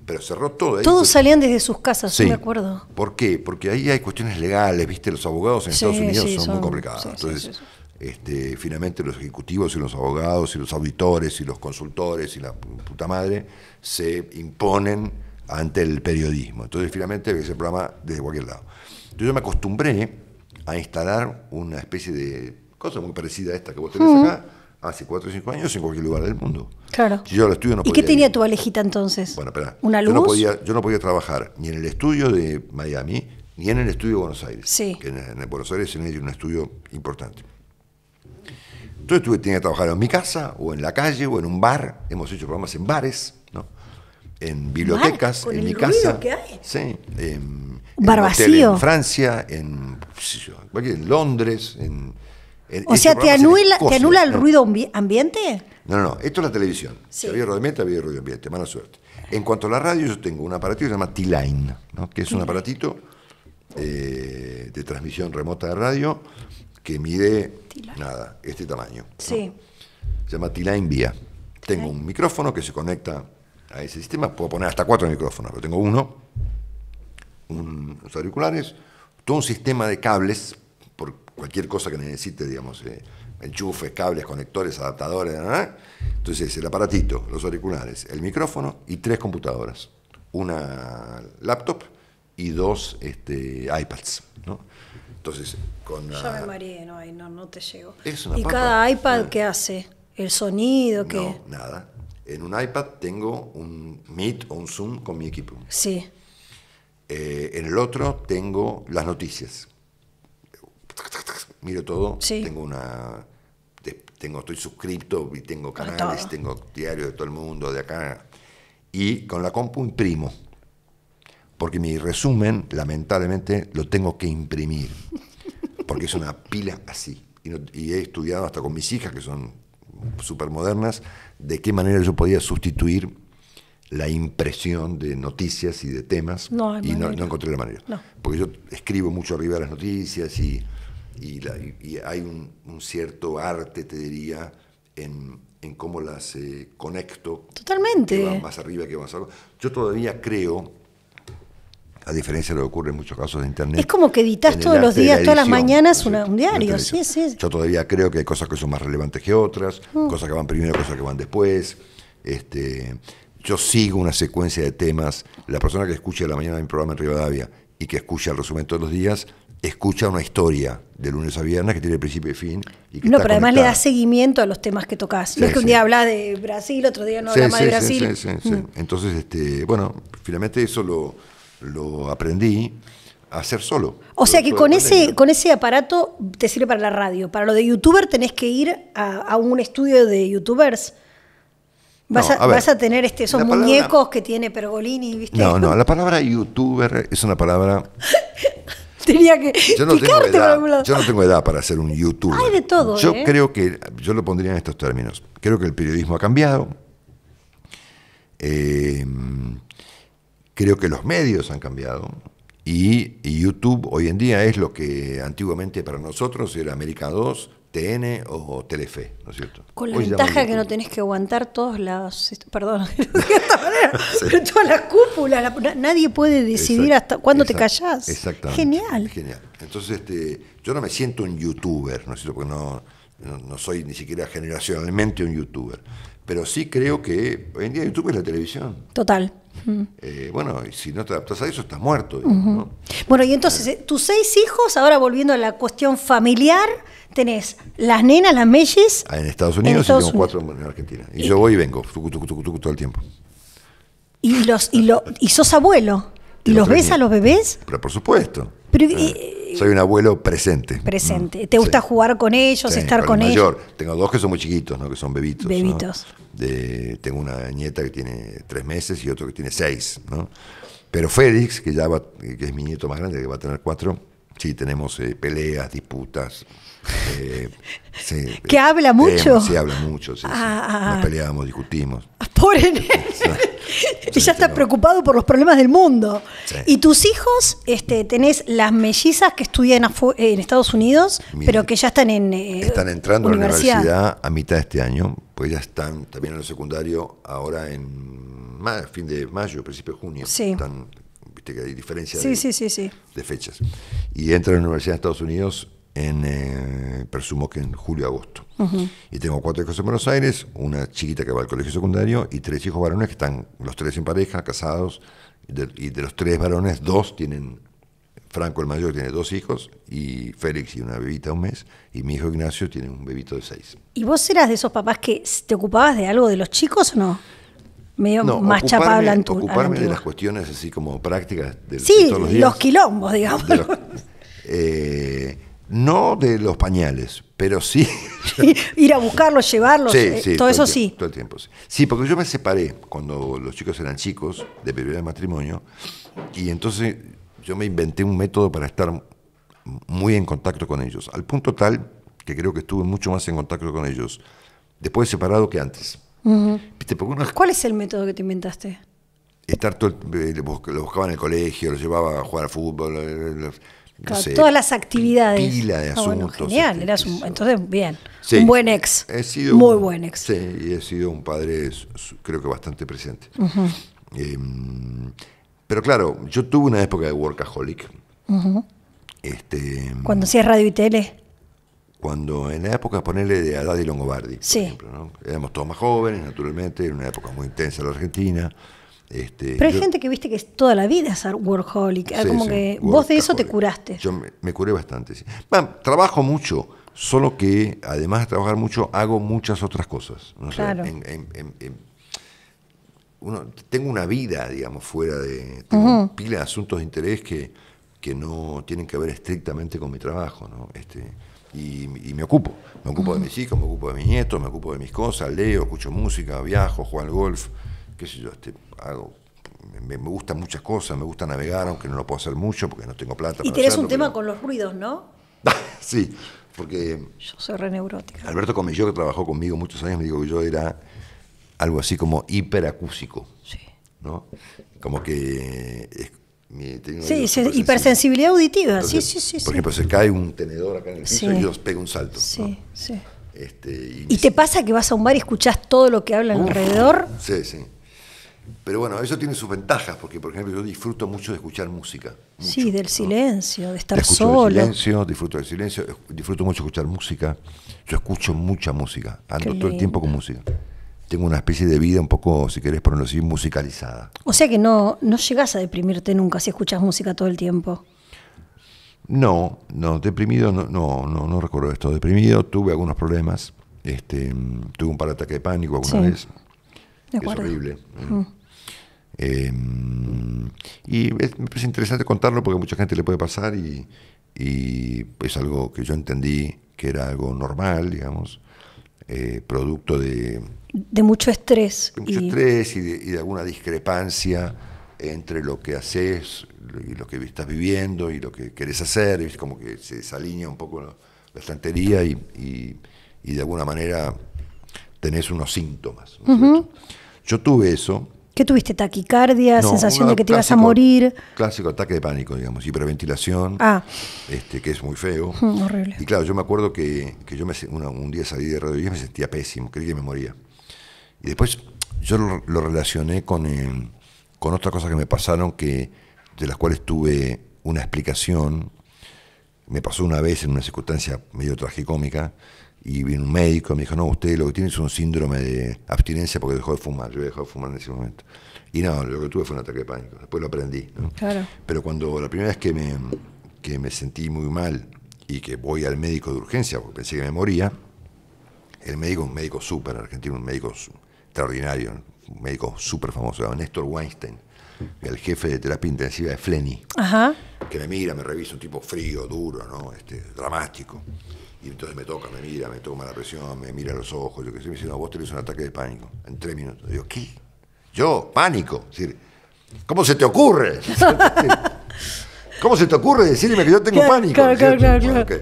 [SPEAKER 1] pero cerró todo. Ahí Todos
[SPEAKER 2] salían desde sus casas, sí. me acuerdo.
[SPEAKER 1] ¿Por qué? Porque ahí hay cuestiones legales, ¿viste? Los abogados en Estados Unidos son, muy complicados. Entonces, este, finalmente los ejecutivos y los abogados y los auditores y los consultores y la puta madre se imponen ante el periodismo. Entonces, finalmente ese programa desde cualquier lado. Entonces, yo me acostumbré a instalar una especie de cosa muy parecida a esta que vos tenés acá hace 4 o 5 años en cualquier lugar del mundo. Claro. yo al estudio no podía ¿Y qué tenía
[SPEAKER 2] tu Alejita entonces? Bueno, espera. ¿Una luz? Yo
[SPEAKER 1] no, podía, trabajar ni en el estudio de Miami ni en el estudio de Buenos Aires. Sí. Que en, Buenos Aires tenía un estudio importante. Entonces tuve, tenía que trabajar en mi casa, o en la calle, o en un bar. Hemos hecho programas en bares, ¿no? En bibliotecas, en el mi casa. Que hay? Sí. En, Bar vacío. en Francia, en, en Londres, en o sea, te anula, te el ruido
[SPEAKER 2] ambiente.
[SPEAKER 1] No, no, esto es la televisión. Si había ruido ambiente, había ruido ambiente, mala suerte. En cuanto a la radio, yo tengo un aparatito que se llama T-Line, que es un aparatito eh, de transmisión remota de radio que mide nada, este tamaño. Sí. Se llama T-Line Vía. Tengo un micrófono que se conecta a ese sistema, puedo poner hasta cuatro micrófonos, pero tengo uno, unos auriculares, todo un sistema de cables cualquier cosa que necesite, digamos, eh, enchufes, cables, conectores, adaptadores, nada. entonces el aparatito, los auriculares, el micrófono y tres computadoras, una laptop y dos este, iPads, Entonces, con Yo
[SPEAKER 2] me no, no, no te llego. ¿Y cada iPad qué hace? ¿El sonido? No,
[SPEAKER 1] nada. En un iPad tengo un Meet o un Zoom con mi equipo. Sí. Eh, en el otro tengo las noticias miro todo, tengo una tengo estoy suscripto y tengo canales, tengo diarios de todo el mundo de acá y con la compu imprimo. Porque mi resumen, lamentablemente, lo tengo que imprimir. Porque es una pila así. Y, he estudiado hasta con mis hijas, que son súper modernas, de qué manera yo podía sustituir la impresión de noticias y de temas. y no, no, encontré la manera. Porque yo escribo mucho arriba de las noticias y y, hay un, cierto arte, te diría, en, cómo las eh, conecto.
[SPEAKER 2] Totalmente.
[SPEAKER 1] más arriba, que más abajo. Yo todavía creo, a diferencia de lo que ocurre en muchos casos de Internet. Es como que editas todos los días, todas las
[SPEAKER 2] mañanas una, un diario. Sí, sí.
[SPEAKER 1] Yo todavía creo que hay cosas que son más relevantes que otras, mm. cosas que van primero, cosas que van después. Este, yo sigo una secuencia de temas. La persona que escucha la mañana mi programa en Rivadavia y que escucha el resumen todos los días, escucha una historia de lunes a viernes que tiene principio y fin. Y que no, pero además le da
[SPEAKER 2] seguimiento a los temas que tocas. no es que un día hablas de Brasil, otro día no hablas más de Brasil. Mm.
[SPEAKER 1] Entonces, este, bueno, finalmente eso lo, aprendí a hacer solo.
[SPEAKER 2] O sea que con ese, con ese aparato te sirve para la radio. Para lo de youtuber tenés que ir a, un estudio de youtubers. Vas, a, tener este, esos muñecos que tiene Pergolini, ¿viste? No,
[SPEAKER 1] no, la palabra youtuber es una palabra
[SPEAKER 2] que yo no tengo
[SPEAKER 1] edad, para hacer un youtuber. de todo. Yo ¿eh? creo que, yo lo pondría en estos términos. Creo que el periodismo ha cambiado. Em, creo que los medios han cambiado. Y, y, YouTube hoy en día es lo que antiguamente para nosotros era América 2 TN o Telefe, ¿no es cierto?
[SPEAKER 2] Con la ventaja que no tenés que aguantar todos las... perdón, de esta manera, pero todas las cúpulas, nadie puede decidir hasta cuándo te callás. Exactamente. Genial.
[SPEAKER 1] Genial. Entonces, este, yo no me siento un youtuber, ¿no es cierto? Porque no, soy ni siquiera generacionalmente un youtuber. Pero sí creo que hoy en día YouTube es la televisión.
[SPEAKER 2] Total. Mm.
[SPEAKER 1] Eh, bueno, y si no te adaptas a eso, estás muerto.
[SPEAKER 2] Bueno, y entonces, eh, tus seis hijos, ahora volviendo a la cuestión familiar, tenés las nenas, las mellis. Ah, en Estados Unidos y tengo cuatro
[SPEAKER 1] en Argentina. Y, yo voy y vengo, tucu, todo el tiempo.
[SPEAKER 2] Y, los, y, y sos abuelo. ¿Y los ves a los bebés?
[SPEAKER 1] Pero por supuesto.
[SPEAKER 2] Ah, eh,
[SPEAKER 1] soy un abuelo presente.
[SPEAKER 2] Presente. Mm. ¿Te gusta jugar con ellos, estar con ellos?
[SPEAKER 1] Tengo dos que son muy chiquitos, ¿no? que son bebitos. Bebitos. tengo una nieta que tiene tres meses y otro que tiene seis. ¿no? Pero Félix, que ya que es mi nieto más grande, que va a tener cuatro, Sí, tenemos eh, peleas, disputas. Eh, ¿Que eh, habla mucho? Sí, habla mucho, sí, ah, ah, ah. Nos peleamos, discutimos.
[SPEAKER 2] Pobre Y ya estás preocupado por los problemas del mundo. ¿Y tus hijos? Este, ¿Tenés las mellizas que estudian en Estados Unidos, pero que ya están en Están entrando a la universidad
[SPEAKER 1] a mitad de este año, pues ya están también en el secundario ahora en fin de mayo, principio de junio. Están que hay diferencias
[SPEAKER 2] de,
[SPEAKER 1] fechas. Y entro en la Universidad de Estados Unidos en, eh, presumo que en julio-agosto. Y tengo cuatro hijos en Buenos Aires, una chiquita que va al colegio secundario y tres hijos varones que están los tres en pareja, casados, y de, los tres varones, dos tienen, Franco el mayor tiene dos hijos y Félix y una bebita un mes, y mi hijo Ignacio tiene un bebito de seis.
[SPEAKER 2] ¿Y vos eras de esos papás que te ocupabas de algo de los chicos o no? medio no, más ocuparme, chapa Ocuparme de las
[SPEAKER 1] cuestiones así como prácticas sí, los
[SPEAKER 2] quilombos, digamos.
[SPEAKER 1] Eh, no de los pañales, pero sí.
[SPEAKER 2] Ir a buscarlos, llevarlos, eh, todo, eso sí.
[SPEAKER 1] Todo el tiempo, sí. porque yo me separé cuando los chicos eran chicos, de primer matrimonio, y entonces yo me inventé un método para estar muy en contacto con ellos, al punto tal que creo que estuve mucho más en contacto con ellos después de separado que antes.
[SPEAKER 2] ¿Cuál es el método que te inventaste?
[SPEAKER 1] Estar todo, eh, lo buscaba en el colegio, lo llevaba a jugar al fútbol, eh,
[SPEAKER 2] eh, todas las actividades. Pila
[SPEAKER 1] de ah, asuntos. genial, este,
[SPEAKER 2] eras un, entonces bien, un buen ex.
[SPEAKER 1] muy buen ex. Sí, y he sido un padre, creo que bastante presente. Em, pero claro, yo tuve una época de workaholic. Uh este,
[SPEAKER 2] em, Cuando hacías radio y tele
[SPEAKER 1] cuando en la época, ponerle de Haddad y Longobardi, por ejemplo, éramos todos más jóvenes, naturalmente, en una época muy intensa la Argentina. Este, Pero hay gente
[SPEAKER 2] que viste que toda la vida es workaholic, ah, como que vos de eso te curaste. Yo
[SPEAKER 1] me, curé bastante, sí. Bueno, trabajo mucho, solo que además de trabajar mucho, hago muchas otras cosas. Claro. uno, tengo una vida, digamos, fuera de... Tengo pila de asuntos de interés que, que no tienen que ver estrictamente con mi trabajo, ¿no? Este, y, me ocupo. Me ocupo de mis hijos, me ocupo de mis nietos, me ocupo de mis cosas, leo, escucho música, viajo, juego al golf, qué sé yo, este, hago me, gustan muchas cosas, me gusta navegar, aunque no lo puedo hacer mucho porque no tengo plata. Y tienes tenés un
[SPEAKER 2] tema con los ruidos, ¿no?
[SPEAKER 1] sí, porque...
[SPEAKER 2] Yo soy re neurótica.
[SPEAKER 1] Alberto Comilló, que trabajó conmigo muchos años, me dijo que yo era algo así como hiperacúsico. Sí. ¿no? Como que es, sí, sí
[SPEAKER 2] hipersensibilidad auditiva, sí, sí, sí. Por ejemplo,
[SPEAKER 1] se cae un tenedor acá en el piso y yo pega un salto.
[SPEAKER 2] Sí, sí.
[SPEAKER 1] Este,
[SPEAKER 2] y, te pasa que vas a un bar y escuchás todo lo que habla alrededor?
[SPEAKER 1] Sí, sí. Pero bueno, eso tiene sus ventajas, porque por ejemplo yo disfruto mucho de escuchar música. sí,
[SPEAKER 2] del silencio, de estar solo. Del
[SPEAKER 1] silencio, disfruto del silencio, disfruto mucho escuchar música. Yo escucho mucha música, ando todo el tiempo con música tengo una especie de vida un poco, si querés pronunciar, musicalizada.
[SPEAKER 2] O sea que no, no llegás a deprimirte nunca si escuchas música todo el tiempo.
[SPEAKER 1] No, no, deprimido no, no, no, recuerdo esto. Deprimido tuve algunos problemas. Este, tuve un par de ataque de pánico alguna vez. De es horrible. Mm. Mm. Em, y es, interesante contarlo porque mucha gente le puede pasar y es algo que yo entendí que era algo normal, digamos eh, producto de...
[SPEAKER 2] mucho estrés. y...
[SPEAKER 1] de, alguna discrepancia entre lo que haces y lo que estás viviendo y lo que querés hacer, es como que se desalinea un poco la, estantería y, de alguna manera tenés unos síntomas. Yo tuve eso
[SPEAKER 2] ¿Qué tuviste? ¿Taquicardia? ¿Sensación de que te ibas a morir?
[SPEAKER 1] Clásico ataque de pánico, digamos, hiperventilación, ah. este, que es muy feo. Y claro, yo me acuerdo que, yo me, un día salí de Radio y me sentía pésimo, creí que me moría. Y después yo lo, relacioné con, eh, con otras cosas que me pasaron, que, de las cuales tuve una explicación. Me pasó una vez en una circunstancia medio tragicómica y vino un médico y me dijo, no, usted lo que tiene es un síndrome de abstinencia porque dejó de fumar, yo había dejado de fumar en ese momento. Y no, lo que tuve fue un ataque de pánico, después lo aprendí. Pero cuando la primera vez que me, que me sentí muy mal y que voy al médico de urgencia, porque pensé que me moría, el médico, un médico súper argentino, un médico extraordinario, un médico súper famoso, Néstor Weinstein, el jefe de terapia intensiva de Fleni, que me mira, me revisa, un tipo frío, duro, ¿no? este, dramático. Y entonces me toca, me mira, me toma la presión, me mira los ojos, yo qué sé, me dice, no, vos tenés un ataque de pánico. En tres minutos. Yo digo, ¿qué? Yo, pánico. Es decir, ¿cómo se te ocurre? ¿Cómo se te ocurre decirme que yo tengo pánico? Claro, claro, claro,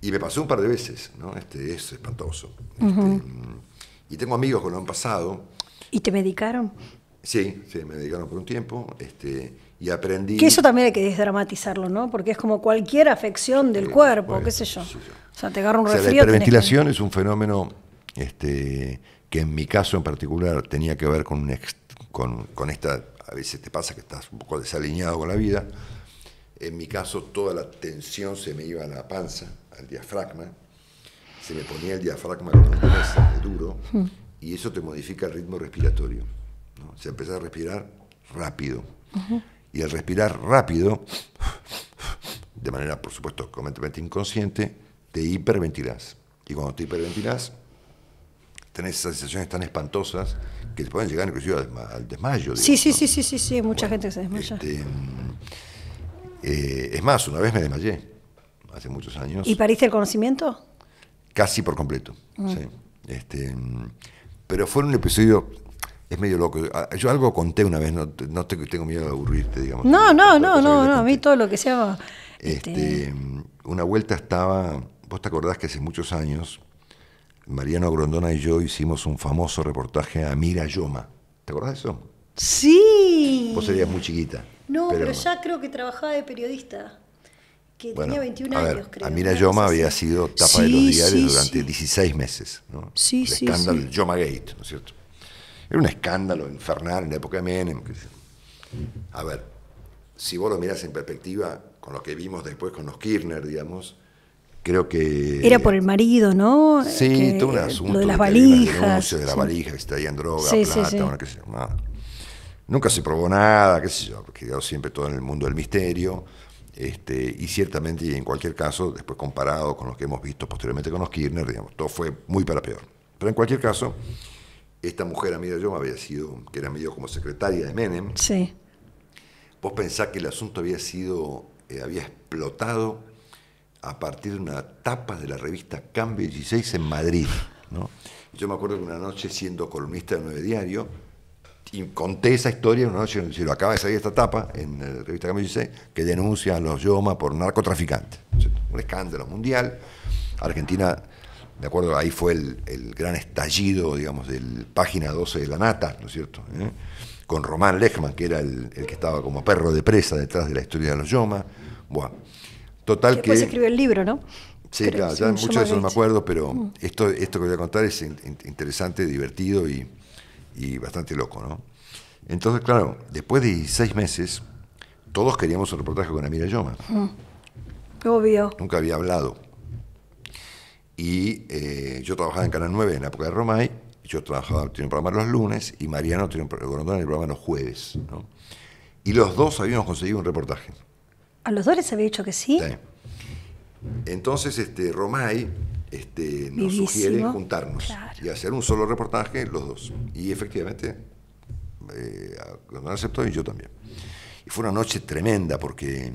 [SPEAKER 1] Y me pasó un par de veces, ¿no? Este, es espantoso. Este, mm, y tengo amigos que lo han pasado.
[SPEAKER 2] ¿Y te medicaron?
[SPEAKER 1] Sí, sí, me medicaron por un tiempo. Este, y aprendí. Que eso
[SPEAKER 2] también hay que desdramatizarlo, ¿no? Porque es como cualquier afección del cuerpo, qué sé yo. O sea, te agarra un o La hiperventilación
[SPEAKER 1] es un fenómeno este, que en mi caso en particular tenía que ver con, con, esta. A veces te pasa que estás un poco desalineado con la vida. En mi caso, toda la tensión se me iba a la panza, al diafragma. Se me ponía el diafragma como de duro. Y eso te modifica el ritmo respiratorio. se O a respirar rápido y al respirar rápido, de manera, por supuesto, completamente inconsciente, te hiperventilás. Y cuando te hiperventilás, tenés esas sensaciones tan espantosas que te pueden llegar inclusive al, desmayo. Sí, sí,
[SPEAKER 2] sí, sí, sí, sí, mucha gente se desmaya. Este,
[SPEAKER 1] eh, es más, una vez me desmayé, hace muchos años. ¿Y
[SPEAKER 2] pariste el conocimiento?
[SPEAKER 1] Casi por completo, mm. sí. Este, pero fue un episodio es medio loco. Ah, yo algo conté una vez, no, no tengo miedo de aburrirte, digamos.
[SPEAKER 2] No, no, no, no, no, a mí todo lo que sea.
[SPEAKER 1] Este, este, una vuelta estaba, vos te acordás que hace muchos años, Mariano Grondona y yo hicimos un famoso reportaje a Mira Yoma. ¿Te acordás de eso? Sí. Vos serías muy chiquita. No, pero, ya
[SPEAKER 2] creo que trabajaba de periodista. Que tenía 21 años, creo. Amira
[SPEAKER 1] Yoma había sido tapa de los diarios durante 16 meses. ¿no? Sí, El escándalo Yoma Gate, ¿no es cierto? Era un escándalo infernal en la época de Menem. A ver, si vos lo mirás en perspectiva con lo que vimos después con los Kirchner, digamos, creo que... Era
[SPEAKER 2] por el marido, ¿no? Sí, todo un asunto. Eh, lo de las valijas. de las valijas,
[SPEAKER 1] que se traían droga, plata, Nunca se probó nada, qué sé yo, quedó siempre todo en el mundo del misterio. Este, y ciertamente, y en cualquier caso, después comparado con lo que hemos visto posteriormente con los Kirchner, digamos, todo fue muy para peor. Pero en cualquier caso, esta mujer amiga Yoma, había sido, que era medio como secretaria de Menem. Sí. Vos pensás que el asunto había sido, eh, había explotado a partir de una tapa de la revista Cambio 16 en Madrid. ¿no? Yo me acuerdo que una noche, siendo columnista de Nueve Diario, conté esa historia una noche, se lo acaba de salir esta tapa en la revista Cambio 16, que denuncia a los Yoma por narcotraficantes. Un escándalo mundial. Argentina ¿de acuerdo? Ahí fue el, gran estallido, digamos, del página 12 de La Nata, ¿no es cierto? ¿Eh? Con Román Lechman, que era el, que estaba como perro de presa detrás de la historia de los Yoma. total Después que... escribió
[SPEAKER 2] el libro, ¿no? Sí, claro, ya mucho de eso no me acuerdo,
[SPEAKER 1] pero mm. esto, esto que voy a contar es interesante, divertido y, bastante loco, ¿no? Entonces, claro, después de 16 meses, todos queríamos un reportaje con Amira Yoma.
[SPEAKER 2] Mm. Obvio.
[SPEAKER 1] Nunca había hablado. Y eh, yo trabajaba en Canal 9 en la época de Romay, yo trabajaba, tenía un programa los lunes y Mariano tenía el programa los jueves. Y los dos habíamos conseguido un reportaje.
[SPEAKER 2] ¿A los dos les había dicho que sí?
[SPEAKER 1] Entonces, este, Romay este, nos sugiere juntarnos y hacer un solo reportaje los dos. Y efectivamente, eh, aceptó y yo también. Y fue una noche tremenda porque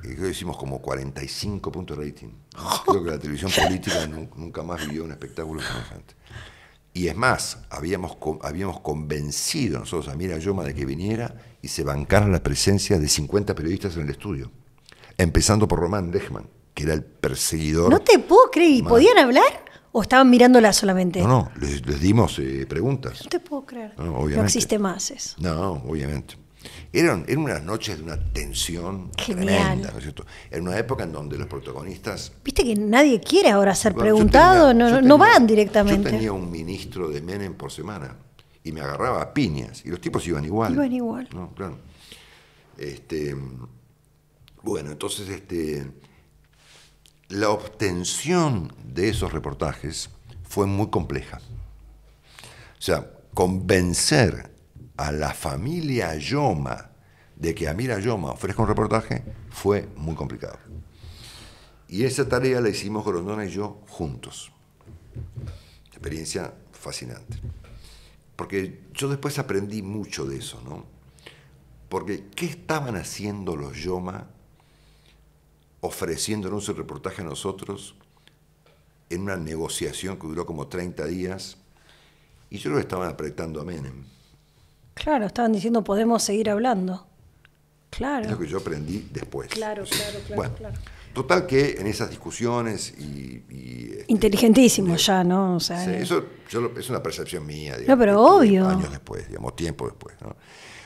[SPEAKER 1] creo hicimos como 45 puntos de rating. Creo que la televisión política nunca más vivió un espectáculo semejante. Y es más, habíamos, habíamos convencido nosotros a Mira Yoma de que viniera y se bancara la presencia de 50 periodistas en el estudio. Empezando por Román Dechman que era el perseguidor. No
[SPEAKER 2] te puedo creer, podían hablar? ¿O estaban mirándola solamente? No, no,
[SPEAKER 1] les, dimos eh, preguntas. No te puedo creer. no existe más eso. No, obviamente. Eran, unas noches de una tensión tremenda, ¿no es cierto? En una época en donde los protagonistas...
[SPEAKER 2] Viste que nadie quiere ahora ser preguntado, no, van directamente. Yo
[SPEAKER 1] tenía un ministro de Menem por semana y me agarraba a piñas y los tipos iban igual. Iban igual. Este, bueno, entonces este, la obtención de esos reportajes fue muy compleja. O sea, convencer a la familia Yoma de que Amira Yoma ofrezca un reportaje fue muy complicado. Y esa tarea la hicimos Grondona y yo juntos. Experiencia fascinante. Porque yo después aprendí mucho de eso, ¿no? Porque ¿qué estaban haciendo los Yoma ofreciéndonos el reportaje a nosotros en una negociación que duró como 30 días? Y yo lo estaban apretando a Menem.
[SPEAKER 2] Claro, estaban diciendo podemos seguir hablando. Claro. Es lo
[SPEAKER 1] que yo aprendí después. Claro,
[SPEAKER 2] claro, claro.
[SPEAKER 1] Total que en esas discusiones y...
[SPEAKER 2] Este, Inteligentísimo ya, ¿no? sí, eso
[SPEAKER 1] es una percepción mía. Digamos, no, pero obvio. Años después, digamos, tiempo después. ¿no?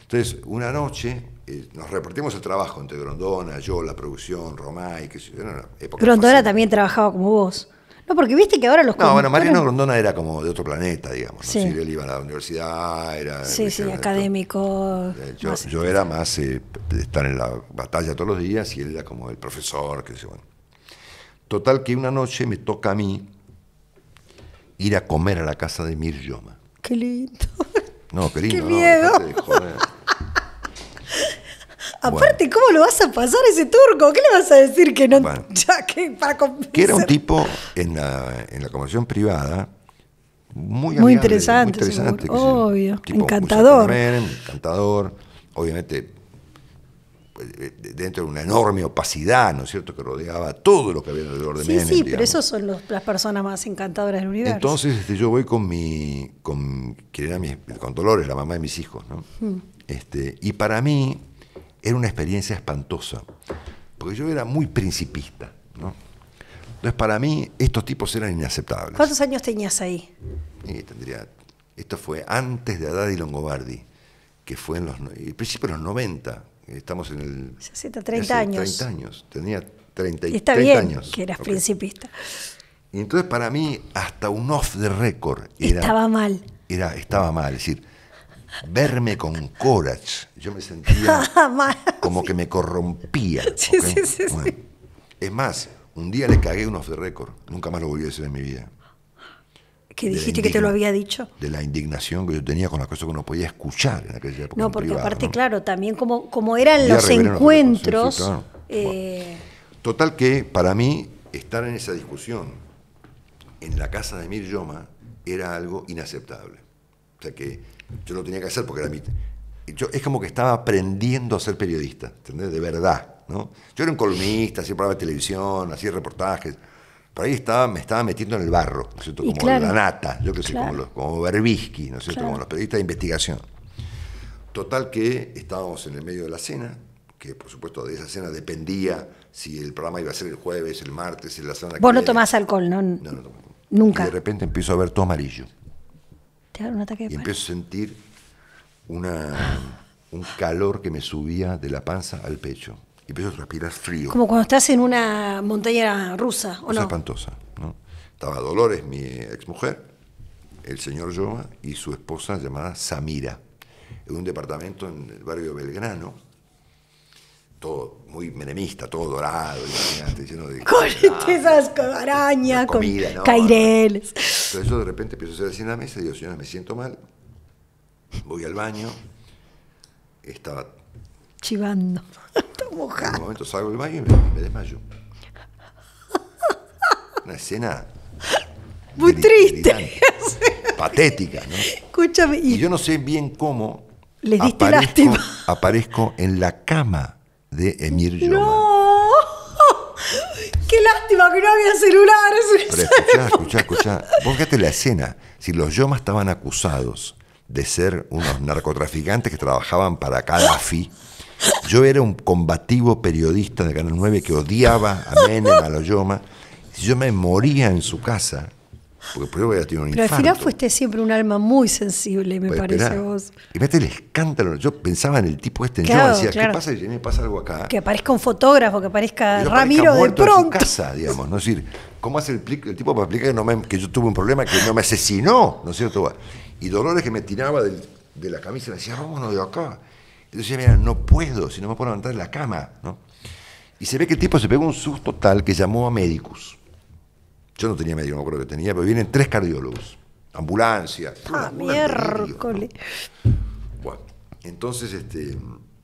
[SPEAKER 1] Entonces, una noche eh, nos repartimos el trabajo entre Grondona, yo, la producción, Romay, que era una época... Grondona también trabajaba
[SPEAKER 2] como vos. No, porque viste que ahora los. No, bueno, Mariano
[SPEAKER 1] Grondona era como de otro planeta, digamos. Sí. él iba a la universidad, era. Sí, sí,
[SPEAKER 2] académico. Eh, yo,
[SPEAKER 1] era más eh, de estar en la batalla todos los días y él era como el profesor, que sé, bueno. Total, que una noche me toca a mí ir a comer a la casa de Mir Yoma. Qué lindo. No,
[SPEAKER 2] qué lindo. Qué miedo. Aparte, ¿cómo lo vas a pasar a ese turco? ¿Qué le vas a decir que no? ya, que, era un
[SPEAKER 1] tipo en la, en conversación privada
[SPEAKER 2] muy, muy interesante. Muy interesante Obvio. encantador.
[SPEAKER 1] encantador. Obviamente, eh, eh, dentro de una enorme opacidad, ¿no es cierto?, que rodeaba todo lo que había alrededor de mí. Sí, sí, pero esas
[SPEAKER 2] son las personas más encantadoras del universo.
[SPEAKER 1] Entonces este, yo voy con mi, con, quien con Dolores, la mamá de mis hijos, ¿no? Hmm. Este, y para mí, era una experiencia espantosa, porque yo era muy principista. Entonces, para mí, estos tipos eran inaceptables. ¿Cuántos
[SPEAKER 2] años tenías ahí?
[SPEAKER 1] esto fue antes de Adadi Longobardi, que fue en los el principio de los 90. Estamos en el.
[SPEAKER 2] 60, 30 años. 30
[SPEAKER 1] años. Tenía 30, y está bien Que
[SPEAKER 2] eras principista.
[SPEAKER 1] Y entonces, para mí, hasta un off de récord. Estaba mal. Era, estaba mal. Es decir, verme con Corach. Yo me sentía como que me corrompía. Es más, un día le cagué unos de récord. Nunca más lo volví a hacer en mi vida.
[SPEAKER 2] qué dijiste que te lo había dicho?
[SPEAKER 1] De la indignación que yo tenía con las cosas que no podía escuchar en aquella época. No, porque aparte,
[SPEAKER 2] claro, también como, como eran los encuentros. Eh,
[SPEAKER 1] total que para mí estar en esa discusión en la casa de Mir Yoma era algo inaceptable. O sea que yo lo tenía que hacer porque era mi... Yo, es como que estaba aprendiendo a ser periodista, ¿entendés? De verdad, ¿no? Yo era un columnista, hacía programas de televisión, hacía reportajes, pero ahí estaba, me estaba metiendo en el barro, ¿no Como la nata, yo como, los, como Berbisky, ¿no es Como los periodistas de investigación. Total que estábamos en el medio de la cena, que por supuesto de esa cena dependía si el programa iba a ser el jueves, el martes, en la semana Vos no tomás
[SPEAKER 2] alcohol, ¿no? Nunca. Y de
[SPEAKER 1] repente empiezo a ver todo amarillo y empiezo a sentir una, un calor que me subía de la panza al pecho. Y empiezo a respirar frío. Como
[SPEAKER 2] cuando estás en una montaña rusa, ¿o no?
[SPEAKER 1] espantosa, Estaba Dolores, mi exmujer, el señor Joa, y su esposa llamada Samira, en un departamento en el barrio Belgrano, todo muy menemista, todo dorado, imagínate, de... Con esas
[SPEAKER 2] arañas, con caireles.
[SPEAKER 1] Entonces yo de repente empiezo a hacer así en la mesa y digo, señora, me siento mal, voy al baño, estaba...
[SPEAKER 2] Chivando, está mojado.
[SPEAKER 1] En un momento salgo del baño y me, desmayo. Una escena... Muy triste. Patética, ¿no? Escúchame. Y, yo no sé bien cómo...
[SPEAKER 2] Les diste lástima.
[SPEAKER 1] Aparezco en la cama de Emir Yoma.
[SPEAKER 2] ¡No! ¡Qué lástima que no había celulares! Pero
[SPEAKER 1] escuchá, escuchá, escuchá. la escena. Si los Yomas estaban acusados de ser unos narcotraficantes que trabajaban para Gaddafi, yo era un combativo periodista de Canal 9 que odiaba a Menem, a los Yomas. Yo me moría en su casa porque voy a un Pero al final
[SPEAKER 2] fuiste siempre un alma muy sensible, me parece a vos.
[SPEAKER 1] Y vete el escándalo. Yo pensaba en el tipo este, claro, yo decía, ¿qué pasa si pasa algo acá? Que
[SPEAKER 2] aparezca un fotógrafo, que aparezca Ramiro de pronto. En su
[SPEAKER 1] casa, digamos, ¿no? decir, ¿cómo hace el, tipo para explicar que, yo tuve un problema que no me asesinó? ¿No es cierto? Y Dolores que me tiraba de la camisa le decía, vámonos de acá. Entonces yo decía, mira, no puedo, si no me puedo levantar de la cama, ¿no? Y se ve que el tipo se pegó un susto tal que llamó a médicos. Yo no tenía médico, no creo que tenía, pero vienen tres cardiólogos, ambulancia.
[SPEAKER 2] ¡Ah, miércoles!
[SPEAKER 1] Bueno, entonces este,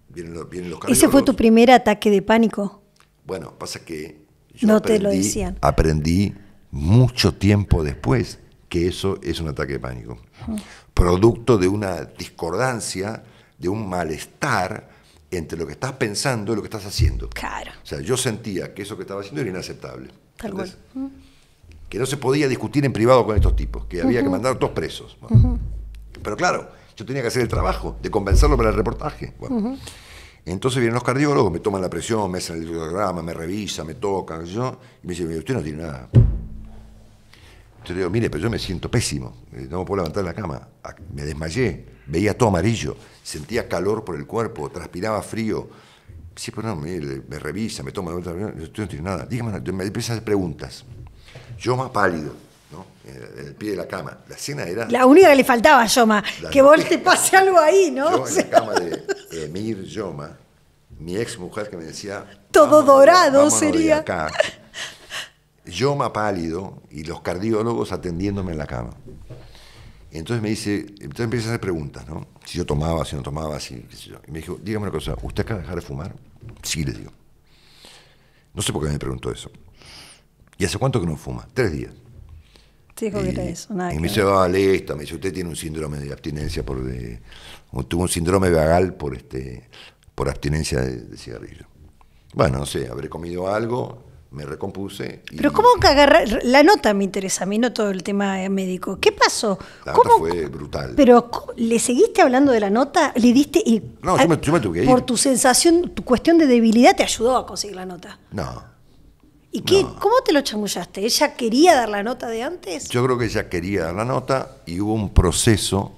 [SPEAKER 1] vienen, los, cardiólogos. ¿Ese fue tu primer
[SPEAKER 2] ataque de pánico?
[SPEAKER 1] Bueno, pasa que.
[SPEAKER 2] no te lo decían.
[SPEAKER 1] Aprendí mucho tiempo después que eso es un ataque de pánico. Producto de una discordancia, de un malestar entre lo que estás pensando y lo que estás haciendo. Claro. O sea, yo sentía que eso que estaba haciendo era inaceptable. Tal cual que no se podía discutir en privado con estos tipos, que había que mandar dos presos. Pero claro, yo tenía que hacer el trabajo de convencerlo para el reportaje. Entonces vienen los cardiólogos, me toman la presión, me hacen el diagrama, me revisan, me tocan, yo, y me dicen, usted no tiene nada. Yo digo, mire, pero yo me siento pésimo, eh, no me puedo levantar de la cama. Me desmayé, veía todo amarillo, sentía calor por el cuerpo, transpiraba frío. Sí, pero no, me, me revisa, me toma, usted no tiene nada. Dígame, me empieza a hacer preguntas. Yoma pálido, ¿no? En el pie de la cama. La escena era. La
[SPEAKER 2] única que le faltaba a Yoma, que vos pase algo ahí, ¿no? Yo en
[SPEAKER 1] la cama de Emir Yoma, mi ex mujer que me decía.
[SPEAKER 2] Todo dorado sería.
[SPEAKER 1] Yoma pálido y los cardiólogos atendiéndome en la cama. Entonces me dice, entonces empieza a hacer preguntas, ¿no? Si yo tomaba, si no tomaba, si, qué sé yo. Y me dijo, dígame una cosa, ¿usted acaba de dejar de fumar? Sí, le digo. No sé por qué me preguntó eso. ¿Y hace cuánto que no fuma? Tres días.
[SPEAKER 2] Sí, y, era eso? y me dice,
[SPEAKER 1] vale, ah, esto, me dice, usted tiene un síndrome de abstinencia por... tuvo un síndrome vagal por, este, por abstinencia de, cigarrillo. Bueno, no sé, habré comido algo, me recompuse.
[SPEAKER 2] Pero ¿cómo que agarrar? La nota me interesa, a mí no todo el tema eh, médico. ¿Qué pasó? La fue
[SPEAKER 1] brutal. Pero
[SPEAKER 2] ¿le seguiste hablando de la nota? ¿Le diste...? Y... no,
[SPEAKER 1] yo me tuve que ir. Por
[SPEAKER 2] tu sensación, tu cuestión de debilidad te ayudó a conseguir la nota. No, ¿Y qué, cómo te lo chamullaste? ¿Ella quería dar la nota de antes?
[SPEAKER 1] Yo creo que ella quería dar la nota y hubo un proceso,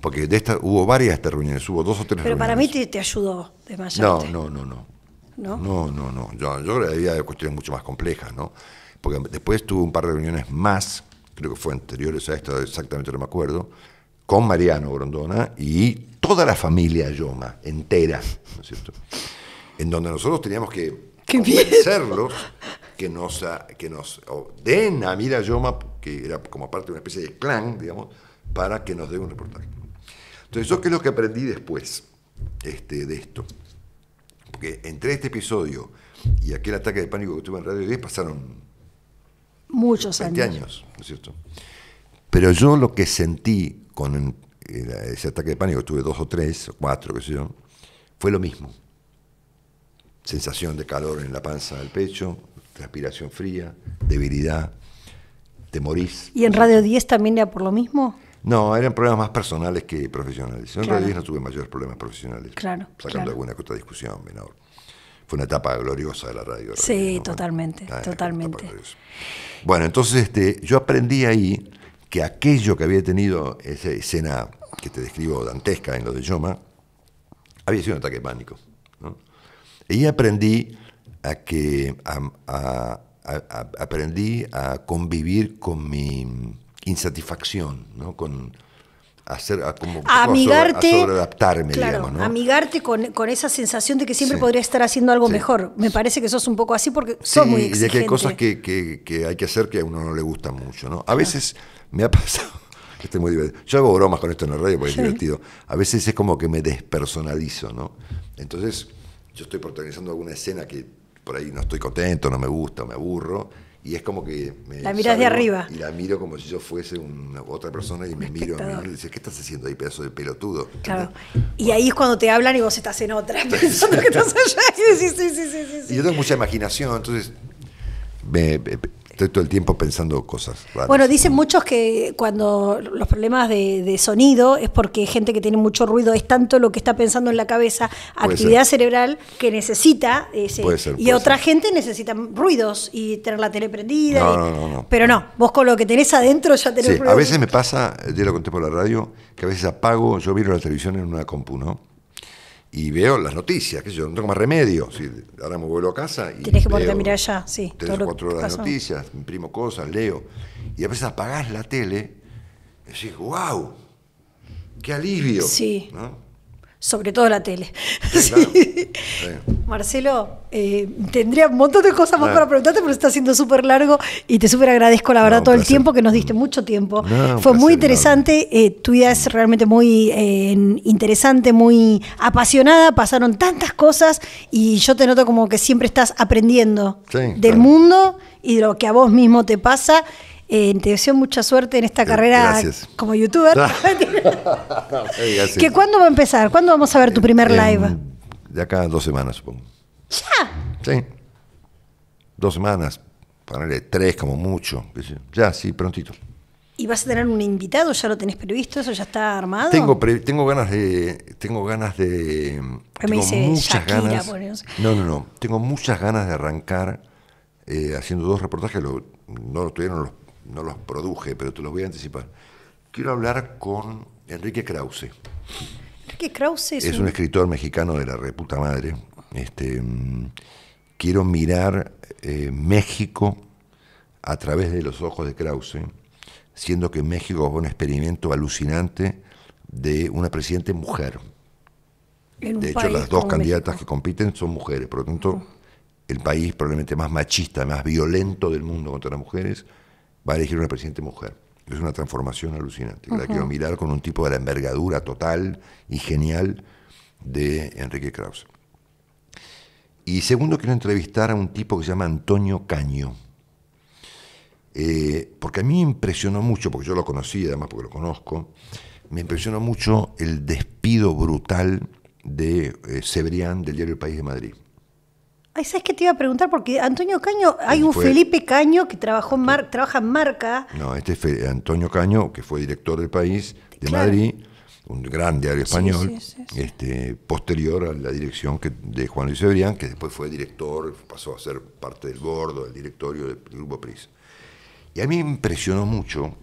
[SPEAKER 1] porque de esta, hubo varias reuniones, hubo dos o tres reuniones. Pero para mí
[SPEAKER 2] te, ayudó demasiado.
[SPEAKER 1] No, no, no, no. ¿No? No, no, Yo, yo creo que había cuestiones mucho más complejas, ¿no? Porque después tuve un par de reuniones más, creo que fue anteriores a esta, exactamente no me acuerdo, con Mariano Grondona y toda la familia Yoma, entera, ¿no es cierto? En donde nosotros teníamos que convencerlos que nos, que nos den a Mira Yoma, que era como parte de una especie de clan, digamos, para que nos dé un reportaje. Entonces, eso qué es lo que aprendí después este, de esto? Porque entre este episodio y aquel ataque de pánico que tuve en Radio 10 pasaron muchos 20 años. es cierto? Pero yo lo que sentí con eh, ese ataque de pánico, tuve dos o tres, o cuatro, qué sé yo, fue lo mismo sensación de calor en la panza, el pecho, transpiración fría, debilidad, temorís.
[SPEAKER 2] ¿Y en Radio 10 también era por lo mismo?
[SPEAKER 1] No, eran problemas más personales que profesionales. En Radio 10 no tuve mayores problemas profesionales. Claro. Sacando alguna que otra discusión menor. Fue una etapa gloriosa de la radio. sí,
[SPEAKER 2] totalmente, totalmente.
[SPEAKER 1] Bueno, entonces este, yo aprendí ahí que aquello que había tenido esa escena que te describo dantesca en lo de Yoma, había sido un ataque pánico. Y aprendí a que aprendí a convivir con mi insatisfacción, ¿no? Con hacer a amigarte, sobre, sobreadaptarme, digamos,
[SPEAKER 2] Amigarte con, esa sensación de que siempre podría estar haciendo algo mejor. Me parece que sos un poco así porque sos muy Y de que hay cosas
[SPEAKER 1] que, hay que hacer que a uno no le gusta mucho, ¿no? A veces me ha pasado este muy divertido. Yo hago bromas con esto en la radio porque es divertido. A veces es como que me despersonalizo, ¿no? Entonces, yo estoy protagonizando alguna escena que por ahí no estoy contento, no me gusta, me aburro, y es como que me la miras de arriba y la miro como si yo fuese una, otra persona y me miro miro, mí y dices qué estás haciendo ahí pedazo de pelotudo
[SPEAKER 2] claro y ahí es cuando te hablan y vos estás en otra pensando que estás allá y decís, sí, sí, sí,
[SPEAKER 1] sí, y yo tengo mucha imaginación entonces me, Estoy todo el tiempo pensando cosas Bueno, dicen
[SPEAKER 2] muchos que cuando los problemas de, sonido es porque gente que tiene mucho ruido es tanto lo que está pensando en la cabeza, actividad cerebral que necesita ese. Puede y otra gente necesita ruidos y tener la tele prendida. No, no, no, Pero no, vos con lo que tenés adentro ya tenés sí, A veces me
[SPEAKER 1] pasa, yo lo conté por la radio, que a veces apago, yo miro la televisión en una compu, ¿no? y veo las noticias, que yo no tengo más remedio. Si ahora me vuelvo a casa y. Tienes que ponerte a mirar
[SPEAKER 2] allá, sí. Tres o cuatro horas de noticias,
[SPEAKER 1] imprimo cosas, leo. Y a veces apagás la tele y decís, ¡guau! ¡Qué alivio! Sí
[SPEAKER 2] sobre todo la tele. Marcelo, eh, tendría un montón de cosas más para preguntarte, pero está siendo súper largo y te súper agradezco, la verdad, todo el tiempo que nos diste, mucho tiempo. Fue muy interesante, eh, tu vida es realmente muy eh, interesante, muy apasionada, pasaron tantas cosas y yo te noto como que siempre estás aprendiendo del mundo y de lo que a vos mismo te pasa eh, te deseo mucha suerte en esta eh, carrera como youtuber. Ah.
[SPEAKER 1] ¿Que
[SPEAKER 2] ¿Cuándo va a empezar? ¿Cuándo vamos a ver tu eh, primer live?
[SPEAKER 1] de acá dos semanas, supongo.
[SPEAKER 2] ¿Ya? Sí.
[SPEAKER 1] Dos semanas, ponerle tres como mucho. Ya, sí, prontito.
[SPEAKER 2] ¿Y vas a tener un invitado? ¿Ya lo tenés previsto? ¿Eso ya está armado? Tengo,
[SPEAKER 1] tengo ganas de. Tengo ganas de. muchas ganas. No, no, no. Tengo muchas ganas de arrancar haciendo dos reportajes. Lo, no lo tuvieron los no los produje, pero te los voy a anticipar. Quiero hablar con Enrique Krause.
[SPEAKER 2] Enrique Krause es, un...
[SPEAKER 1] escritor mexicano de la reputa madre. Este, mm, quiero mirar eh, México a través de los ojos de Krause, siendo que México es un experimento alucinante de una presidente mujer.
[SPEAKER 2] De hecho, las dos candidatas
[SPEAKER 1] que compiten son mujeres, por lo tanto, el país probablemente más machista, más violento del mundo contra las mujeres, va a elegir una presidente mujer. Es una transformación alucinante. La quiero mirar con un tipo de la envergadura total y genial de Enrique Krause. Y segundo, quiero entrevistar a un tipo que se llama Antonio Caño. Eh, porque a mí me impresionó mucho, porque yo lo conocí, además porque lo conozco, me impresionó mucho el despido brutal de Sebrián eh, Cebrián del diario El País de Madrid.
[SPEAKER 2] Ay, ¿sabes qué te iba a preguntar? Porque Antonio Caño, hay un Felipe Caño que trabajó en trabaja en marca.
[SPEAKER 1] No, este es Antonio Caño, que fue director del país, de Madrid, un gran diario español, Este, posterior a la dirección que, de Juan Luis Ebrián, que después fue director, pasó a ser parte del Gordo, del directorio del Grupo PRIS. Y a mí me impresionó mucho,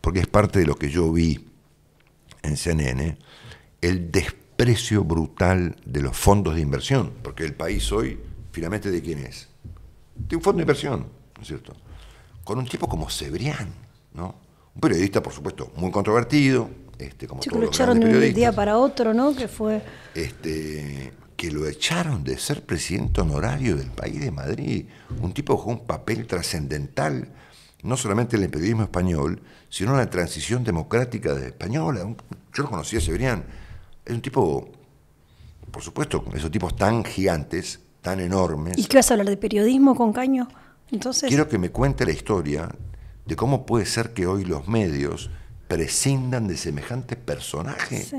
[SPEAKER 1] porque es parte de lo que yo vi en CNN, el desprecio brutal de los fondos de inversión, porque el país hoy finalmente de quién es? De un fondo de inversión, ¿no es cierto? Con un tipo como Cebrián, ¿no? Un periodista, por supuesto, muy controvertido, este, como sí, que lo echaron de un día
[SPEAKER 2] para otro, ¿no? Que fue.
[SPEAKER 1] Este, que lo echaron de ser presidente honorario del país de Madrid. Un tipo con un papel trascendental, no solamente en el periodismo español, sino en la transición democrática de española. yo lo conocí a Cebrián. Es un tipo, por supuesto, esos tipos tan gigantes, tan enormes. ¿Y qué
[SPEAKER 2] vas a hablar de periodismo con Caño? Entonces... Quiero que
[SPEAKER 1] me cuente la historia de cómo puede ser que hoy los medios prescindan de semejantes personajes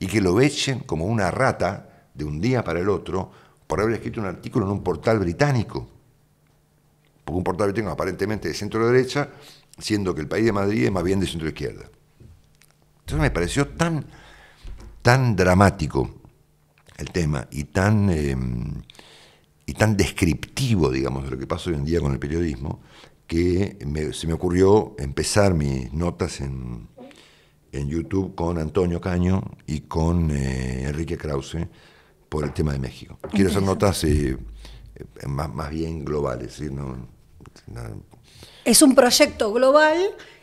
[SPEAKER 1] y que lo echen como una rata de un día para el otro por haber escrito un artículo en un portal británico. Porque un portal británico aparentemente de centro derecha, siendo que el país de Madrid es más bien de centro izquierda. Entonces me pareció tan, tan dramático el tema y tan... Em, y tan descriptivo, digamos, de lo que pasa hoy en día con el periodismo, que se me ocurrió empezar mis notas en, YouTube con Antonio Caño y con eh, Enrique Krause por el tema de México. Quiero hacer notas eh, eh, más, más, bien globales.
[SPEAKER 2] Es un proyecto global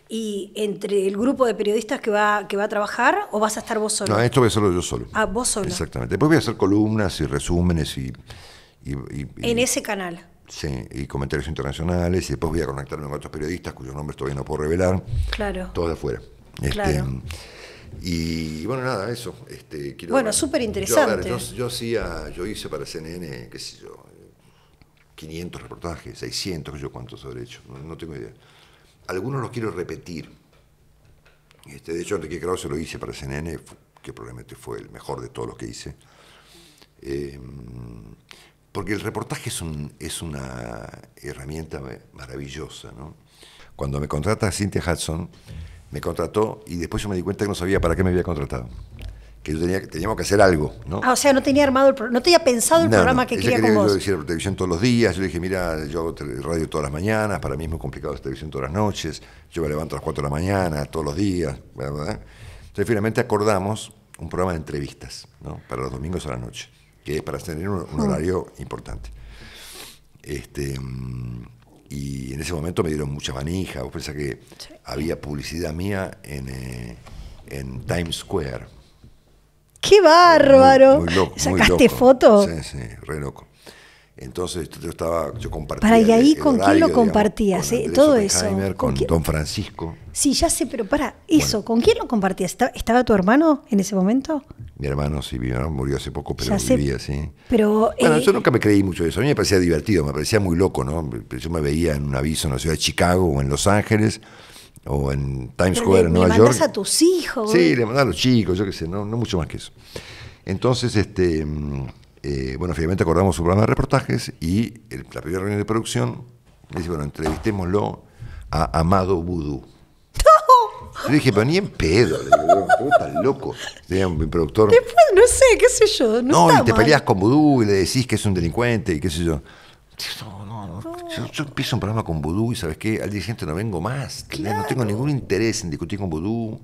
[SPEAKER 2] y entre el grupo de periodistas que va, que va a trabajar o vas a estar vos solo. No, esto
[SPEAKER 1] voy a hacerlo yo solo. Ah, vos solo. Exactamente. Después voy a hacer columnas y resúmenes y
[SPEAKER 2] en ese canal.
[SPEAKER 1] Sí, y comentarios internacionales, y después voy a conectarme con otros periodistas cuyos nombres todavía no puedo revelar. Claro. Todos de afuera. Este, y bueno, nada, eso. Este, bueno, súper interesante. Yo, hacía, yo hice para CNN, qué sé yo, 500 reportajes, 600, qué yo cuántos habré hecho, no, tengo idea. Algunos los quiero repetir. Este, de hecho, Enrique se lo hice para CNN, que probablemente fue el mejor de todos los que hice. Eh, porque el reportaje es, un, es una herramienta maravillosa. ¿no? Cuando me contrata Cynthia Hudson, me contrató y después yo me di cuenta que no sabía para qué me había contratado. Que yo tenía, teníamos que hacer algo. ¿no? Ah,
[SPEAKER 2] o sea, no tenía armado el no tenía pensado el programa que quería, con vos. Yo hiciera
[SPEAKER 1] televisión todos los días. Yo le dije, mira, yo hago radio todas las mañanas, para mí es muy complicado hacer televisión todas las noches. Yo me levanto a las 4 de la mañana, todos los días. ¿verdad? Entonces finalmente acordamos un programa de entrevistas ¿no? para los domingos a la noche que es para tener un, mm. horario importante. Este, mm, y en ese momento me dieron mucha manija. Vos pensás que había publicidad mía eh, en, Times Square.
[SPEAKER 2] ¡Qué bárbaro!
[SPEAKER 1] ¿Sacaste fotos? Sí, sí, re loco. Entonces yo estaba, yo compartía. Para y ahí con quién lo compartías, eh, todo eso. Con, con Don Francisco.
[SPEAKER 2] Sí, ya sé, pero para, eso, ¿con quién lo compartías? ¿Estaba tu hermano en ese momento?
[SPEAKER 1] Mi hermano, sí, mi murió hace poco, pero vivía, sí.
[SPEAKER 2] bueno, eh, yo
[SPEAKER 1] nunca me creí mucho de eso. A mí me parecía divertido, me parecía muy loco, ¿no? Yo me veía en un aviso en la ciudad de Chicago o en Los Ángeles o en Times Square, en Nueva York. le York.
[SPEAKER 2] a tus hijos. Sí, le
[SPEAKER 1] mandaba a los chicos, yo qué sé, no, mucho más que eso. Entonces, este, mm, eh, bueno, finalmente acordamos su programa de reportajes y la primera reunión de producción, dice, bueno, entrevistémoslo a Amado Vudú yo dije, pero ni en pedo. Le estás loco? mi productor. Después,
[SPEAKER 2] no sé, qué sé yo. No, y te peleas
[SPEAKER 1] con Vudú y le decís que es un delincuente y qué sé yo. No, Yo, empiezo un programa con Vudú y ¿sabes qué? Al día no vengo más. No tengo ningún interés en discutir con Vudú.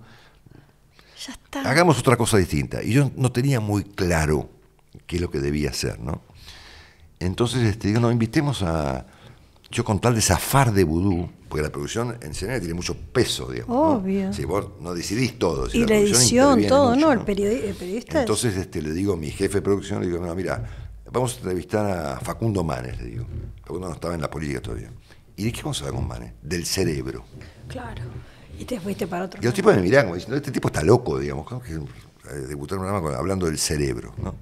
[SPEAKER 1] Ya está. Hagamos otra cosa distinta. Y yo no tenía muy claro qué es lo que debía hacer, ¿no? Entonces, este, digo, no, invitemos a, yo con tal de zafar de vudú, porque la producción en escena tiene mucho peso, digamos. Obvio. Si vos no decidís todo. y la, edición, todo, ¿no?
[SPEAKER 2] El, periodista. Entonces
[SPEAKER 1] este, le digo a mi jefe de producción, le digo, no, mira, vamos a entrevistar a Facundo Manes, le digo. Facundo no estaba en la política todavía. ¿Y de qué vamos a hablar con Manes? Del cerebro.
[SPEAKER 2] Claro. Y te fuiste para otro. Y los
[SPEAKER 1] tipos me miran como diciendo, este tipo está loco, digamos, que eh, debutar un programa hablando del cerebro, ¿no?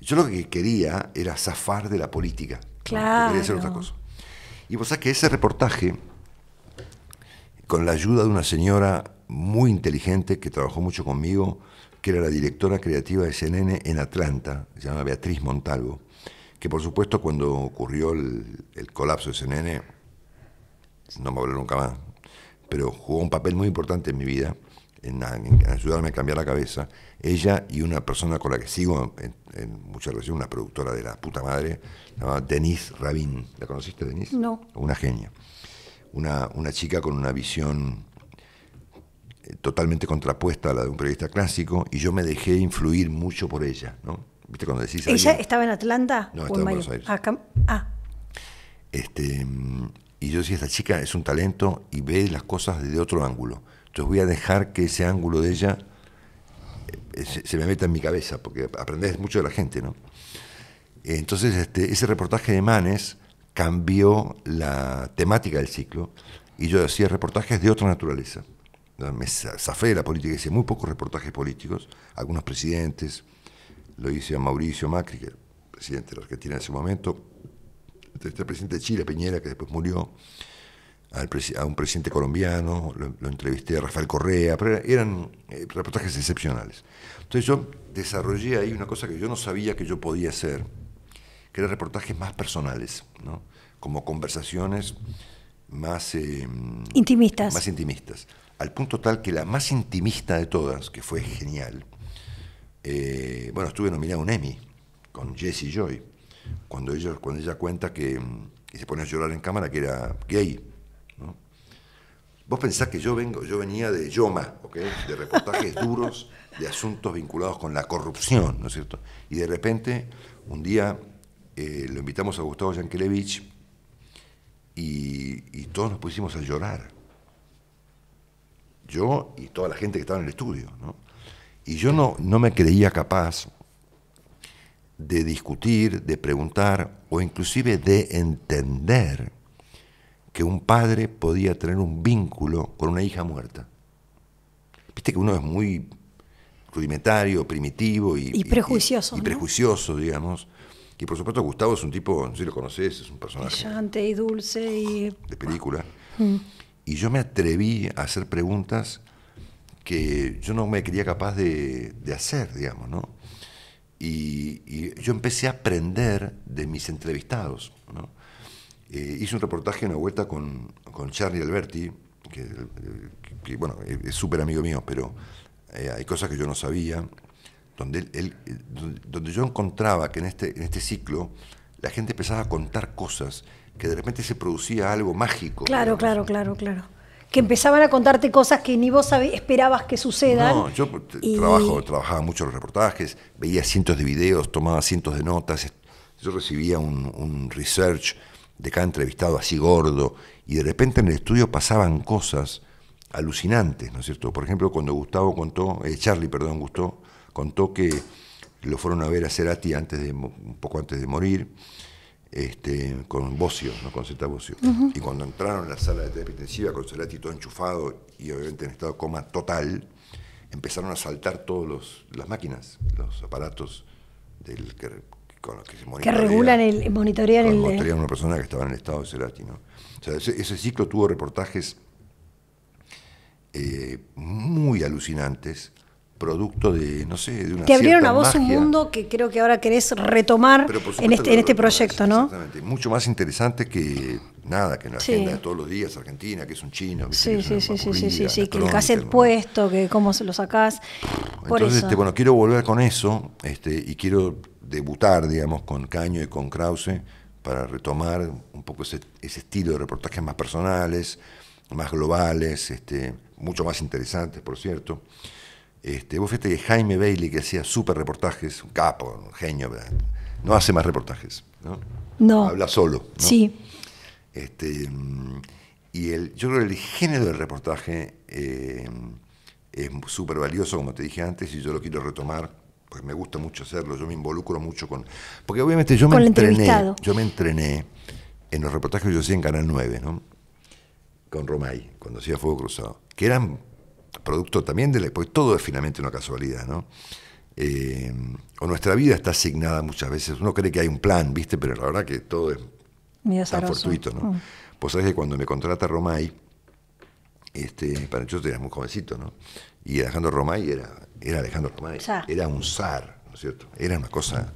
[SPEAKER 1] Yo lo que quería era zafar de la política.
[SPEAKER 2] Claro. quería hacer otra cosa.
[SPEAKER 1] Y vos que ese reportaje, con la ayuda de una señora muy inteligente que trabajó mucho conmigo, que era la directora creativa de CNN en Atlanta, se llama Beatriz Montalvo, que por supuesto cuando ocurrió el, colapso de CNN, no me habló nunca más, pero jugó un papel muy importante en mi vida, en ayudarme a cambiar la cabeza, ella y una persona con la que sigo en, muchas mucha relación, una productora de la puta madre, llamada Denise Rabin. ¿La conociste, Denise? No. Una genia. Una, una chica con una visión eh, totalmente contrapuesta a la de un periodista clásico y yo me dejé influir mucho por ella, ¿no? ¿Viste cuando decís ¿Ella
[SPEAKER 2] estaba en Atlanta? No, estaba en Buenos Aires. ah.
[SPEAKER 1] Este, mm, y yo decía, esta chica es un talento y ve las cosas desde otro ángulo. Entonces voy a dejar que ese ángulo de ella eh, se, me mete en mi cabeza, porque aprendes mucho de la gente, ¿no? Entonces, este, ese reportaje de Manes cambió la temática del ciclo y yo hacía reportajes de otra naturaleza. Me zafé de la política, hice muy pocos reportajes políticos, algunos presidentes, lo hice a Mauricio Macri, que era presidente de la Argentina en ese momento, este presidente de Chile, Piñera, que después murió, a un presidente colombiano, lo, lo entrevisté a Rafael Correa, pero eran eh, reportajes excepcionales. Entonces yo desarrollé ahí una cosa que yo no sabía que yo podía hacer, que eran reportajes más personales, como conversaciones más... Eh,
[SPEAKER 2] intimistas. Más
[SPEAKER 1] intimistas. Al punto tal que la más intimista de todas, que fue genial, eh, bueno, estuve nominada a un Emmy con Jessie Joy, cuando ella, cuando ella cuenta que, y se pone a llorar en cámara, que era gay. Vos pensás que yo vengo, yo venía de Yoma, de reportajes duros de asuntos vinculados con la corrupción, ¿no es cierto? Y de repente, un día eh, lo invitamos a Gustavo Yankelevich y, todos nos pusimos a llorar. Yo y toda la gente que estaba en el estudio, ¿no? Y yo no, no me creía capaz de discutir, de preguntar o inclusive de entender que un padre podía tener un vínculo con una hija muerta. Viste que uno es muy rudimentario, primitivo y, y prejuicioso. Y, prejuicioso, digamos. Y por supuesto Gustavo es un tipo, no sé si lo conoces, es un personaje...
[SPEAKER 2] Brillante y dulce y... De película. Ah. Mm.
[SPEAKER 1] Y yo me atreví a hacer preguntas que yo no me creía capaz de, de hacer, digamos, ¿no? Y, yo empecé a aprender de mis entrevistados, ¿no? Eh, hice un reportaje una vuelta con, con Charlie Alberti, que, que bueno, es súper amigo mío, pero eh, hay cosas que yo no sabía, donde, él, donde yo encontraba que en este, en este ciclo la gente empezaba a contar cosas, que de repente se producía algo mágico.
[SPEAKER 2] Claro, claro, claro, claro. Que empezaban a contarte cosas que ni vos esperabas que sucedan. No,
[SPEAKER 1] yo trabajo, trabajaba mucho los reportajes, veía cientos de videos, tomaba cientos de notas. Yo recibía un, un research de cada entrevistado así gordo, y de repente en el estudio pasaban cosas alucinantes, ¿no es cierto? Por ejemplo, cuando Gustavo contó, eh, Charlie, perdón, Gustavo, contó que lo fueron a ver a Cerati antes de, un poco antes de morir, este, con Bocio, ¿no? con Z Bocio. Y cuando entraron a la sala de terapia con Cerati todo enchufado y obviamente en estado coma total, empezaron a saltar todas las máquinas, los aparatos del que, con los que se morían. Que regulan el
[SPEAKER 2] monitorear. el. Monitorean
[SPEAKER 1] una persona que estaba en el estado de Cerati, ¿no? O sea, ese ciclo tuvo reportajes eh, muy alucinantes, producto de, no sé, de una... Te abrieron a vos un mundo
[SPEAKER 2] que creo que ahora querés retomar en este, en este proyecto, ¿no?
[SPEAKER 1] Exactamente, mucho más interesante que nada, que en la todos los días, Argentina, que es un chino, que sí, sí, sí, sí, sí, sí, que el
[SPEAKER 2] puesto, que cómo se lo sacás. Entonces, este,
[SPEAKER 1] bueno, quiero volver con eso este, y quiero debutar, digamos, con Caño y con Krause para retomar un poco ese, ese estilo de reportajes más personales, más globales, este mucho más interesantes, por cierto. Este, vos fíjate que Jaime Bailey, que hacía súper reportajes, un capo, un genio, ¿verdad? no hace más reportajes, ¿no? No. Habla solo. Sí. Este, y el, yo creo que el género del reportaje eh, es súper valioso, como te dije antes, y yo lo quiero retomar, porque me gusta mucho hacerlo, yo me involucro mucho con... Porque obviamente yo me entrené, yo me entrené en los reportajes que yo hacía en Canal 9, ¿no? con Romay, cuando hacía Fuego Cruzado, que eran producto también de la... todo es finalmente una casualidad, ¿no? Eh, o nuestra vida está asignada muchas veces. Uno cree que hay un plan, ¿viste? Pero la verdad que todo es
[SPEAKER 2] fortuito, ¿no?
[SPEAKER 1] Pues mm. sabes que cuando me contrata Romay, este, para yo eras muy jovencito, ¿no? Y Alejandro Romay era, era Alejandro Romay, era un zar, ¿no es cierto? Era una cosa,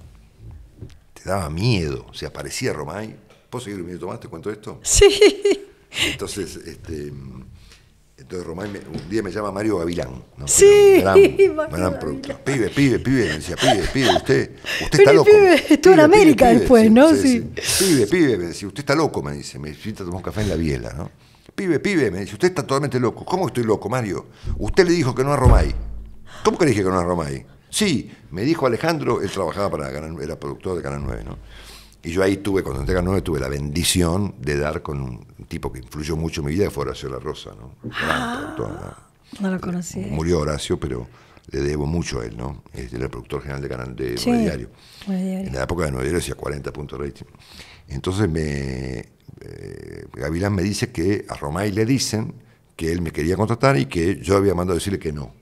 [SPEAKER 1] te daba miedo, o sea, aparecía Romay. ¿Puedo seguir un minuto más? ¿Te cuento esto?
[SPEAKER 2] Sí.
[SPEAKER 1] Entonces, este, entonces un día me llama Mario Gavilán. ¿no? Sí, Mario Pibe, pibe, pibe, me decía, pibe, pibe, usted, usted está loco. Pibe, estuvo en América después, ¿no? Sí, Pibe, pibe, me decía, usted está loco, me dice, me invita a tomar café en la biela, ¿no? Pibe, pibe, me dice, usted está totalmente loco. ¿Cómo estoy loco, Mario? Usted le dijo que no a Romay. ¿Cómo que le dije que no a Romay? Sí, me dijo Alejandro, él trabajaba para Canal, era productor de Canal 9, ¿no? Y yo ahí tuve, cuando entré a 9, tuve la bendición de dar con un tipo que influyó mucho en mi vida, que fue Horacio La Rosa, ¿no?
[SPEAKER 2] Ah. no lo conocí. Eh, murió
[SPEAKER 1] Horacio, pero le debo mucho a él, ¿no? es este, era el productor general de Canal de sí, Diario. En la época de Nuevo hacía 40 puntos de rating. Entonces me, eh, Gavilán me dice que a y le dicen que él me quería contratar y que yo había mandado a decirle que no.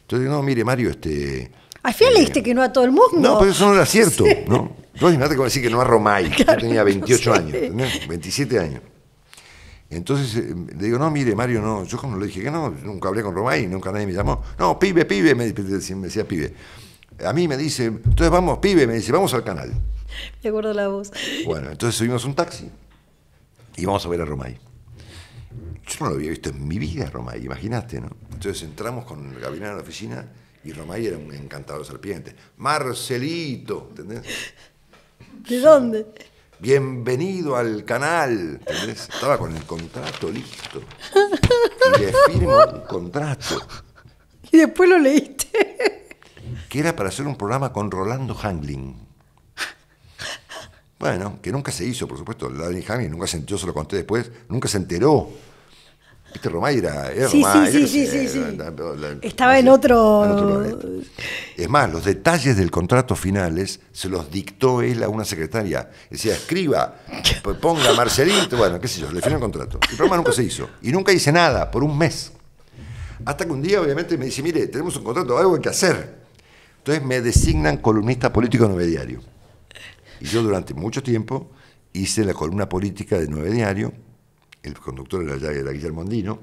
[SPEAKER 1] Entonces, no, mire, Mario, este
[SPEAKER 2] al final le dijiste que no a todo el mundo. No, pero eso no era cierto, ¿no?
[SPEAKER 1] imagínate cómo decir que no a Romay, yo tenía 28 años, 27 años. Entonces eh, le digo, no, mire, Mario, no, yo como le dije que no, nunca hablé con Romay, nunca nadie me llamó. No, pibe, pibe, me, decía pibe. A mí me dice, entonces vamos, pibe, me dice, vamos al canal.
[SPEAKER 2] Me acuerdo la voz.
[SPEAKER 1] Bueno, entonces subimos un taxi y vamos a ver a Romay. Yo no lo había visto en mi vida, Romay, imaginaste, ¿no? Entonces entramos con el gabinete a la oficina y Romay era un encantado serpiente. Marcelito, ¿entendés? ¿De dónde? Bienvenido al canal. ¿entendés? Estaba con el contrato listo.
[SPEAKER 2] Y le firmo un
[SPEAKER 1] contrato.
[SPEAKER 2] Y después lo leíste.
[SPEAKER 1] Que era para hacer un programa con Rolando Hangling. Bueno, que nunca se hizo, por supuesto. nunca se, yo se lo conté después, nunca se enteró Peter Romay era, sí, sí,
[SPEAKER 2] Estaba en otro...
[SPEAKER 1] es más, los detalles del contrato finales se los dictó él a una secretaria. Decía, escriba, ponga Marcelito, bueno, qué sé yo, le firmó el contrato. El programa nunca se hizo. Y nunca hice nada, por un mes. Hasta que un día, obviamente, me dice, mire, tenemos un contrato, algo hay que hacer. Entonces me designan columnista político de Nueve Diario. Y yo durante mucho tiempo hice la columna política de Nueve Diario el conductor de era, era Guillermo Andino,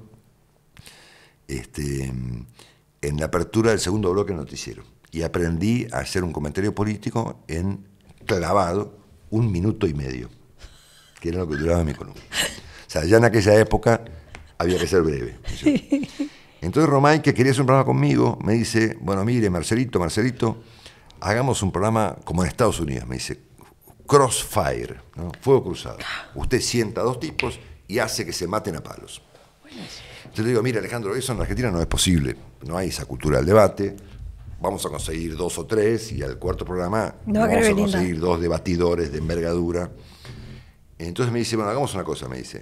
[SPEAKER 1] este, en la apertura del segundo bloque noticiero. Y aprendí a hacer un comentario político en clavado un minuto y medio, que era lo que duraba mi columna. O sea, ya en aquella época había que ser breve. Entonces Romay, que quería hacer un programa conmigo, me dice, bueno, mire, Marcelito, Marcelito, hagamos un programa como en Estados Unidos, me dice, Crossfire, Fuego cruzado. Usted sienta a dos tipos y hace que se maten a palos. Yo le digo, mira Alejandro, eso en Argentina no es posible, no hay esa cultura del debate, vamos a conseguir dos o tres y al cuarto programa vamos a conseguir dos debatidores de envergadura. Entonces me dice, bueno, hagamos una cosa, me dice,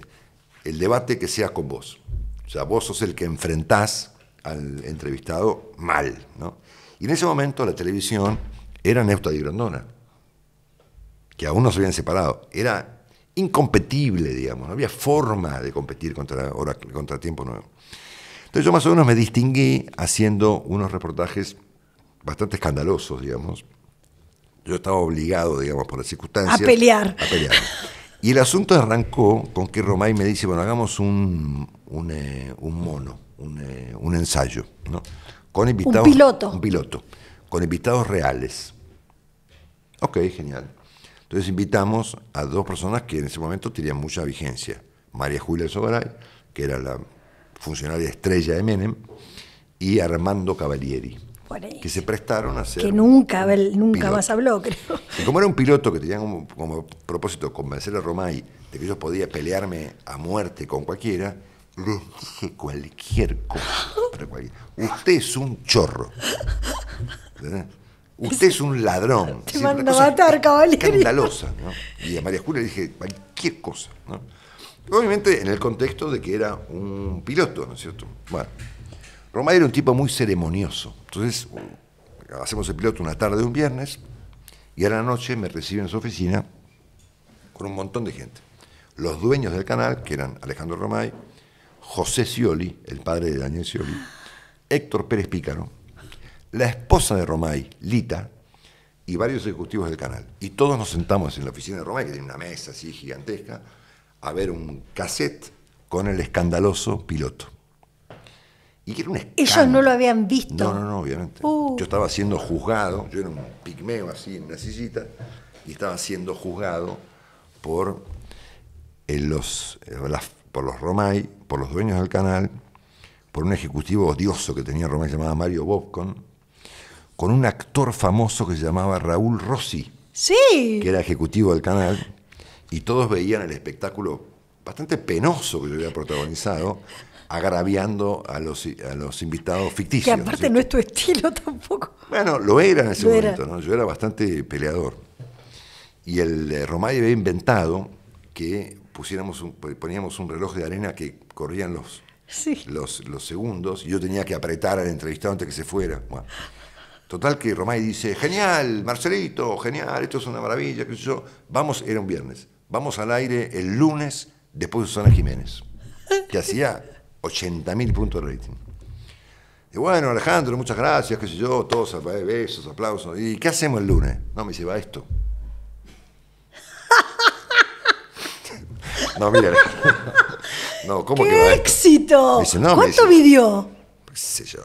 [SPEAKER 1] el debate que sea con vos. O sea, vos sos el que enfrentás al entrevistado mal, ¿no? Y en ese momento la televisión era Neustadt y Grandona, que aún no se habían separado. Era incompetible, digamos. No había forma de competir contra, contra Tiempo Nuevo. Entonces yo más o menos me distinguí haciendo unos reportajes bastante escandalosos, digamos. Yo estaba obligado, digamos, por las circunstancias. A pelear. A pelear. Y el asunto arrancó con que Romay me dice, bueno, hagamos un, un, eh, mono, eh, un, ensayo, ¿no? Con invitados, un piloto. Un piloto, con invitados reales. Ok, genial. Entonces invitamos a dos personas que en ese momento tenían mucha vigencia. María Julia Sobaray, que era la funcionaria estrella de Menem, y Armando Cavalieri, que se prestaron a hacer... Que
[SPEAKER 2] nunca, nunca más habló, creo.
[SPEAKER 1] Y como era un piloto que tenía como, propósito convencer a Romay de que yo podía pelearme a muerte con cualquiera, le dije cualquier cosa. Usted es un chorro. Usted es un ladrón. Te manda a matar,
[SPEAKER 2] caballero. Escandalosa,
[SPEAKER 1] ¿no? Y a María Julia le dije cualquier cosa, Obviamente en el contexto de que era un piloto, ¿no es cierto? Bueno, Romay era un tipo muy ceremonioso. Entonces, hacemos el piloto una tarde de un viernes y a la noche me reciben en su oficina con un montón de gente. Los dueños del canal, que eran Alejandro Romay, José Scioli, el padre de Daniel Scioli, Héctor Pérez Pícaro, la esposa de Romay, Lita, y varios ejecutivos del canal. Y todos nos sentamos en la oficina de Romay, que tiene una mesa así gigantesca, a ver un cassette con el escandaloso piloto.
[SPEAKER 2] Y Ellos no lo habían visto. No,
[SPEAKER 1] no, no, obviamente. Uh. Yo estaba siendo juzgado, yo era un pigmeo así en una sillita, y estaba siendo juzgado por eh, los, eh, por los Romay, por los dueños del canal, por un ejecutivo odioso que tenía Romay llamado Mario Bobcon, con un actor famoso que se llamaba Raúl Rossi.
[SPEAKER 2] Sí. Que era
[SPEAKER 1] ejecutivo del canal. Y todos veían el espectáculo bastante penoso que yo había protagonizado, agraviando a los, los invitados ficticios. Que aparte no,
[SPEAKER 2] es tu estilo tampoco. Bueno,
[SPEAKER 1] lo era en ese momento, ¿no? Yo era bastante peleador. Y el Romay había inventado que pusiéramos poníamos un reloj de arena que corrían los, los, segundos y yo tenía que apretar al entrevistado antes que se fuera. Bueno. Total que Romay dice, genial, Marcelito, genial, esto es una maravilla, qué sé yo. Vamos, era un viernes, vamos al aire el lunes después de Susana Jiménez, que hacía 80.000 puntos de rating. Y bueno, Alejandro, muchas gracias, qué sé yo, todos besos, aplausos. ¿Y qué hacemos el lunes? No, me dice, va esto.
[SPEAKER 2] no, mira.
[SPEAKER 1] no, ¿cómo ¡Qué que va éxito! ¿Cuánto me qué yo,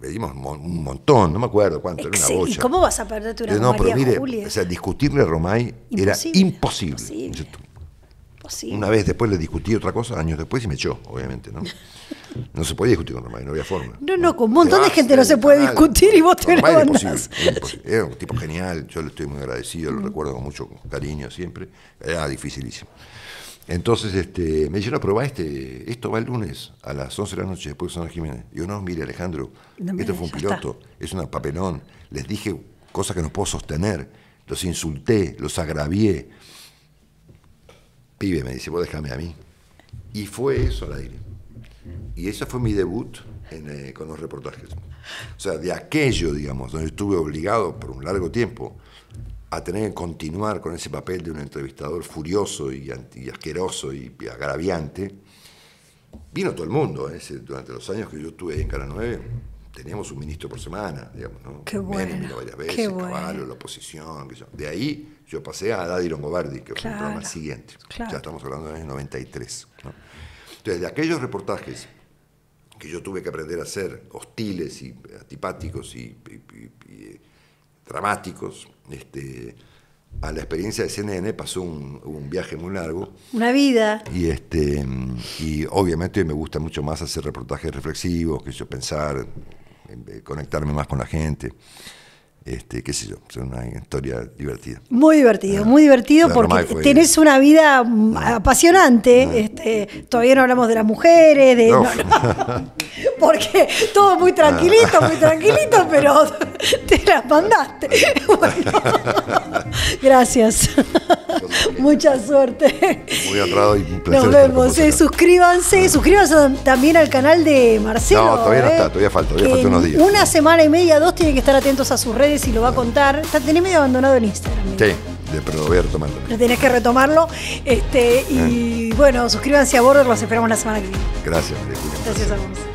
[SPEAKER 1] pedimos un montón, no me acuerdo cuánto, era una ¿Y cómo
[SPEAKER 2] vas a No, mire, sea,
[SPEAKER 1] discutirle a Romay era imposible. una vez después le discutí otra cosa, años después, y me echó, obviamente, ¿no? No se podía discutir con Romay, no había forma.
[SPEAKER 2] No, no, con un montón de gente no se puede discutir y vos te lo era,
[SPEAKER 1] era un tipo genial, yo le estoy muy agradecido, lo mm. recuerdo con mucho cariño siempre. Era dificilísimo. Entonces este, me dijeron, a pero este, esto va el lunes a las 11 de la noche después de San Jiménez. yo, no, mire Alejandro, esto fue un piloto, es un papelón. Les dije cosas que no puedo sostener, los insulté, los agravié. Pibe me dice, vos déjame a mí. Y fue eso al aire. Y ese fue mi debut eh, con los reportajes. O sea, de aquello, digamos, donde estuve obligado por un largo tiempo a tener que continuar con ese papel de un entrevistador furioso y, asqueroso y agraviante, vino todo el mundo. ¿eh? Durante los años que yo estuve ahí en Canal 9, teníamos un ministro por semana, digamos, ¿no? Qué bueno. Menem bueno. la oposición, De ahí yo pasé a Daddy Longobardi, que fue el programa siguiente. Ya estamos hablando del año 93. Entonces, de aquellos reportajes que yo tuve que aprender a ser hostiles y antipáticos y eh, dramáticos, este, a la experiencia de CNN pasó un, un, viaje muy largo.
[SPEAKER 2] Una vida.
[SPEAKER 1] Y, este, y obviamente me gusta mucho más hacer reportajes reflexivos, que yo pensar, em, eh, conectarme más con la gente. Este, qué sé yo, es una historia divertida.
[SPEAKER 2] Muy divertido, ah, muy divertido porque tenés una vida mm, ah. apasionante. Ah. Este, todavía no hablamos de las mujeres, de. porque todo muy tranquilito, muy tranquilito, pero te las mandaste. gracias. Mucha suerte.
[SPEAKER 1] Muy honrado y un placer. Nos
[SPEAKER 2] vemos. Eh. suscríbanse, suscríbanse también al canal de Marcelo. No, todavía no eh. está, todavía falta, todavía falta unos días. Una semana y media, dos, tienen que estar atentos a sus redes si lo va a contar. Está, tenés medio abandonado en Instagram.
[SPEAKER 1] ¿eh? Sí, de, pero voy a retomarlo.
[SPEAKER 2] Lo tenés que retomarlo. Este, y eh. bueno, suscríbanse a Border, los esperamos la semana que viene. Gracias, Gracias a vos.